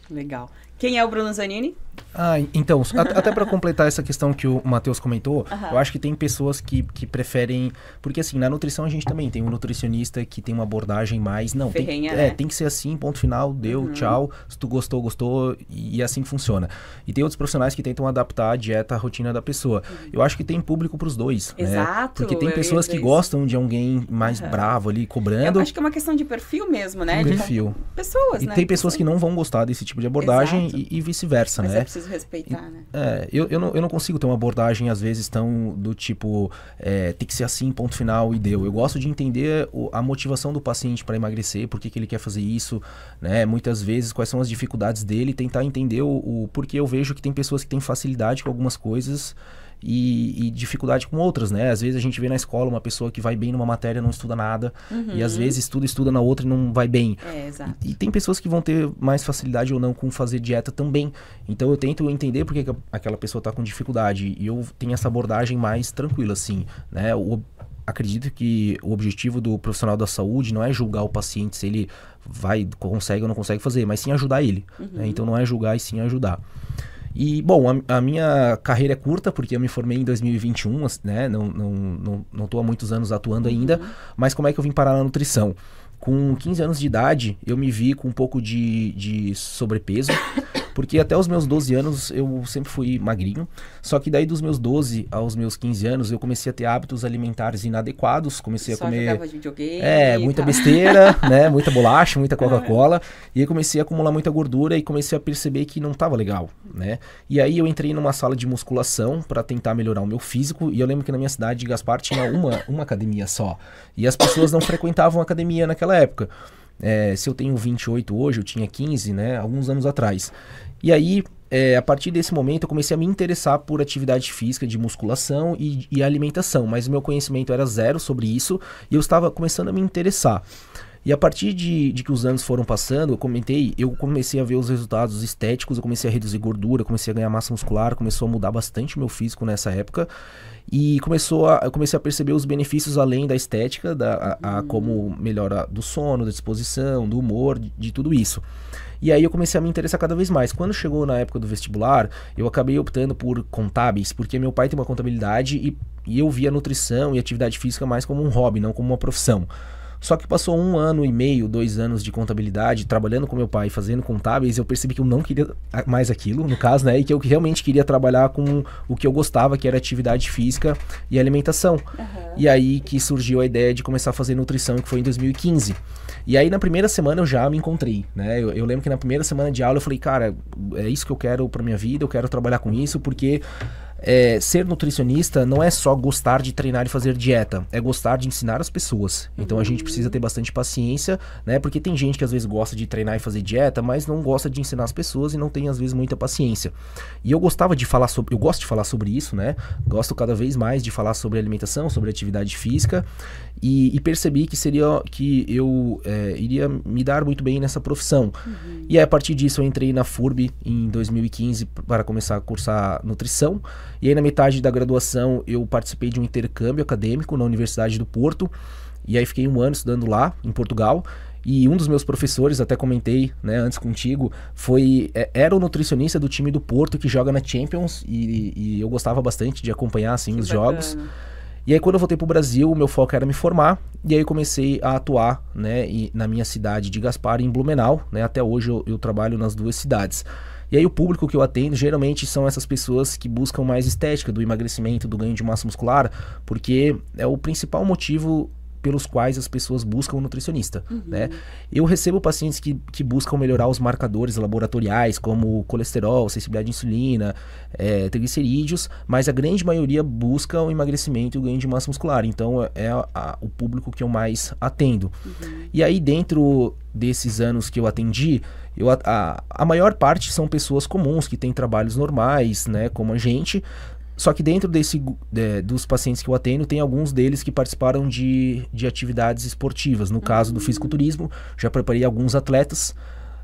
Legal. Quem é o Bruno Zanini? Ah, então, até para completar essa questão que o Matheus comentou, uhum. eu acho que tem pessoas que, que preferem. Porque assim, na nutrição a gente também tem um nutricionista que tem uma abordagem mais. Não, Ferrenha, tem, é, né? tem que ser assim, ponto final, deu, uhum. tchau. Se tu gostou, gostou, e, e, assim funciona. E tem outros profissionais que tentam adaptar a dieta à rotina da pessoa. Uhum. Eu acho que tem público para os dois. Né? Exato. Né? Porque tem pessoas que gostam de alguém mais bravo ali, cobrando. Eu acho que é uma questão de perfil mesmo, né? perfil. Com... Pessoas, e né? Tem pessoas tipo que não vão gostar desse tipo de abordagem e, e vice-versa, né? Mas é preciso respeitar, e, né? É, eu, eu, não, eu não consigo ter uma abordagem, às vezes, tão do tipo, é, tem que ser assim, ponto final e deu. Eu gosto de entender o, a motivação do paciente para emagrecer, por que, que ele quer fazer isso, né? Muitas vezes, quais são as dificuldades dele, tentar entender o, o porquê eu vejo que tem pessoas que têm facilidade com algumas coisas e, e, dificuldade com outras, né? Às vezes a gente vê na escola uma pessoa que vai bem numa matéria não estuda nada, uhum. e às uhum. vezes estuda, estuda na outra e não vai bem. É, e, e, tem pessoas que vão ter mais facilidade ou não com fazer dieta também. Então eu tento entender porque que aquela pessoa está com dificuldade e eu tenho essa abordagem mais tranquila, assim, né? O, acredito que o objetivo do profissional da saúde não é julgar o paciente se ele vai, consegue ou não consegue fazer, mas sim ajudar ele. Né? Uhum. Né? Então não é julgar e sim ajudar. E, bom, a, a, minha carreira é curta, porque eu me formei em 2021, né? Não, não, não, não tô há muitos anos atuando ainda, uhum. mas como é que eu vim parar na nutrição? Com 15 anos de idade, eu me vi com um pouco de, de sobrepeso. Porque até os meus 12 anos eu sempre fui magrinho. Só que daí dos meus 12 aos meus 15 anos eu comecei a ter hábitos alimentares inadequados. Comecei Só a comer. É, tá? muita besteira, [LAUGHS] né? Muita bolacha, muita Coca-Cola. e aí comecei a acumular muita gordura e comecei a perceber que não tava legal, né? E aí eu entrei numa sala de musculação para tentar melhorar o meu físico. E eu lembro que na minha cidade de Gaspar tinha uma, uma academia só. E as pessoas não frequentavam academia naquela época. É, se eu tenho 28 hoje, eu tinha 15, né? Alguns anos atrás. E aí, é, a partir desse momento, eu comecei a me interessar por atividade física de musculação e, e alimentação, mas o meu conhecimento era zero sobre isso e eu estava começando a me interessar. E a partir de, de, que os anos foram passando, eu comentei, eu comecei a ver os resultados estéticos, eu comecei a reduzir gordura, comecei a ganhar massa muscular, começou a mudar bastante o meu físico nessa época. E começou a, eu comecei a perceber os benefícios além da estética, da, a, a como melhora do sono, da disposição, do humor, de, de tudo isso. E aí eu comecei a me interessar cada vez mais. Quando chegou na época do vestibular, eu acabei optando por contábeis, porque meu pai tem uma contabilidade e, e eu via nutrição e atividade física mais como um hobby, não como uma profissão. Só que passou um ano e meio, dois anos de contabilidade, trabalhando com meu pai, fazendo contábeis, eu percebi que eu não queria mais aquilo, no caso, né? E que eu realmente queria trabalhar com o que eu gostava, que era atividade física e alimentação. Uhum. E aí que surgiu a ideia de começar a fazer nutrição, que foi em 2015. E aí na primeira semana eu já me encontrei, né? Eu, eu lembro que na primeira semana de aula eu falei, cara, é isso que eu quero para minha vida, eu quero trabalhar com isso, porque é, ser nutricionista não é só gostar de treinar e fazer dieta, é gostar de ensinar as pessoas. Então a gente precisa ter bastante paciência, né? Porque tem gente que às vezes gosta de treinar e fazer dieta, mas não gosta de ensinar as pessoas e não tem às vezes muita paciência. E eu gostava de falar sobre, eu gosto de falar sobre isso, né? Gosto cada vez mais de falar sobre alimentação, sobre atividade física e, e percebi que seria que eu é, iria me dar muito bem nessa profissão. Uhum. E aí, a partir disso eu entrei na FURB em 2015 para começar a cursar nutrição. E aí, na metade da graduação, eu participei de um intercâmbio acadêmico na Universidade do Porto. E aí, fiquei um ano estudando lá, em Portugal. E um dos meus professores, até comentei né, antes contigo, foi é, era o nutricionista do time do Porto que joga na Champions. E, e eu gostava bastante de acompanhar assim, os bacana. jogos. E aí, quando eu voltei para o Brasil, meu foco era me formar. E aí, comecei a atuar né, na minha cidade de Gaspar, em Blumenau. Né, até hoje, eu, eu trabalho nas duas cidades. E aí o público que eu atendo geralmente são essas pessoas que buscam mais estética do emagrecimento, do ganho de massa muscular, porque é o principal motivo pelos quais as pessoas buscam um nutricionista. Uhum. Né? Eu recebo pacientes que, que buscam melhorar os marcadores laboratoriais, como colesterol, sensibilidade à insulina, é, triglicerídeos, mas a grande maioria busca o emagrecimento e o ganho de massa muscular. Então é, é a, a, o público que eu mais atendo. Uhum. E aí, dentro desses anos que eu atendi, eu, a, a maior parte são pessoas comuns que têm trabalhos normais, né, como a gente, só que dentro desse, é, dos pacientes que eu atendo, tem alguns deles que participaram de, de atividades esportivas. No uhum. caso do fisiculturismo, já preparei alguns atletas.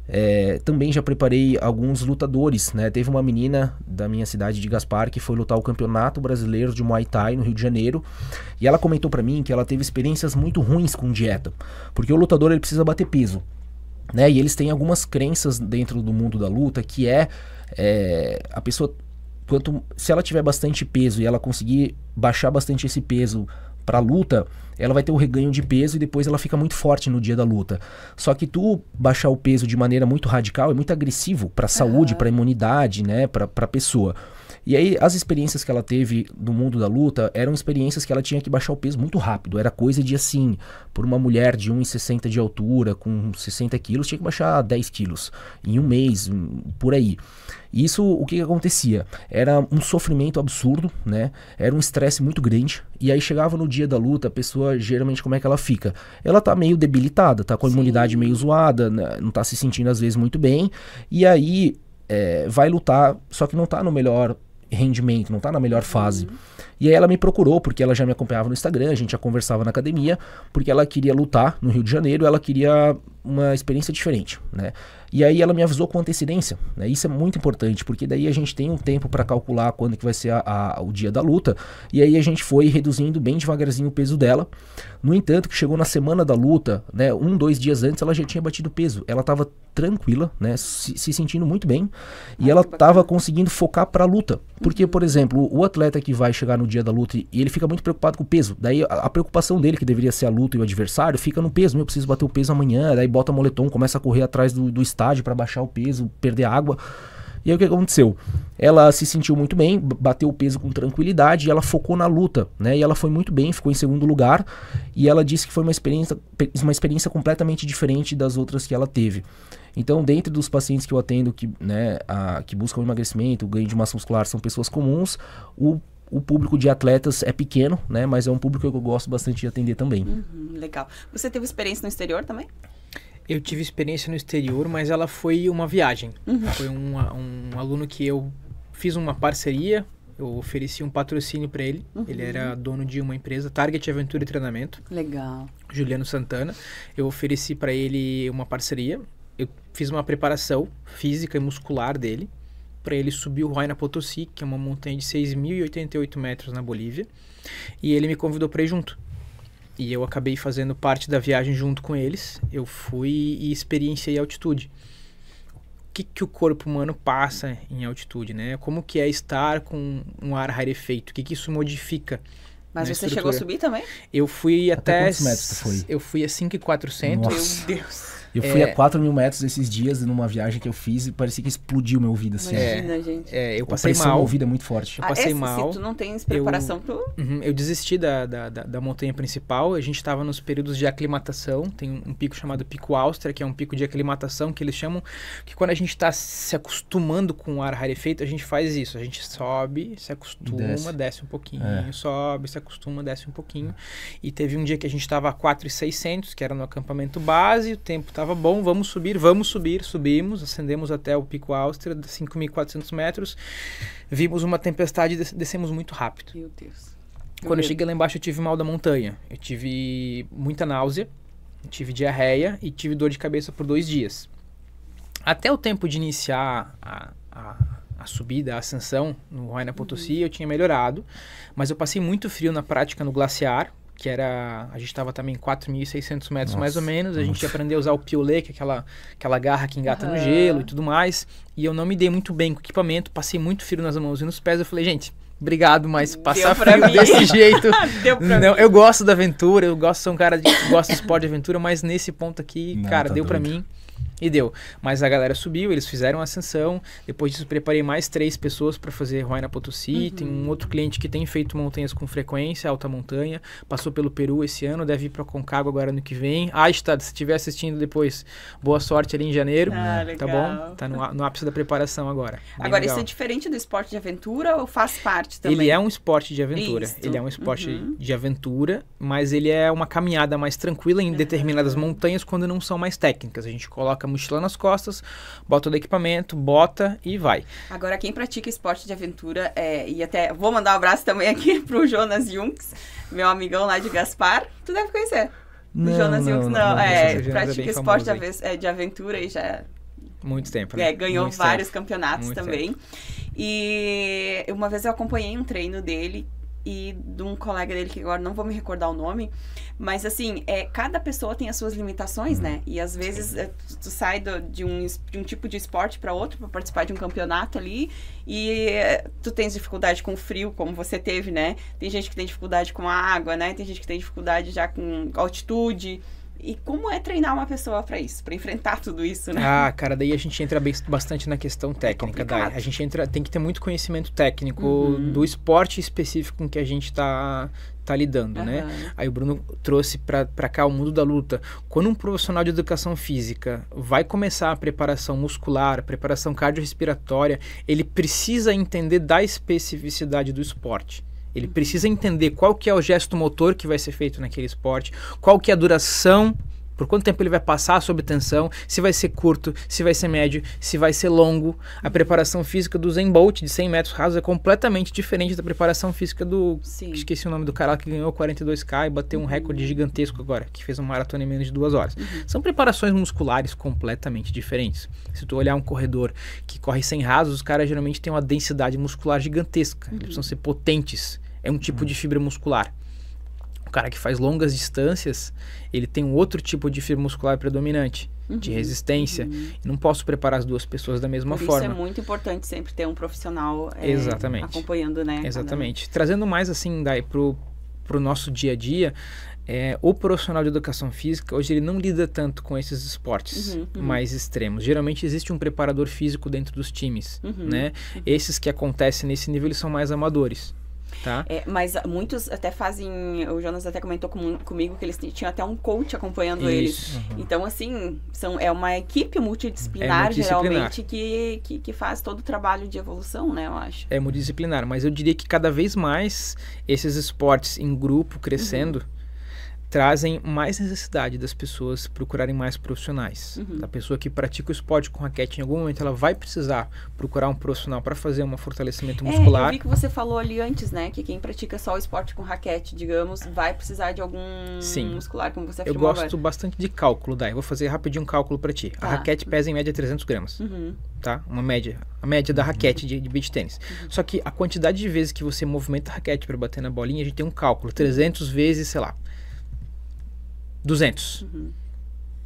É, também já preparei alguns lutadores, né? Teve uma menina da minha cidade de Gaspar que foi lutar o Campeonato Brasileiro de Muay Thai no Rio de Janeiro, e ela comentou para mim que ela teve experiências muito ruins com dieta, porque o lutador ele precisa bater peso, né? E eles têm algumas crenças dentro do mundo da luta que é, é a pessoa quanto se ela tiver bastante peso e ela conseguir baixar bastante esse peso para luta, ela vai ter o um reganho de peso e depois ela fica muito forte no dia da luta. Só que tu baixar o peso de maneira muito radical é muito agressivo para saúde, uhum. para imunidade, né, para para pessoa. E aí as experiências que ela teve no mundo da luta eram experiências que ela tinha que baixar o peso muito rápido. Era coisa de assim, por uma mulher de 1,60 de altura, com 60 quilos, tinha que baixar 10 quilos em um mês, por aí. E isso, o que, que acontecia? Era um sofrimento absurdo, né? Era um estresse muito grande. E aí chegava no dia da luta, a pessoa, geralmente, como é que ela fica? Ela tá meio debilitada, tá com a Sim. imunidade meio zoada, né? não tá se sentindo, às vezes, muito bem. E aí é, vai lutar, só que não tá no melhor rendimento, não tá na melhor fase. Uhum. E aí ela me procurou, porque ela já me acompanhava no Instagram, a gente já conversava na academia, porque ela queria lutar no Rio de Janeiro, ela queria uma experiência diferente, né? E aí ela me avisou com antecedência. Né? Isso é muito importante, porque daí a gente tem um tempo para calcular quando que vai ser a, a, o dia da luta. E aí a gente foi reduzindo bem devagarzinho o peso dela. No entanto, que chegou na semana da luta, né, um, dois dias antes, ela já tinha batido peso. Ela estava tranquila, né? Se, se sentindo muito bem. E ah, ela estava conseguindo focar para a luta. Porque, uhum. por exemplo, o atleta que vai chegar no dia da luta e ele fica muito preocupado com o peso. Daí a, a preocupação dele, que deveria ser a luta e o adversário, fica no peso. Meu, eu preciso bater o peso amanhã. Daí bota moletom, começa a correr atrás do, do estádio para baixar o peso, perder água. E aí o que aconteceu? Ela se sentiu muito bem, bateu o peso com tranquilidade e ela focou na luta, né? E ela foi muito bem, ficou em segundo lugar. E ela disse que foi uma experiência, uma experiência completamente diferente das outras que ela teve. Então, dentro dos pacientes que eu atendo que, né, a, que buscam emagrecimento, ganho de massa muscular, são pessoas comuns, o o público de atletas é pequeno, né? Mas é um público que eu gosto bastante de atender também. Uhum, legal. Você teve experiência no exterior também? Eu tive experiência no exterior, mas ela foi uma viagem. Uhum. Foi um, um, aluno que eu fiz uma parceria, eu ofereci um patrocínio para ele. Uhum. Ele era dono de uma empresa, Target Aventura e Treinamento. Legal. Juliano Santana. Eu ofereci para ele uma parceria eu fiz uma preparação física e muscular dele para ele subir o Huayna Potosí, que é uma montanha de 6.088 metros na Bolívia, e ele me convidou para ir junto. E eu acabei fazendo parte da viagem junto com eles. Eu fui e experienciei a altitude. O que, que o corpo humano passa em altitude, né? Como que é estar com um ar rarefeito? O que, que isso modifica? Mas você estrutura? chegou a subir também? Eu fui até... até quantos metros tu foi? Eu fui a 5.400. Meu Deus! Eu fui é... a 4 mil metros esses dias numa viagem que eu fiz e parecia que explodiu meu ouvido. Assim. Imagina, é, gente. É, eu passei mal. ouvido é muito forte. Ah, eu passei ah, é, essa, mal. Se tu não tens preparação eu, pro... Uhum, eu desisti da, da, da, da, montanha principal. A gente estava nos períodos de aclimatação. Tem um pico chamado Pico Áustria, que é um pico de aclimatação que eles chamam... Que quando a gente está se acostumando com o ar rarefeito, a gente faz isso. A gente sobe, se acostuma, desce, desce um pouquinho. É. Sobe, se acostuma, desce um pouquinho. E teve um dia que a gente estava a 4,600, que era no acampamento base. O tempo tava estava bom, vamos subir, vamos subir. Subimos, ascendemos até o Pico Áustria, 5.400 metros. Vimos uma tempestade e descemos muito rápido. Meu Deus. Meu Quando eu cheguei lá embaixo, eu tive mal da montanha. Eu tive muita náusea, tive diarreia e tive dor de cabeça por dois dias. Até o tempo de iniciar a, a, a subida, a ascensão no Huayna Potosí, uhum. eu tinha melhorado, mas eu passei muito frio na prática no glaciar, que era. A gente estava também em 4.600 metros Nossa. mais ou menos. A gente aprendeu a usar o piolet, que é aquela, aquela garra que engata uhum. no gelo e tudo mais. E eu não me dei muito bem com o equipamento, passei muito frio nas mãos e nos pés. Eu falei, gente, obrigado, mas passar frio mim. desse [LAUGHS] jeito. não, mim. eu gosto da aventura, eu gosto, sou um cara que gosta de esporte de aventura, mas nesse ponto aqui, não, cara, tá deu para mim e deu. Mas a galera subiu, eles fizeram a ascensão. Depois disso, preparei mais três pessoas para fazer Huayna Potosí. Uhum. Tem um uhum. outro cliente que tem feito montanhas com frequência, alta montanha. Passou pelo Peru esse ano, deve ir para Concagua agora no que vem. Ah, está, se estiver assistindo depois, boa sorte ali em janeiro. Ah, tá bom? Tá no, no, ápice da preparação agora. Bem agora, legal. isso é diferente do esporte de aventura ou faz parte também? Ele é um esporte de aventura. Ele é um esporte uhum. de aventura, mas ele é uma caminhada mais tranquila em uhum. determinadas montanhas quando não são mais técnicas. A gente coloca mochila nas costas, bota o equipamento, bota e vai. Agora, quem pratica esporte de aventura, é, e até vou mandar um abraço também aqui [LAUGHS] pro Jonas Junks, meu amigão lá de Gaspar, tu deve conhecer. Não, Jonas Junks, não. não, não é, é pratica é esporte de, de aventura e já muito tempo. É, né? É, ganhou Muito vários tempo. campeonatos Muito também. Tempo. E uma vez eu acompanhei um treino dele e de um colega dele que agora não vou me recordar o nome, mas assim, é, cada pessoa tem as suas limitações, uhum. né? E às vezes é, tu, sai do, de, um, de um tipo de esporte para outro para participar de um campeonato ali e é, tu tens dificuldade com o frio, como você teve, né? Tem gente que tem dificuldade com a água, né? Tem gente que tem dificuldade já com altitude. E como é treinar uma pessoa para isso, para enfrentar tudo isso, né? Ah, cara, daí a gente entra bastante na questão é técnica, é daí. A gente entra, tem que ter muito conhecimento técnico uhum. do esporte específico com que a gente está tá lidando, uhum. né? Aí o Bruno trouxe para cá o mundo da luta. Quando um profissional de educação física vai começar a preparação muscular, preparação cardiorrespiratória, ele precisa entender da especificidade do esporte. Ele precisa entender qual que é o gesto motor que vai ser feito naquele esporte, qual que é a duração por quanto tempo ele vai passar sob tensão, se vai ser curto, se vai ser médio, se vai ser longo. A preparação física do Zen Bolt de 100 metros rasos é completamente diferente da preparação física do... Sim. Esqueci o nome do cara lá que ganhou 42K e bateu um uhum. recorde gigantesco agora, que fez uma maratona em menos de duas horas. Uhum. São preparações musculares completamente diferentes. Se tu olhar um corredor que corre 100 rasos, os caras geralmente têm uma densidade muscular gigantesca. Uhum. Eles precisam ser potentes. É um tipo uhum. de fibra muscular cara que faz longas distâncias, ele tem um outro tipo de fibra muscular predominante, uhum, de resistência. Uhum. Não posso preparar as duas pessoas da mesma Por forma. Isso é muito importante sempre ter um profissional é, Exatamente. acompanhando, né? Exatamente. Cada... Trazendo mais assim daí pro nosso dia a dia, é, o profissional de educação física hoje ele não lida tanto com esses esportes uhum, uhum. mais extremos. Geralmente existe um preparador físico dentro dos times, uhum, né? Uhum. Esses que acontecem nesse nível eles são mais amadores. Tá. É, mas muitos até fazem. O Jonas até comentou com, comigo que eles tinham até um coach acompanhando Isso. eles. Uhum. Então, assim, são, é uma equipe multidisciplinar, é multidisciplinar. geralmente, que, que, que, faz todo o trabalho de evolução, né? Eu acho. É multidisciplinar, mas eu diria que cada vez mais esses esportes em grupo crescendo. Uhum trazem mais necessidade das pessoas procurarem mais profissionais. Uhum. A pessoa que pratica o esporte com raquete em algum momento ela vai precisar procurar um profissional para fazer um fortalecimento é, muscular. É, eu vi que você falou ali antes, né, que quem pratica só o esporte com raquete, digamos, vai precisar de algum Sim. muscular, como você Eu gosto agora. bastante de cálculo, daí. Vou fazer rapidinho um cálculo para ti. Tá. A raquete pesa em média 300 gramas, uhum. tá? Uma média, a média da uhum. raquete de, de beach tênis. Uhum. Só que a quantidade de vezes que você movimenta a raquete para bater na bolinha, a gente tem um cálculo. 300 vezes, sei lá. 200. Uhum.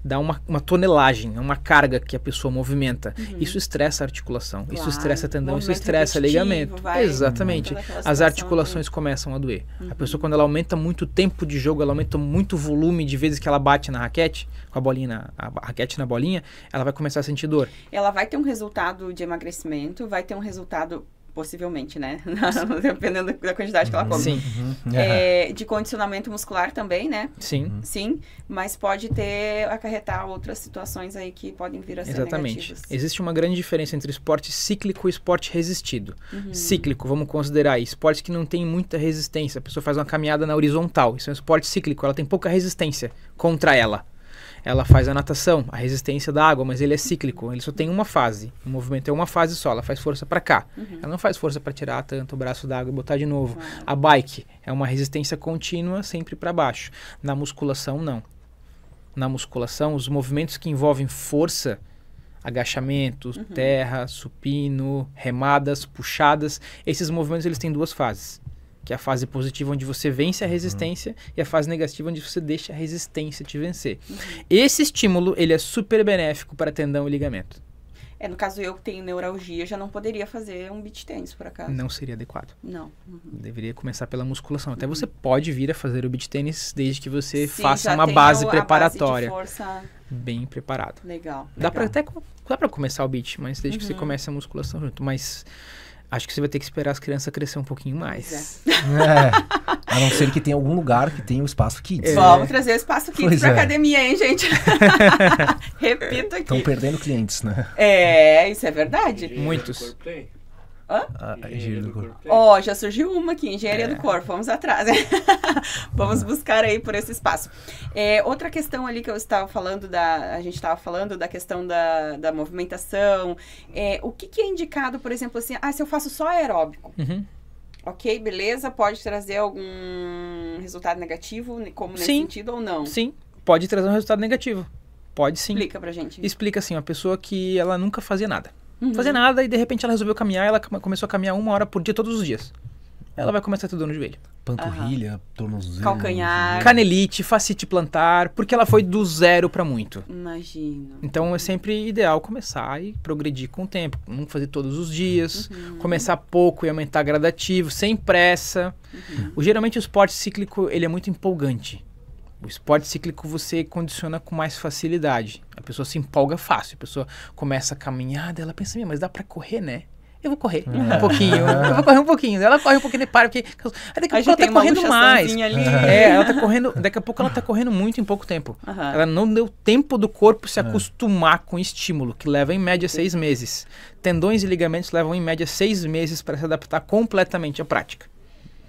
Dá uma, uma tonelagem, é uma carga que a pessoa movimenta. Uhum. Isso estressa a articulação, claro. isso estressa tendão, isso estressa ligamento. Vai, Exatamente. As articulações começam a doer. Uhum. A pessoa, quando ela aumenta muito o tempo de jogo, ela aumenta muito o volume de vezes que ela bate na raquete, com a bolinha, na, a raquete na bolinha, ela vai começar a sentir dor. Ela vai ter um resultado de emagrecimento, vai ter um resultado possivelmente, né? [LAUGHS] Dependendo da quantidade que ela come. Sim. Uhum. uhum. É. é, de condicionamento muscular também, né? Sim. Uhum. Sim, mas pode ter, acarretar outras situações aí que podem vir a ser Exatamente. Negativas. Existe uma grande diferença entre esporte cíclico e esporte resistido. Uhum. Cíclico, vamos considerar, Esportes que não tem muita resistência. A pessoa faz uma caminhada na horizontal. Isso é um esporte cíclico, ela tem pouca resistência contra ela ela faz a natação, a resistência da água, mas ele é cíclico, ele só tem uma fase. O movimento é uma fase só, ela faz força para cá. Uhum. Ela não faz força para tirar tanto o braço da água e botar de novo. A bike é uma resistência contínua, sempre para baixo. Na musculação não. Na musculação, os movimentos que envolvem força, agachamentos, uhum. terra, supino, remadas, puxadas, esses movimentos eles têm duas fases que é a fase positiva onde você vence a uhum. resistência uhum. e a fase negativa onde você deixa a resistência te vencer. Uhum. Esse estímulo, ele é super benéfico para tendão e ligamento. É, no caso eu que tenho neuralgia, já não poderia fazer um beat tênis, por acaso. Não seria adequado. Não. Uhum. Deveria começar pela musculação. Até você pode vir a fazer o beat tênis desde que você Sim, faça uma base a, preparatória. base de força... Bem preparado. Legal. Dá para até dá para começar o beat, mas desde que você uhum. comece a musculação junto, mas Acho que você vai ter que esperar as crianças crescer um pouquinho mais. É. é. [LAUGHS] A não ser que tenha algum lugar que tenha o um espaço kids. É. Vamos trazer o espaço kids pois pra é. academia, hein, gente? [LAUGHS] Repito aqui. Estão perdendo clientes, né? É, isso é verdade. Muitos. Hã? Ah, engenharia do corpo. Ó, oh, já surgiu uma aqui, engenharia é. do corpo. Vamos atrás. [LAUGHS] Vamos buscar aí por esse espaço. É, outra questão ali que eu estava falando da, a gente estava falando da questão da, da movimentação. É, o que, que, é indicado, por exemplo, assim? Ah, se eu faço só aeróbico. Uhum. Ok, beleza. Pode trazer algum resultado negativo, como nesse sim. sentido ou não? Sim. Pode trazer um resultado negativo. Pode sim. Explica pra gente. Explica assim, uma pessoa que ela nunca fazia nada. Uhum. Fazer nada e de repente ela resolveu caminhar, ela começou a caminhar uma hora por dia todos os dias. Ela vai começar tudo no joelho. Panturrilha, uhum. tornozelo. Calcanhar. Canelite, facite plantar, porque ela foi do zero para muito. Imagino. Então é sempre ideal começar e progredir com o tempo. Não fazer todos os dias, uhum. começar pouco e aumentar gradativo, sem pressa. Uhum. O, geralmente o esporte cíclico ele é muito empolgante. O esporte cíclico você condiciona com mais facilidade. A pessoa se empolga fácil, a pessoa começa a caminhar, ela pensa, mas dá para correr, né? Eu vou correr é. um pouquinho, eu vou correr um pouquinho. Ela corre um pouquinho, para, porque. Aí daqui a, a pouco ela tá correndo mais. Ali. É. é, ela tá correndo. Daqui a pouco ela tá correndo muito em pouco tempo. Uhum. Ela não deu tempo do corpo se é. acostumar com o estímulo, que leva em média seis meses. Tendões e ligamentos levam em média seis meses para se adaptar completamente à prática.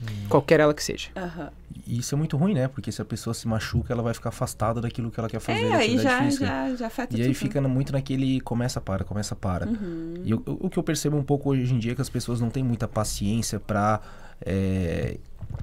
Hum. Qualquer ela que seja. Uhum isso é muito ruim, né? Porque se a pessoa se machuca, ela vai ficar afastada daquilo que ela quer fazer. É, aí é já, física. já, né? já afeta E aí tudo. Né? fica muito naquele começa, para, começa, para. Uhum. E eu, eu, o que eu percebo um pouco hoje em dia é que as pessoas não têm muita paciência para é,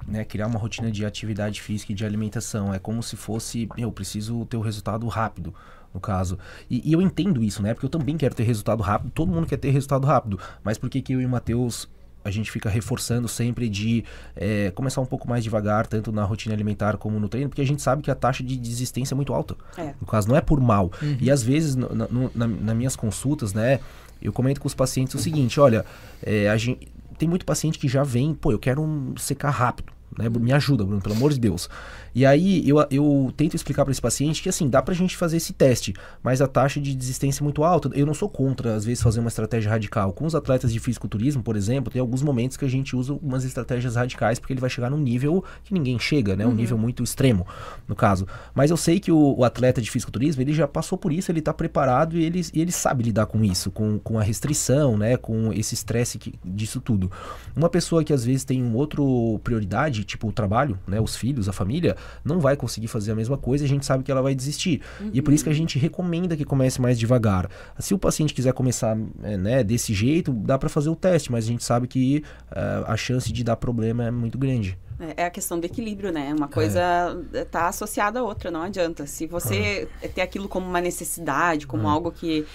né, criar uma rotina de atividade física e de alimentação. É como se fosse, eu preciso ter o um resultado rápido, no caso. E, e, eu entendo isso, né? Porque eu também quero ter resultado rápido, todo mundo quer ter resultado rápido. Mas por que, que eu e o Matheus a gente fica reforçando sempre de é, começar um pouco mais devagar, tanto na rotina alimentar como no treino, porque a gente sabe que a taxa de desistência é muito alta. É. No caso, não é por mal. Uhum. E às vezes, no, no, na, nas minhas consultas, né, eu comento com os pacientes o seguinte: olha, é, gente, tem muito paciente que já vem, pô, eu quero um, secar rápido. Né? Me ajuda, Bruno, pelo amor de Deus. E aí eu, eu tento explicar para esse paciente que assim, dá para a gente fazer esse teste, mas a taxa de desistência é muito alta. Eu não sou contra, às vezes, fazer uma estratégia radical. Com os atletas de fisiculturismo, por exemplo, tem alguns momentos que a gente usa umas estratégias radicais, porque ele vai chegar num nível que ninguém chega, né? Um uhum. nível muito extremo, no caso. Mas eu sei que o, o atleta de fisiculturismo, ele já passou por isso, ele está preparado e ele, e ele sabe lidar com isso, com, com a restrição, né? Com esse estresse disso tudo. Uma pessoa que às vezes tem um outro prioridade, tipo o trabalho, né, os filhos, a família, não vai conseguir fazer a mesma coisa e a gente sabe que ela vai desistir. Uhum. E é por isso que a uhum. gente recomenda que comece mais devagar. Se o paciente quiser começar é, né, desse jeito, dá para fazer o teste, mas a gente sabe que uh, a chance de dar problema é muito grande. É, é a questão do equilíbrio, né? Uma coisa está é. Eh, tá associada à outra, não adianta. Se você é. ter aquilo como uma necessidade, como é. algo que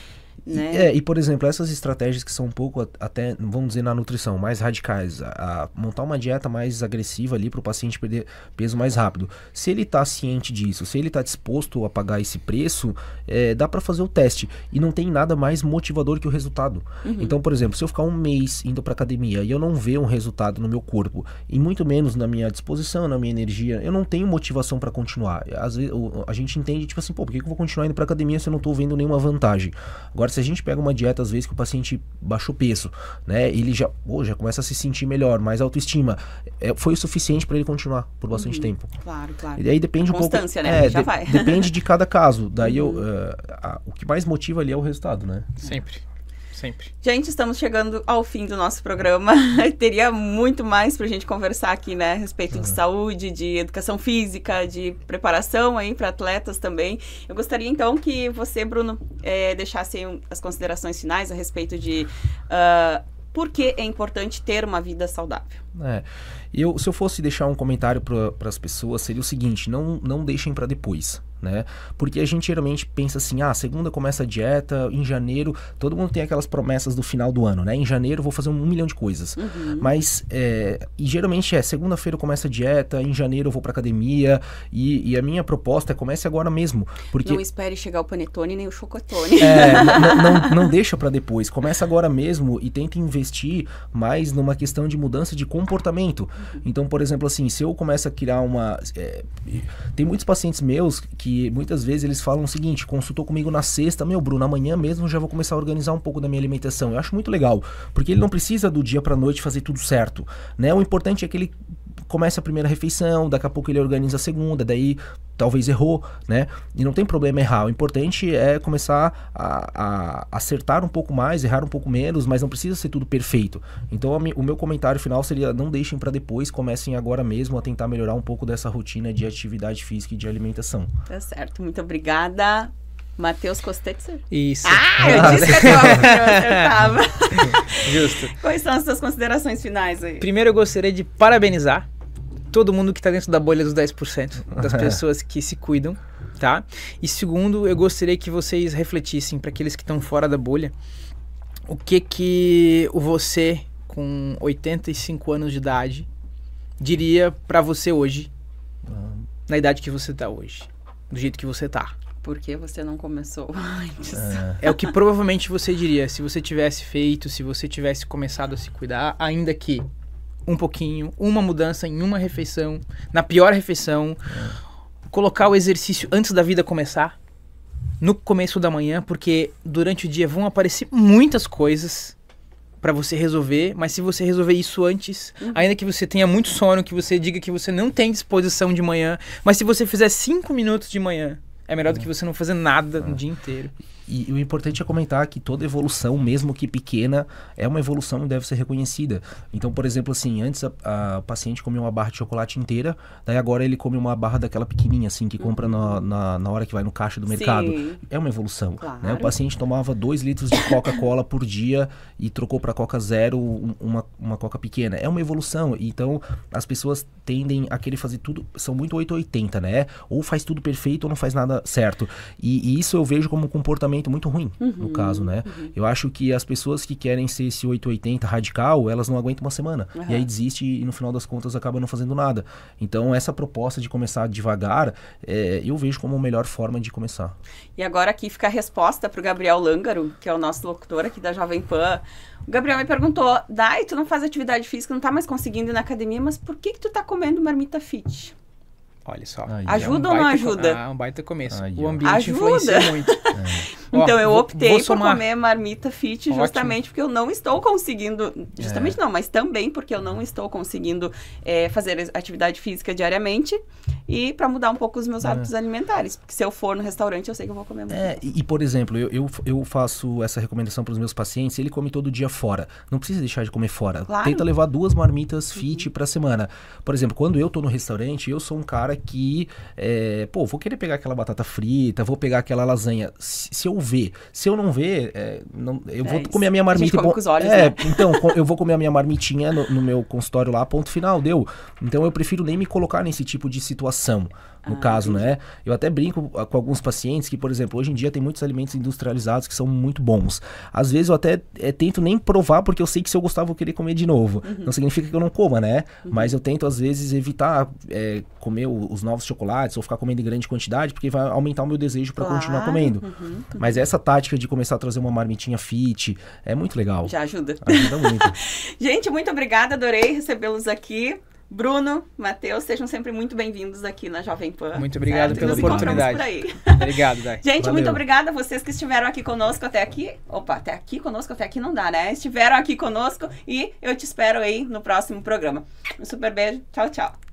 né? E, é, e por exemplo, essas estratégias que são um pouco até, vamos dizer, na nutrição, mais radicais, a, a montar uma dieta mais agressiva ali para o paciente perder peso mais rápido. Se ele está ciente disso, se ele está disposto a pagar esse preço, é, dá para fazer o teste. E não tem nada mais motivador que o resultado. Uhum. Então, por exemplo, se eu ficar um mês indo para academia e eu não ver um resultado no meu corpo, e muito menos na minha disposição, na minha energia, eu não tenho motivação para continuar. Às vezes, a gente entende, tipo assim, pô, por que eu vou continuar indo para academia se eu não estou vendo nenhuma vantagem? Agora, se a gente pega uma dieta, às vezes, que o paciente baixou peso, né? Ele já, oh, já começa a se sentir melhor, mais autoestima. É, foi o suficiente para ele continuar por bastante uhum. tempo. Claro, claro. E aí depende a um pouco. Constância, né? É, já de, vai. Depende de cada caso. Daí uhum. eu, uh, a, o que mais motiva ali é o resultado, né? Sempre. Sempre. Gente, estamos chegando ao fim do nosso programa. [LAUGHS] Teria muito mais para a gente conversar aqui, né? A respeito uhum. de saúde, de educação física, de preparação aí para atletas também. Eu gostaria então que você, Bruno, eh, deixasse as considerações finais a respeito de. Uh, por que é importante ter uma vida saudável. É. Eu, se eu fosse deixar um comentário para as pessoas, seria o seguinte: não, não deixem para depois né? Porque a gente geralmente pensa assim, ah, segunda começa a dieta, em janeiro, todo mundo tem aquelas promessas do final do ano, né? Em janeiro vou fazer um milhão de coisas. Uhum. Mas, é, e geralmente é, segunda-feira começa a dieta, em janeiro eu vou pra academia, e, e, a minha proposta é comece agora mesmo, porque... Não espere chegar o panetone nem o chocotone. É, [LAUGHS] não, não, deixa para depois, começa agora mesmo e tenta investir mais numa questão de mudança de comportamento. Uhum. Então, por exemplo, assim, se eu começo a criar uma... É, tem muitos pacientes meus que que muitas vezes eles falam o seguinte: consultou comigo na sexta, meu Bruno, amanhã mesmo já vou começar a organizar um pouco da minha alimentação. Eu acho muito legal, porque ele não precisa do dia para noite fazer tudo certo, né? O importante é que ele começa a primeira refeição, daqui a pouco ele organiza a segunda, daí talvez errou, né? E não tem problema errar. O importante é começar a, a acertar um pouco mais, errar um pouco menos, mas não precisa ser tudo perfeito. Então o meu comentário final seria: não deixem para depois, comecem agora mesmo a tentar melhorar um pouco dessa rotina de atividade física e de alimentação. Tá certo, muito obrigada. Matheus Costetzer? Isso. Ah, eu ah, disse que eu acertava. [LAUGHS] Justo. Quais são as suas considerações finais aí? Primeiro, eu gostaria de parabenizar todo mundo que está dentro da bolha dos 10% das [LAUGHS] é. pessoas que se cuidam, tá? E segundo, eu gostaria que vocês refletissem para aqueles que estão fora da bolha, o que que você com 85 anos de idade diria para você hoje, ah. na idade que você está hoje, do jeito que você está? Por que você não começou [LAUGHS] antes? É. é o que provavelmente você diria se você tivesse feito, se você tivesse começado a se cuidar, ainda que um pouquinho, uma mudança em uma refeição, na pior refeição, colocar o exercício antes da vida começar, no começo da manhã, porque durante o dia vão aparecer muitas coisas para você resolver, mas se você resolver isso antes, uhum. ainda que você tenha muito sono, que você diga que você não tem disposição de manhã, mas se você fizer cinco minutos de manhã, é melhor uhum. do que você não fazer nada uhum. o dia inteiro e, e, o importante é comentar que toda evolução, mesmo que pequena, é uma evolução e deve ser reconhecida. Então, por exemplo, assim, antes o paciente comia uma barra de chocolate inteira, daí agora ele come uma barra daquela pequenininha, assim, que compra na, na, na hora que vai no caixa do mercado. Sim. É uma evolução. Né? Claro. Né? O paciente tomava 2 litros de Coca-Cola por dia e trocou para Coca Zero uma, uma Coca pequena. É uma evolução. Então, as pessoas tendem a querer fazer tudo, são muito 880, né? Ou faz tudo perfeito ou não faz nada certo. E, e isso eu vejo como um comportamento comportamento muito ruim, uhum, no caso, né? Uhum. Eu acho que as pessoas que querem ser esse 880 radical, elas não aguentam uma semana. Uhum. E aí desiste e no final das contas acaba não fazendo nada. Então, essa proposta de começar devagar, é, eu vejo como a melhor forma de começar. E agora aqui fica a resposta para o Gabriel Lângaro, que é o nosso locutor aqui da Jovem Pan. O Gabriel me perguntou, Dai, tu não faz atividade física, não tá mais conseguindo ir na academia, mas por que que tu tá comendo marmita fit? Olha só. Aí, é ajuda é um ou não ajuda? Com... Ah, é um baita começo. Aí, o ambiente ajuda. influencia muito. [LAUGHS] É. Então Ó, eu optei vou, vou por comer marmita fit justamente porque eu não estou conseguindo, justamente é. não, mas também porque eu não estou conseguindo é, fazer atividade física diariamente e para mudar um pouco os meus hábitos alimentares, porque se eu for no restaurante eu sei que eu vou comer muito. E, e, por exemplo, eu, eu, eu, faço essa recomendação para os meus pacientes, ele come todo dia fora, não precisa deixar de comer fora. Claro. Tenta levar duas marmitas fit uhum. para semana. Por exemplo, quando eu estou no restaurante, eu sou um cara que, é, pô, vou querer pegar aquela batata frita, vou pegar aquela lasanha. Se, se eu ver, se eu não ver, é, não, eu é vou comer a minha marmita. A gente come com os olhos, é, né? então, eu vou comer a minha marmitinha no, no meu consultório lá, ponto final, deu. Então eu prefiro nem me colocar nesse tipo de situação no ah, caso, entendi. né? Eu até brinco ah, com alguns pacientes que, por exemplo, hoje em dia tem muitos alimentos industrializados que são muito bons. Às vezes eu até é, tento nem provar porque eu sei que se eu gostar eu vou querer comer de novo. Uhum. Não significa que eu não coma, né? Uhum. Mas eu tento às vezes evitar é, comer os novos chocolates ou ficar comendo em grande quantidade porque vai aumentar o meu desejo para claro. continuar comendo. Uhum, uhum. Mas essa tática de começar a trazer uma marmitinha fit é muito legal. Já ajuda. Ajuda muito. [LAUGHS] Gente, muito obrigada, adorei recebê-los aqui. Bruno, Matheus, sejam sempre muito bem-vindos aqui na Jovem Pan. Muito obrigado certo? pela Nos oportunidade. Por aí. [LAUGHS] Obrigado, Dai. Gente, Valeu. muito obrigada a vocês que estiveram aqui conosco até aqui. Opa, até aqui conosco, até aqui não dá, né? Estiveram aqui conosco e eu te espero aí no próximo programa. Um super beijo. Tchau, tchau.